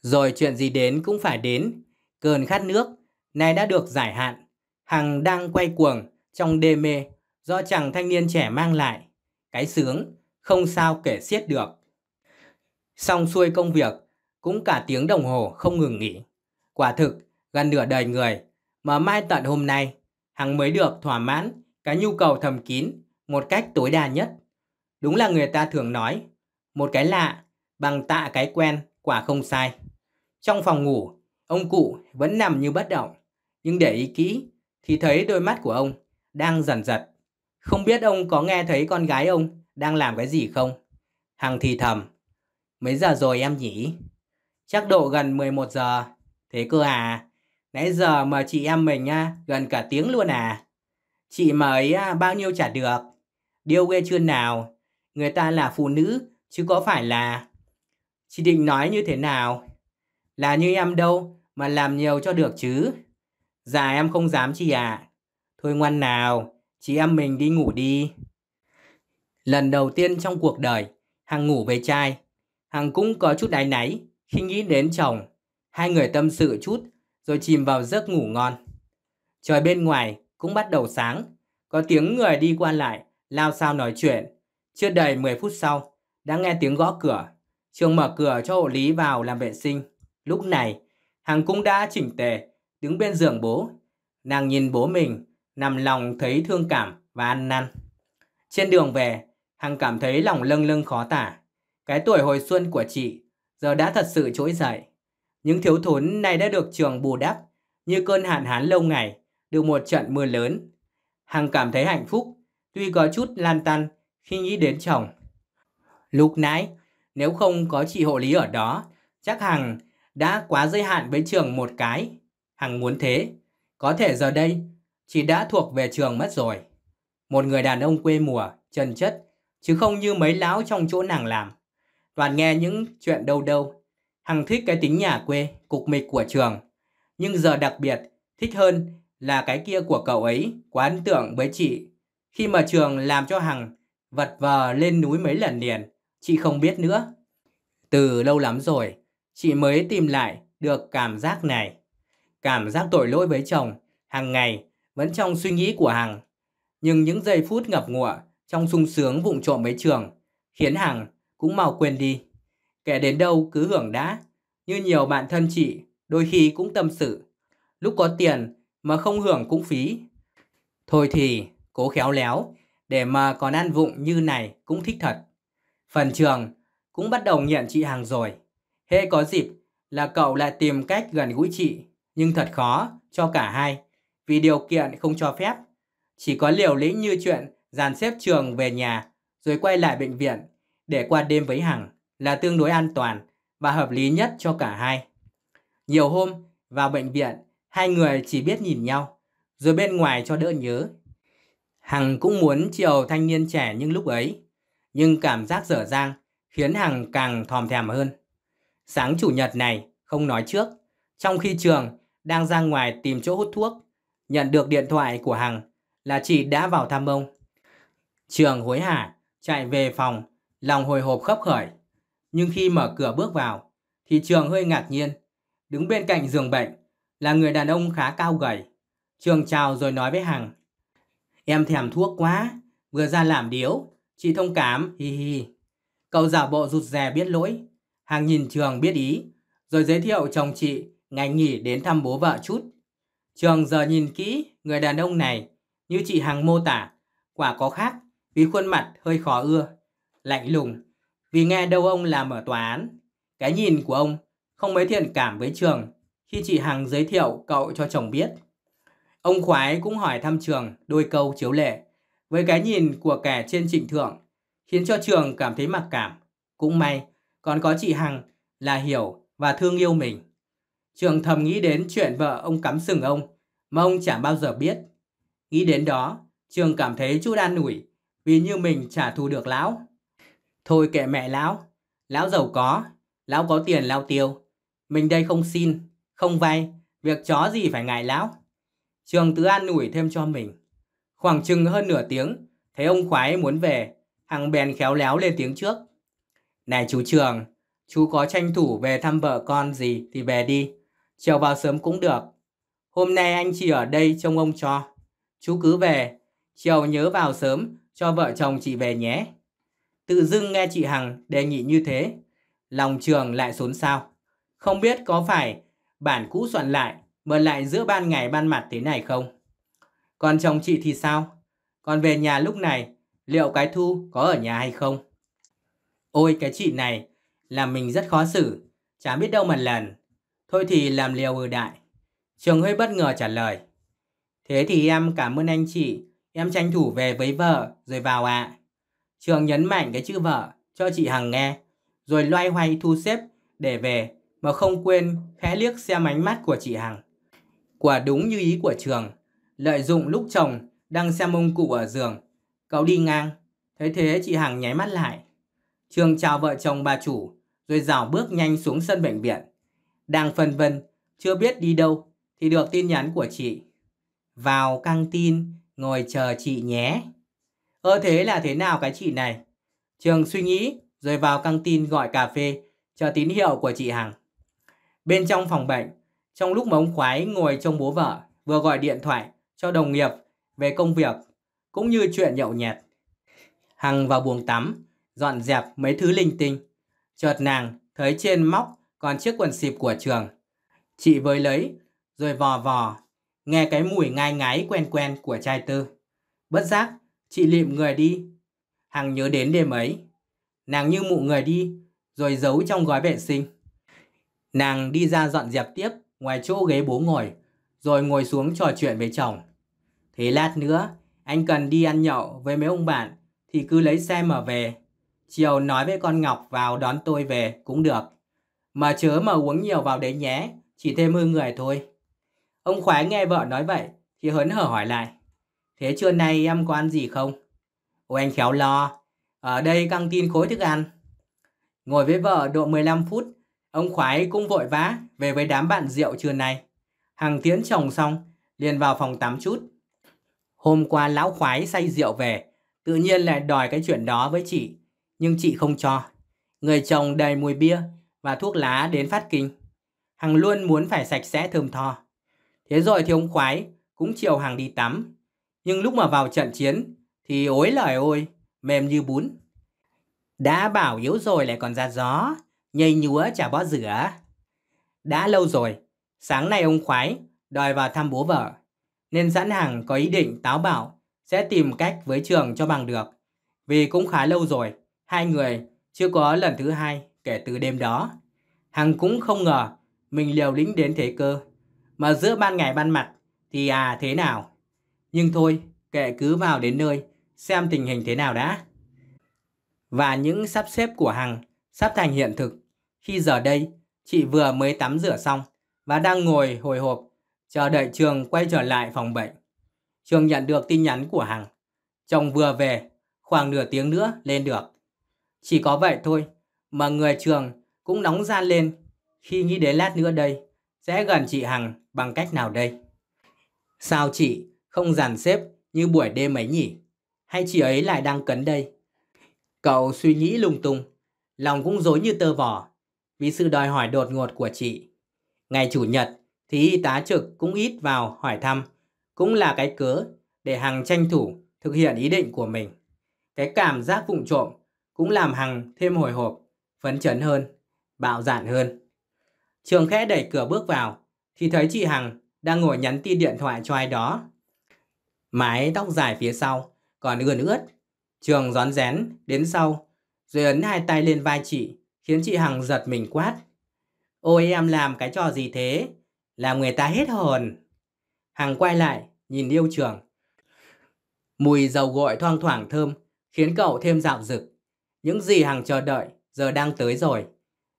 Rồi chuyện gì đến cũng phải đến. Cơn khát nước nay đã được giải hạn. Hằng đang quay cuồng trong đê mê do chàng thanh niên trẻ mang lại. Cái sướng không sao kể xiết được. Xong xuôi công việc cũng cả tiếng đồng hồ không ngừng nghỉ. Quả thực gần nửa đời người mà mai tận hôm nay Hằng mới được thỏa mãn cái nhu cầu thầm kín một cách tối đa nhất. Đúng là người ta thường nói, một cái lạ bằng tạ cái quen quả không sai. Trong phòng ngủ, ông cụ vẫn nằm như bất động, nhưng để ý kỹ thì thấy đôi mắt của ông đang dần giật. Không biết ông có nghe thấy con gái ông đang làm cái gì không? Hằng thì thầm, mấy giờ rồi em nhỉ? Chắc độ gần 11 giờ. Thế cơ à, nãy giờ mà chị em mình á, gần cả tiếng luôn à. Chị mới bao nhiêu trả được. Điêu ghê chưa nào, người ta là phụ nữ, chứ có phải là... Chị định nói như thế nào? Là như em đâu mà làm nhiều cho được chứ. Dạ em không dám chị ạ. À. Thôi ngoan nào, chị em mình đi ngủ đi. Lần đầu tiên trong cuộc đời, Hằng ngủ với trai. Hằng cũng có chút áy náy khi nghĩ đến chồng. Hai người tâm sự chút rồi chìm vào giấc ngủ ngon. Trời bên ngoài cũng bắt đầu sáng, có tiếng người đi qua lại, lao sao nói chuyện. Chưa đầy 10 phút sau, đã nghe tiếng gõ cửa. Trường mở cửa cho hộ lý vào làm vệ sinh. Lúc này, Hằng cũng đã chỉnh tề, đứng bên giường bố. Nàng nhìn bố mình, nằm lòng thấy thương cảm và ăn năn. Trên đường về, Hằng cảm thấy lòng lâng lâng khó tả. Cái tuổi hồi xuân của chị giờ đã thật sự trỗi dậy. Những thiếu thốn này đã được trường bù đắp như cơn hạn hán lâu ngày từ một trận mưa lớn. Hằng cảm thấy hạnh phúc, tuy có chút lan tăn khi nghĩ đến chồng. Lúc nãy, nếu không có chị hộ lý ở đó, chắc Hằng đã quá giới hạn với trường một cái. Hằng muốn thế, có thể giờ đây chị đã thuộc về trường mất rồi. Một người đàn ông quê mùa, trần chất, chứ không như mấy lão trong chỗ nàng làm. Toàn nghe những chuyện đâu đâu. Hằng thích cái tính nhà quê, cục mịch của trường. Nhưng giờ đặc biệt, thích hơn là cái kia của cậu ấy quá ấn tượng với chị. Khi mà trường làm cho Hằng vật vờ lên núi mấy lần liền, chị không biết nữa. Từ lâu lắm rồi, chị mới tìm lại được cảm giác này. Cảm giác tội lỗi với chồng, hàng ngày vẫn trong suy nghĩ của Hằng. Nhưng những giây phút ngập ngụa trong sung sướng vụng trộm với trường khiến Hằng cũng mau quên đi. Kẻ đến đâu cứ hưởng đã, như nhiều bạn thân chị đôi khi cũng tâm sự. Lúc có tiền mà không hưởng cũng phí. Thôi thì, cố khéo léo, để mà còn ăn vụng như này cũng thích thật. Phần trường cũng bắt đầu nghiện chị Hằng rồi. Hễ có dịp là cậu lại tìm cách gần gũi chị, nhưng thật khó cho cả hai, vì điều kiện không cho phép. Chỉ có liều lĩnh như chuyện dàn xếp trường về nhà rồi quay lại bệnh viện để qua đêm với Hằng là tương đối an toàn và hợp lý nhất cho cả hai. Nhiều hôm vào bệnh viện Hai người chỉ biết nhìn nhau, rồi bên ngoài cho đỡ nhớ. Hằng cũng muốn chiều thanh niên trẻ nhưng lúc ấy, nhưng cảm giác dở dang khiến Hằng càng thòm thèm hơn. Sáng chủ nhật này, không nói trước, trong khi trường đang ra ngoài tìm chỗ hút thuốc, nhận được điện thoại của Hằng là chị đã vào thăm ông. Trường hối hả, chạy về phòng, lòng hồi hộp khấp khởi. Nhưng khi mở cửa bước vào, thì Trường hơi ngạc nhiên, đứng bên cạnh giường bệnh là người đàn ông khá cao gầy. Trường chào rồi nói với Hằng. Em thèm thuốc quá, vừa ra làm điếu, chị thông cảm, hi hi. Cậu giả bộ rụt rè biết lỗi. Hằng nhìn Trường biết ý, rồi giới thiệu chồng chị ngày nghỉ đến thăm bố vợ chút. Trường giờ nhìn kỹ người đàn ông này, như chị Hằng mô tả, quả có khác vì khuôn mặt hơi khó ưa, lạnh lùng, vì nghe đâu ông làm ở tòa án. Cái nhìn của ông không mấy thiện cảm với Trường khi chị Hằng giới thiệu cậu cho chồng biết. Ông khoái cũng hỏi thăm Trường đôi câu chiếu lệ. Với cái nhìn của kẻ trên trịnh thượng, khiến cho Trường cảm thấy mặc cảm. Cũng may, còn có chị Hằng là hiểu và thương yêu mình. Trường thầm nghĩ đến chuyện vợ ông cắm sừng ông mà ông chẳng bao giờ biết. Nghĩ đến đó, Trường cảm thấy chút an ủi vì như mình trả thù được lão. Thôi kệ mẹ lão, lão giàu có, lão có tiền lao tiêu, mình đây không xin không vay, việc chó gì phải ngại lão. Trường Tứ An ủi thêm cho mình. Khoảng chừng hơn nửa tiếng, thấy ông khoái muốn về, hằng bèn khéo léo lên tiếng trước. Này chú Trường, chú có tranh thủ về thăm vợ con gì thì về đi, chiều vào sớm cũng được. Hôm nay anh chỉ ở đây trông ông cho. Chú cứ về, chiều nhớ vào sớm cho vợ chồng chị về nhé. Tự dưng nghe chị Hằng đề nghị như thế, lòng trường lại xốn xao. Không biết có phải bản cũ soạn lại, mở lại giữa ban ngày ban mặt thế này không? Còn chồng chị thì sao? Còn về nhà lúc này, liệu cái thu có ở nhà hay không? Ôi cái chị này, làm mình rất khó xử, chả biết đâu mà lần. Thôi thì làm liều ư đại. Trường hơi bất ngờ trả lời. Thế thì em cảm ơn anh chị, em tranh thủ về với vợ rồi vào ạ. À. Trường nhấn mạnh cái chữ vợ cho chị Hằng nghe, rồi loay hoay thu xếp để về mà không quên khẽ liếc xem ánh mắt của chị Hằng. Quả đúng như ý của trường, lợi dụng lúc chồng đang xem ông cụ ở giường, cậu đi ngang, thấy thế chị Hằng nháy mắt lại. Trường chào vợ chồng bà chủ, rồi dào bước nhanh xuống sân bệnh viện. Đang phân vân, chưa biết đi đâu, thì được tin nhắn của chị. Vào căng tin, ngồi chờ chị nhé. Ơ thế là thế nào cái chị này? Trường suy nghĩ, rồi vào căng tin gọi cà phê, chờ tín hiệu của chị Hằng. Bên trong phòng bệnh, trong lúc mà ông Khoái ngồi trong bố vợ, vừa gọi điện thoại cho đồng nghiệp về công việc, cũng như chuyện nhậu nhẹt. Hằng vào buồng tắm, dọn dẹp mấy thứ linh tinh. Chợt nàng thấy trên móc còn chiếc quần xịp của trường. Chị với lấy, rồi vò vò, nghe cái mùi ngai ngái quen quen của trai tư. Bất giác, chị lịm người đi. Hằng nhớ đến đêm ấy. Nàng như mụ người đi, rồi giấu trong gói vệ sinh. Nàng đi ra dọn dẹp tiếp ngoài chỗ ghế bố ngồi, rồi ngồi xuống trò chuyện với chồng. Thế lát nữa, anh cần đi ăn nhậu với mấy ông bạn thì cứ lấy xe mà về. Chiều nói với con Ngọc vào đón tôi về cũng được. Mà chớ mà uống nhiều vào đấy nhé, chỉ thêm hư người thôi. Ông Khoái nghe vợ nói vậy thì hớn hở hỏi lại. Thế trưa nay em có ăn gì không? ô anh khéo lo, ở đây căng tin khối thức ăn. Ngồi với vợ độ 15 phút Ông khoái cũng vội vã về với đám bạn rượu trưa nay. Hằng Tiến chồng xong, liền vào phòng tắm chút. Hôm qua lão khoái say rượu về, tự nhiên lại đòi cái chuyện đó với chị, nhưng chị không cho. Người chồng đầy mùi bia và thuốc lá đến phát kinh. Hằng luôn muốn phải sạch sẽ thơm tho. Thế rồi thì ông khoái cũng chiều Hằng đi tắm. Nhưng lúc mà vào trận chiến thì ối lời ôi, mềm như bún. Đã bảo yếu rồi lại còn ra gió nhây nhúa chả bó rửa. Đã lâu rồi, sáng nay ông khoái đòi vào thăm bố vợ, nên sẵn hàng có ý định táo bảo sẽ tìm cách với trường cho bằng được. Vì cũng khá lâu rồi, hai người chưa có lần thứ hai kể từ đêm đó. Hằng cũng không ngờ mình liều lĩnh đến thế cơ. Mà giữa ban ngày ban mặt thì à thế nào. Nhưng thôi, kệ cứ vào đến nơi xem tình hình thế nào đã. Và những sắp xếp của Hằng sắp thành hiện thực khi giờ đây chị vừa mới tắm rửa xong và đang ngồi hồi hộp chờ đợi Trường quay trở lại phòng bệnh. Trường nhận được tin nhắn của Hằng. Chồng vừa về, khoảng nửa tiếng nữa lên được. Chỉ có vậy thôi mà người Trường cũng nóng gian lên khi nghĩ đến lát nữa đây sẽ gần chị Hằng bằng cách nào đây. Sao chị không dàn xếp như buổi đêm ấy nhỉ? Hay chị ấy lại đang cấn đây? Cậu suy nghĩ lung tung, lòng cũng dối như tơ vỏ vì sự đòi hỏi đột ngột của chị. Ngày Chủ nhật thì y tá trực cũng ít vào hỏi thăm, cũng là cái cớ để Hằng tranh thủ thực hiện ý định của mình. Cái cảm giác vụng trộm cũng làm Hằng thêm hồi hộp, phấn chấn hơn, bạo dạn hơn. Trường khẽ đẩy cửa bước vào thì thấy chị Hằng đang ngồi nhắn tin điện thoại cho ai đó. Mái tóc dài phía sau còn ươn ướt. Trường gión rén đến sau rồi ấn hai tay lên vai chị khiến chị Hằng giật mình quát. Ôi em làm cái trò gì thế? Làm người ta hết hồn. Hằng quay lại, nhìn yêu Trường. Mùi dầu gội thoang thoảng thơm, khiến cậu thêm dạo rực. Những gì Hằng chờ đợi, giờ đang tới rồi.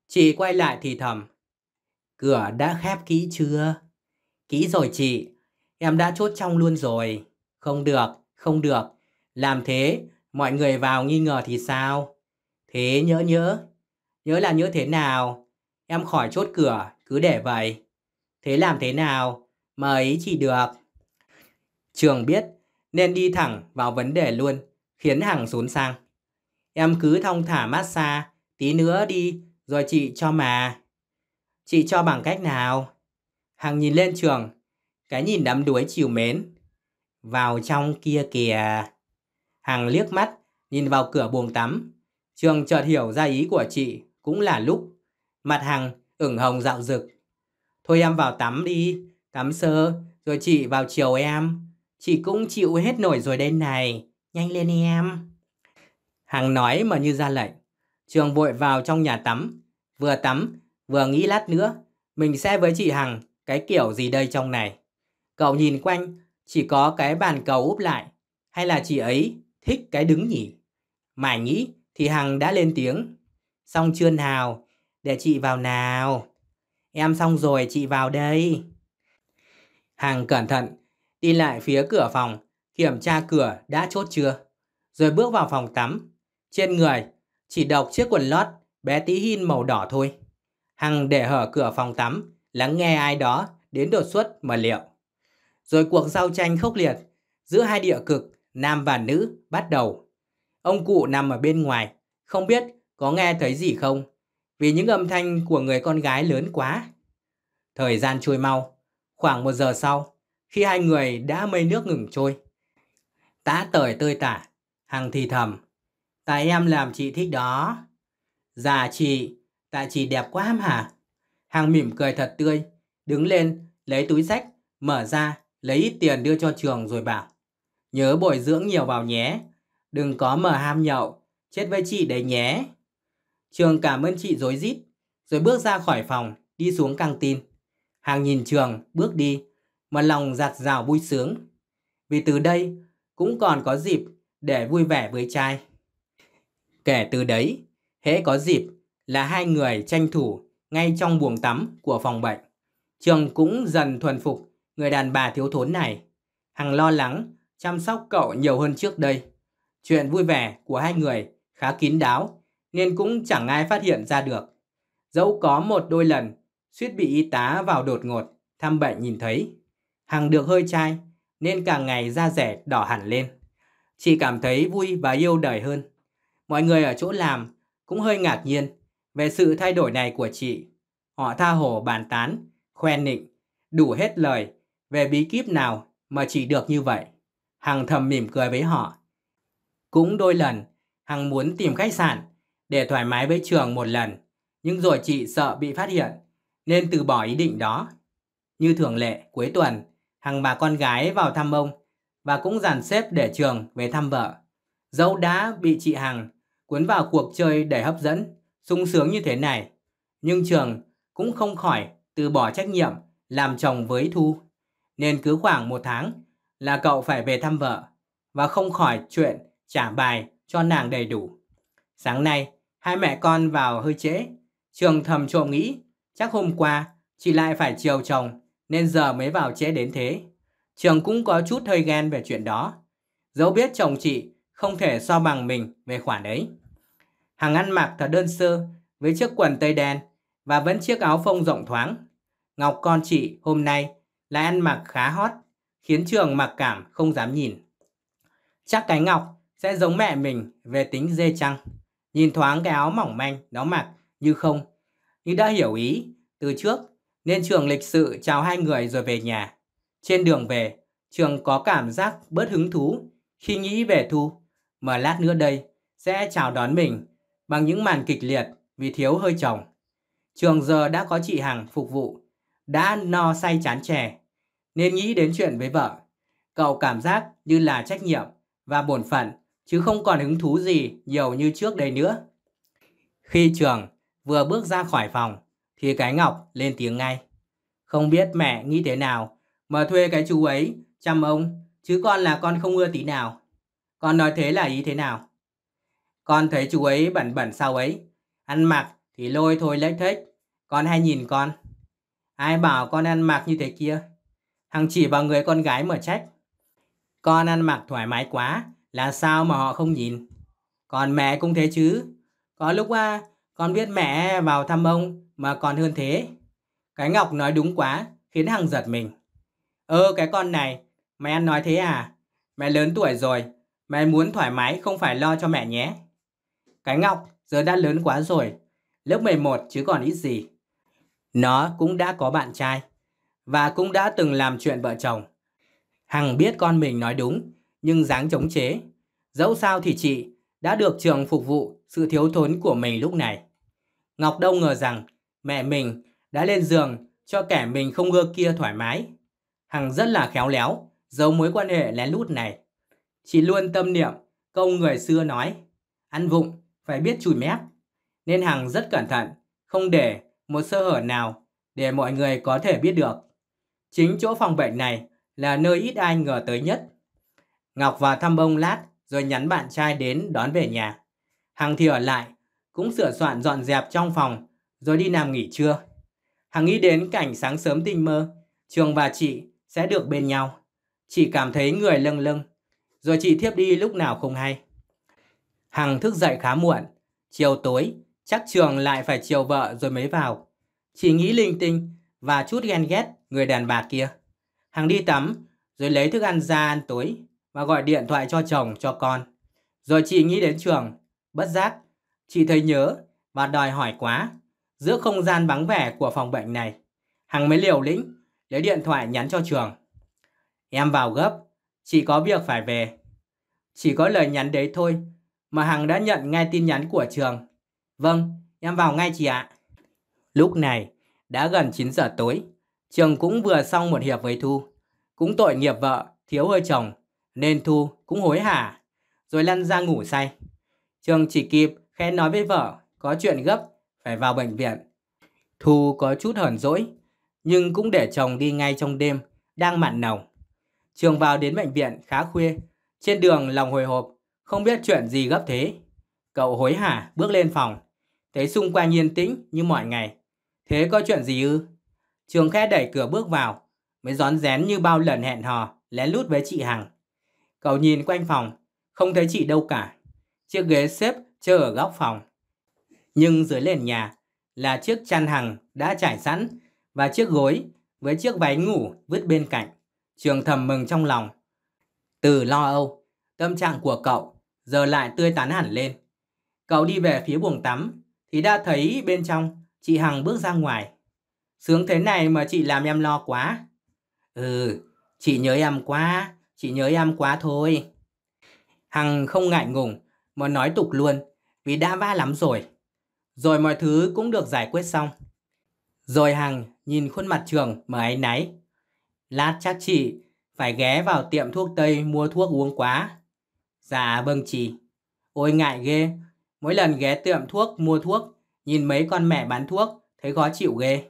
Chị quay lại thì thầm. Cửa đã khép kỹ chưa? Kỹ rồi chị, em đã chốt trong luôn rồi. Không được, không được. Làm thế, mọi người vào nghi ngờ thì sao? Thế nhớ nhớ. Nhớ làm như thế nào? Em khỏi chốt cửa, cứ để vậy. Thế làm thế nào? Mà ấy chỉ được. Trường biết, nên đi thẳng vào vấn đề luôn, khiến Hằng xuống sang. Em cứ thông thả massage, tí nữa đi, rồi chị cho mà. Chị cho bằng cách nào? Hằng nhìn lên trường, cái nhìn đắm đuối chiều mến. Vào trong kia kìa. Hằng liếc mắt, nhìn vào cửa buồng tắm. Trường chợt hiểu ra ý của chị, cũng là lúc. Mặt Hằng ửng hồng dạo rực. Thôi em vào tắm đi, tắm sơ, rồi chị vào chiều em. Chị cũng chịu hết nổi rồi đây này, nhanh lên em. Hằng nói mà như ra lệnh. Trường vội vào trong nhà tắm, vừa tắm, vừa nghĩ lát nữa. Mình sẽ với chị Hằng cái kiểu gì đây trong này. Cậu nhìn quanh, chỉ có cái bàn cầu úp lại. Hay là chị ấy thích cái đứng nhỉ? Mải nghĩ thì Hằng đã lên tiếng. Xong chưa nào? Để chị vào nào. Em xong rồi chị vào đây. Hằng cẩn thận, đi lại phía cửa phòng, kiểm tra cửa đã chốt chưa. Rồi bước vào phòng tắm. Trên người, chỉ độc chiếc quần lót bé tí hin màu đỏ thôi. Hằng để hở cửa phòng tắm, lắng nghe ai đó đến đột xuất mà liệu. Rồi cuộc giao tranh khốc liệt giữa hai địa cực nam và nữ bắt đầu. Ông cụ nằm ở bên ngoài, không biết có nghe thấy gì không? Vì những âm thanh của người con gái lớn quá. Thời gian trôi mau. Khoảng một giờ sau, khi hai người đã mây nước ngừng trôi. Tã tời tơi tả, Hằng thì thầm. Tại em làm chị thích đó. Già dạ chị, tại chị đẹp quá hả? Hằng mỉm cười thật tươi, đứng lên, lấy túi sách, mở ra, lấy ít tiền đưa cho trường rồi bảo. Nhớ bồi dưỡng nhiều vào nhé, đừng có mở ham nhậu, chết với chị đấy nhé. Trường cảm ơn chị rối rít, rồi bước ra khỏi phòng, đi xuống căng tin. Hàng nhìn Trường bước đi, mà lòng giặt rào vui sướng. Vì từ đây cũng còn có dịp để vui vẻ với trai. Kể từ đấy, hễ có dịp là hai người tranh thủ ngay trong buồng tắm của phòng bệnh. Trường cũng dần thuần phục người đàn bà thiếu thốn này. Hằng lo lắng, chăm sóc cậu nhiều hơn trước đây. Chuyện vui vẻ của hai người khá kín đáo nên cũng chẳng ai phát hiện ra được. Dẫu có một đôi lần, suýt bị y tá vào đột ngột, thăm bệnh nhìn thấy. Hằng được hơi chai, nên càng ngày da rẻ đỏ hẳn lên. Chị cảm thấy vui và yêu đời hơn. Mọi người ở chỗ làm cũng hơi ngạc nhiên về sự thay đổi này của chị. Họ tha hồ bàn tán, khoe nịnh, đủ hết lời về bí kíp nào mà chị được như vậy. Hằng thầm mỉm cười với họ. Cũng đôi lần, Hằng muốn tìm khách sạn để thoải mái với trường một lần, nhưng rồi chị sợ bị phát hiện nên từ bỏ ý định đó. Như thường lệ, cuối tuần, hàng bà con gái vào thăm ông và cũng dàn xếp để trường về thăm vợ. Dẫu đã bị chị Hằng cuốn vào cuộc chơi đầy hấp dẫn, sung sướng như thế này, nhưng trường cũng không khỏi từ bỏ trách nhiệm làm chồng với Thu. Nên cứ khoảng một tháng là cậu phải về thăm vợ và không khỏi chuyện trả bài cho nàng đầy đủ. Sáng nay, Hai mẹ con vào hơi trễ. Trường thầm trộm nghĩ, chắc hôm qua chị lại phải chiều chồng nên giờ mới vào trễ đến thế. Trường cũng có chút hơi ghen về chuyện đó. Dẫu biết chồng chị không thể so bằng mình về khoản đấy. Hằng ăn mặc thật đơn sơ với chiếc quần tây đen và vẫn chiếc áo phông rộng thoáng. Ngọc con chị hôm nay lại ăn mặc khá hot, khiến Trường mặc cảm không dám nhìn. Chắc cái Ngọc sẽ giống mẹ mình về tính dê chăng. Nhìn thoáng cái áo mỏng manh nó mặc như không. Như đã hiểu ý từ trước nên trường lịch sự chào hai người rồi về nhà. Trên đường về, trường có cảm giác bớt hứng thú khi nghĩ về Thu. Mà lát nữa đây sẽ chào đón mình bằng những màn kịch liệt vì thiếu hơi chồng. Trường giờ đã có chị Hằng phục vụ, đã no say chán chè, nên nghĩ đến chuyện với vợ. Cậu cảm giác như là trách nhiệm và bổn phận chứ không còn hứng thú gì nhiều như trước đây nữa. Khi trường vừa bước ra khỏi phòng thì cái Ngọc lên tiếng ngay. Không biết mẹ nghĩ thế nào mà thuê cái chú ấy chăm ông chứ con là con không ưa tí nào. Con nói thế là ý thế nào? Con thấy chú ấy bẩn bẩn sao ấy, ăn mặc thì lôi thôi lấy thích, con hay nhìn con. Ai bảo con ăn mặc như thế kia? Thằng chỉ vào người con gái mở trách. Con ăn mặc thoải mái quá, là sao mà họ không nhìn còn mẹ cũng thế chứ có lúc à, con biết mẹ vào thăm ông mà còn hơn thế cái ngọc nói đúng quá khiến hằng giật mình ơ ờ, cái con này mẹ ăn nói thế à mẹ lớn tuổi rồi mẹ muốn thoải mái không phải lo cho mẹ nhé cái ngọc giờ đã lớn quá rồi lớp 11 chứ còn ít gì nó cũng đã có bạn trai và cũng đã từng làm chuyện vợ chồng hằng biết con mình nói đúng nhưng dáng chống chế. Dẫu sao thì chị đã được trường phục vụ sự thiếu thốn của mình lúc này. Ngọc đâu ngờ rằng mẹ mình đã lên giường cho kẻ mình không ưa kia thoải mái. Hằng rất là khéo léo, giấu mối quan hệ lén lút này. Chị luôn tâm niệm câu người xưa nói, ăn vụng, phải biết chùi mép. Nên Hằng rất cẩn thận, không để một sơ hở nào để mọi người có thể biết được. Chính chỗ phòng bệnh này là nơi ít ai ngờ tới nhất. Ngọc vào thăm ông lát rồi nhắn bạn trai đến đón về nhà. Hằng thì ở lại, cũng sửa soạn dọn dẹp trong phòng rồi đi nằm nghỉ trưa. Hằng nghĩ đến cảnh sáng sớm tinh mơ, Trường và chị sẽ được bên nhau. Chị cảm thấy người lâng lâng, rồi chị thiếp đi lúc nào không hay. Hằng thức dậy khá muộn, chiều tối chắc Trường lại phải chiều vợ rồi mới vào. Chị nghĩ linh tinh và chút ghen ghét người đàn bà kia. Hằng đi tắm rồi lấy thức ăn ra ăn tối mà gọi điện thoại cho chồng, cho con. Rồi chị nghĩ đến trường, bất giác, chị thấy nhớ và đòi hỏi quá. Giữa không gian vắng vẻ của phòng bệnh này, Hằng mới liều lĩnh, lấy điện thoại nhắn cho trường. Em vào gấp, chị có việc phải về. Chỉ có lời nhắn đấy thôi mà Hằng đã nhận ngay tin nhắn của trường. Vâng, em vào ngay chị ạ. Lúc này, đã gần 9 giờ tối, trường cũng vừa xong một hiệp với Thu. Cũng tội nghiệp vợ, thiếu hơi chồng nên Thu cũng hối hả, rồi lăn ra ngủ say. Trường chỉ kịp khẽ nói với vợ có chuyện gấp, phải vào bệnh viện. Thu có chút hờn dỗi, nhưng cũng để chồng đi ngay trong đêm, đang mặn nồng. Trường vào đến bệnh viện khá khuya, trên đường lòng hồi hộp, không biết chuyện gì gấp thế. Cậu hối hả bước lên phòng, thấy xung quanh yên tĩnh như mọi ngày. Thế có chuyện gì ư? Trường khẽ đẩy cửa bước vào, mới rón rén như bao lần hẹn hò, lén lút với chị Hằng. Cậu nhìn quanh phòng, không thấy chị đâu cả. Chiếc ghế xếp chờ ở góc phòng. Nhưng dưới nền nhà là chiếc chăn hằng đã trải sẵn và chiếc gối với chiếc váy ngủ vứt bên cạnh. Trường thầm mừng trong lòng. Từ lo âu, tâm trạng của cậu giờ lại tươi tán hẳn lên. Cậu đi về phía buồng tắm thì đã thấy bên trong chị Hằng bước ra ngoài. Sướng thế này mà chị làm em lo quá. Ừ, chị nhớ em quá chị nhớ em quá thôi. Hằng không ngại ngùng, mà nói tục luôn, vì đã va lắm rồi. Rồi mọi thứ cũng được giải quyết xong. Rồi Hằng nhìn khuôn mặt trường mà ấy náy. Lát chắc chị phải ghé vào tiệm thuốc Tây mua thuốc uống quá. Dạ vâng chị. Ôi ngại ghê, mỗi lần ghé tiệm thuốc mua thuốc, nhìn mấy con mẹ bán thuốc, thấy khó chịu ghê.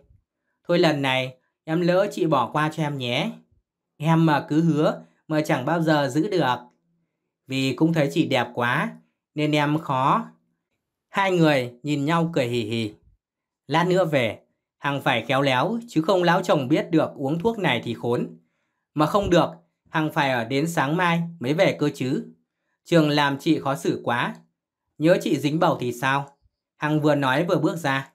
Thôi lần này, em lỡ chị bỏ qua cho em nhé. Em mà cứ hứa mà chẳng bao giờ giữ được. Vì cũng thấy chị đẹp quá, nên em khó. Hai người nhìn nhau cười hì hì. Lát nữa về, Hằng phải khéo léo, chứ không lão chồng biết được uống thuốc này thì khốn. Mà không được, Hằng phải ở đến sáng mai mới về cơ chứ. Trường làm chị khó xử quá. Nhớ chị dính bầu thì sao? Hằng vừa nói vừa bước ra.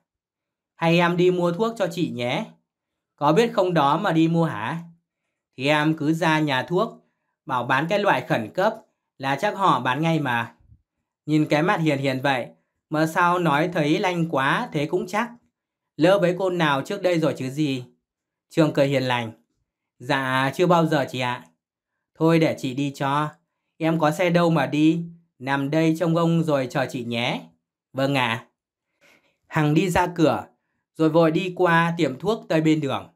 Hay em đi mua thuốc cho chị nhé. Có biết không đó mà đi mua hả? Thì em cứ ra nhà thuốc, Bảo bán cái loại khẩn cấp là chắc họ bán ngay mà. Nhìn cái mặt hiền hiền vậy, mà sao nói thấy lanh quá thế cũng chắc. Lỡ với cô nào trước đây rồi chứ gì. Trường cười hiền lành. Dạ chưa bao giờ chị ạ. Thôi để chị đi cho. Em có xe đâu mà đi. Nằm đây trông ông rồi chờ chị nhé. Vâng ạ. À. Hằng đi ra cửa, rồi vội đi qua tiệm thuốc tới bên đường.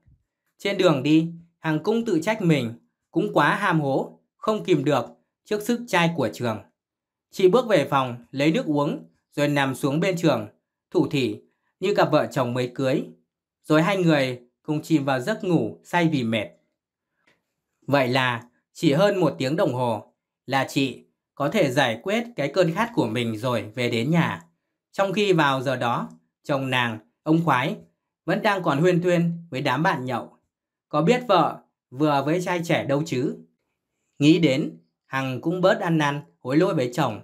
Trên đường đi, Hằng cũng tự trách mình, cũng quá ham hố không kìm được trước sức trai của trường. Chị bước về phòng, lấy nước uống, rồi nằm xuống bên trường, thủ thỉ như cặp vợ chồng mới cưới. Rồi hai người cùng chìm vào giấc ngủ say vì mệt. Vậy là chỉ hơn một tiếng đồng hồ là chị có thể giải quyết cái cơn khát của mình rồi về đến nhà. Trong khi vào giờ đó, chồng nàng, ông khoái, vẫn đang còn huyên thuyên với đám bạn nhậu. Có biết vợ vừa với trai trẻ đâu chứ? Nghĩ đến, Hằng cũng bớt ăn năn, hối lỗi với chồng.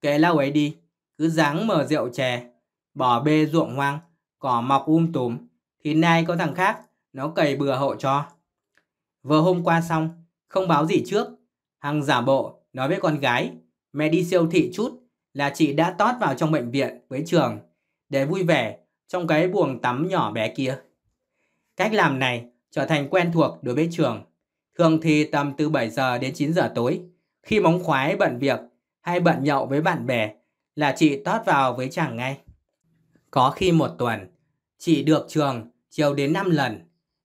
Kệ lau ấy đi, cứ dáng mở rượu chè, bỏ bê ruộng hoang, cỏ mọc um tùm, thì nay có thằng khác, nó cày bừa hộ cho. Vừa hôm qua xong, không báo gì trước, Hằng giả bộ, nói với con gái, mẹ đi siêu thị chút là chị đã tót vào trong bệnh viện với trường để vui vẻ trong cái buồng tắm nhỏ bé kia. Cách làm này trở thành quen thuộc đối với trường. Thường thì tầm từ 7 giờ đến 9 giờ tối, khi móng khoái bận việc hay bận nhậu với bạn bè là chị tót vào với chàng ngay. Có khi một tuần, chị được trường chiều đến 5 lần,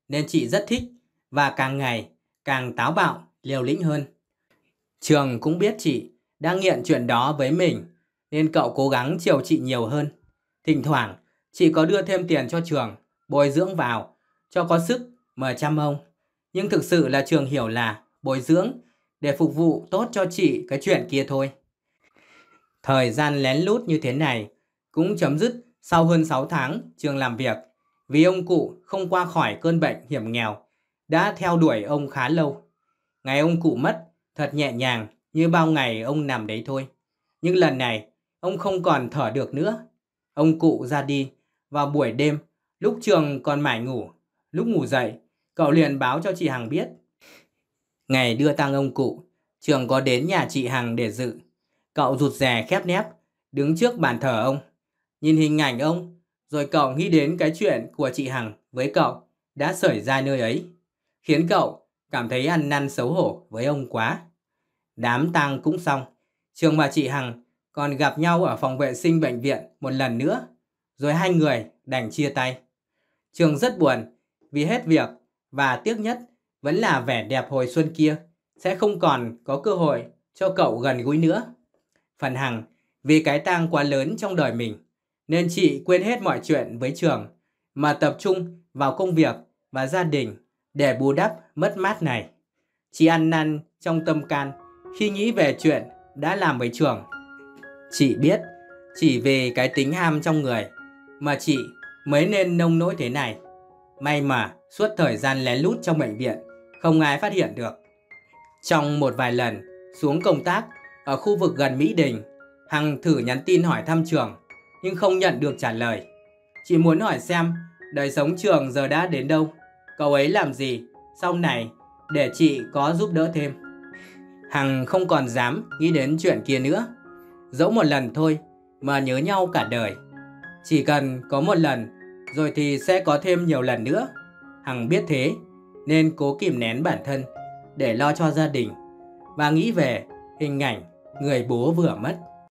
nên chị rất thích và càng ngày càng táo bạo, liều lĩnh hơn. Trường cũng biết chị đang nghiện chuyện đó với mình, nên cậu cố gắng chiều chị nhiều hơn. Thỉnh thoảng, chị có đưa thêm tiền cho trường, bồi dưỡng vào, cho có sức mà chăm ông. Nhưng thực sự là trường hiểu là bồi dưỡng để phục vụ tốt cho chị cái chuyện kia thôi. Thời gian lén lút như thế này cũng chấm dứt sau hơn 6 tháng trường làm việc vì ông cụ không qua khỏi cơn bệnh hiểm nghèo đã theo đuổi ông khá lâu. Ngày ông cụ mất thật nhẹ nhàng như bao ngày ông nằm đấy thôi. Nhưng lần này ông không còn thở được nữa. Ông cụ ra đi vào buổi đêm lúc trường còn mải ngủ, lúc ngủ dậy Cậu liền báo cho chị Hằng biết. Ngày đưa tang ông cụ, trường có đến nhà chị Hằng để dự. Cậu rụt rè khép nép, đứng trước bàn thờ ông. Nhìn hình ảnh ông, rồi cậu nghĩ đến cái chuyện của chị Hằng với cậu đã xảy ra nơi ấy. Khiến cậu cảm thấy ăn năn xấu hổ với ông quá. Đám tang cũng xong, trường và chị Hằng còn gặp nhau ở phòng vệ sinh bệnh viện một lần nữa. Rồi hai người đành chia tay. Trường rất buồn vì hết việc và tiếc nhất vẫn là vẻ đẹp hồi xuân kia sẽ không còn có cơ hội cho cậu gần gũi nữa. Phần Hằng vì cái tang quá lớn trong đời mình nên chị quên hết mọi chuyện với trường mà tập trung vào công việc và gia đình để bù đắp mất mát này. Chị ăn năn trong tâm can khi nghĩ về chuyện đã làm với trường. Chị biết chỉ vì cái tính ham trong người mà chị mới nên nông nỗi thế này. May mà suốt thời gian lén lút trong bệnh viện, không ai phát hiện được. Trong một vài lần xuống công tác ở khu vực gần Mỹ Đình, Hằng thử nhắn tin hỏi thăm trường nhưng không nhận được trả lời. Chị muốn hỏi xem đời sống trường giờ đã đến đâu, cậu ấy làm gì, sau này để chị có giúp đỡ thêm. Hằng không còn dám nghĩ đến chuyện kia nữa. Dẫu một lần thôi mà nhớ nhau cả đời. Chỉ cần có một lần rồi thì sẽ có thêm nhiều lần nữa. Hằng biết thế nên cố kìm nén bản thân để lo cho gia đình và nghĩ về hình ảnh người bố vừa mất.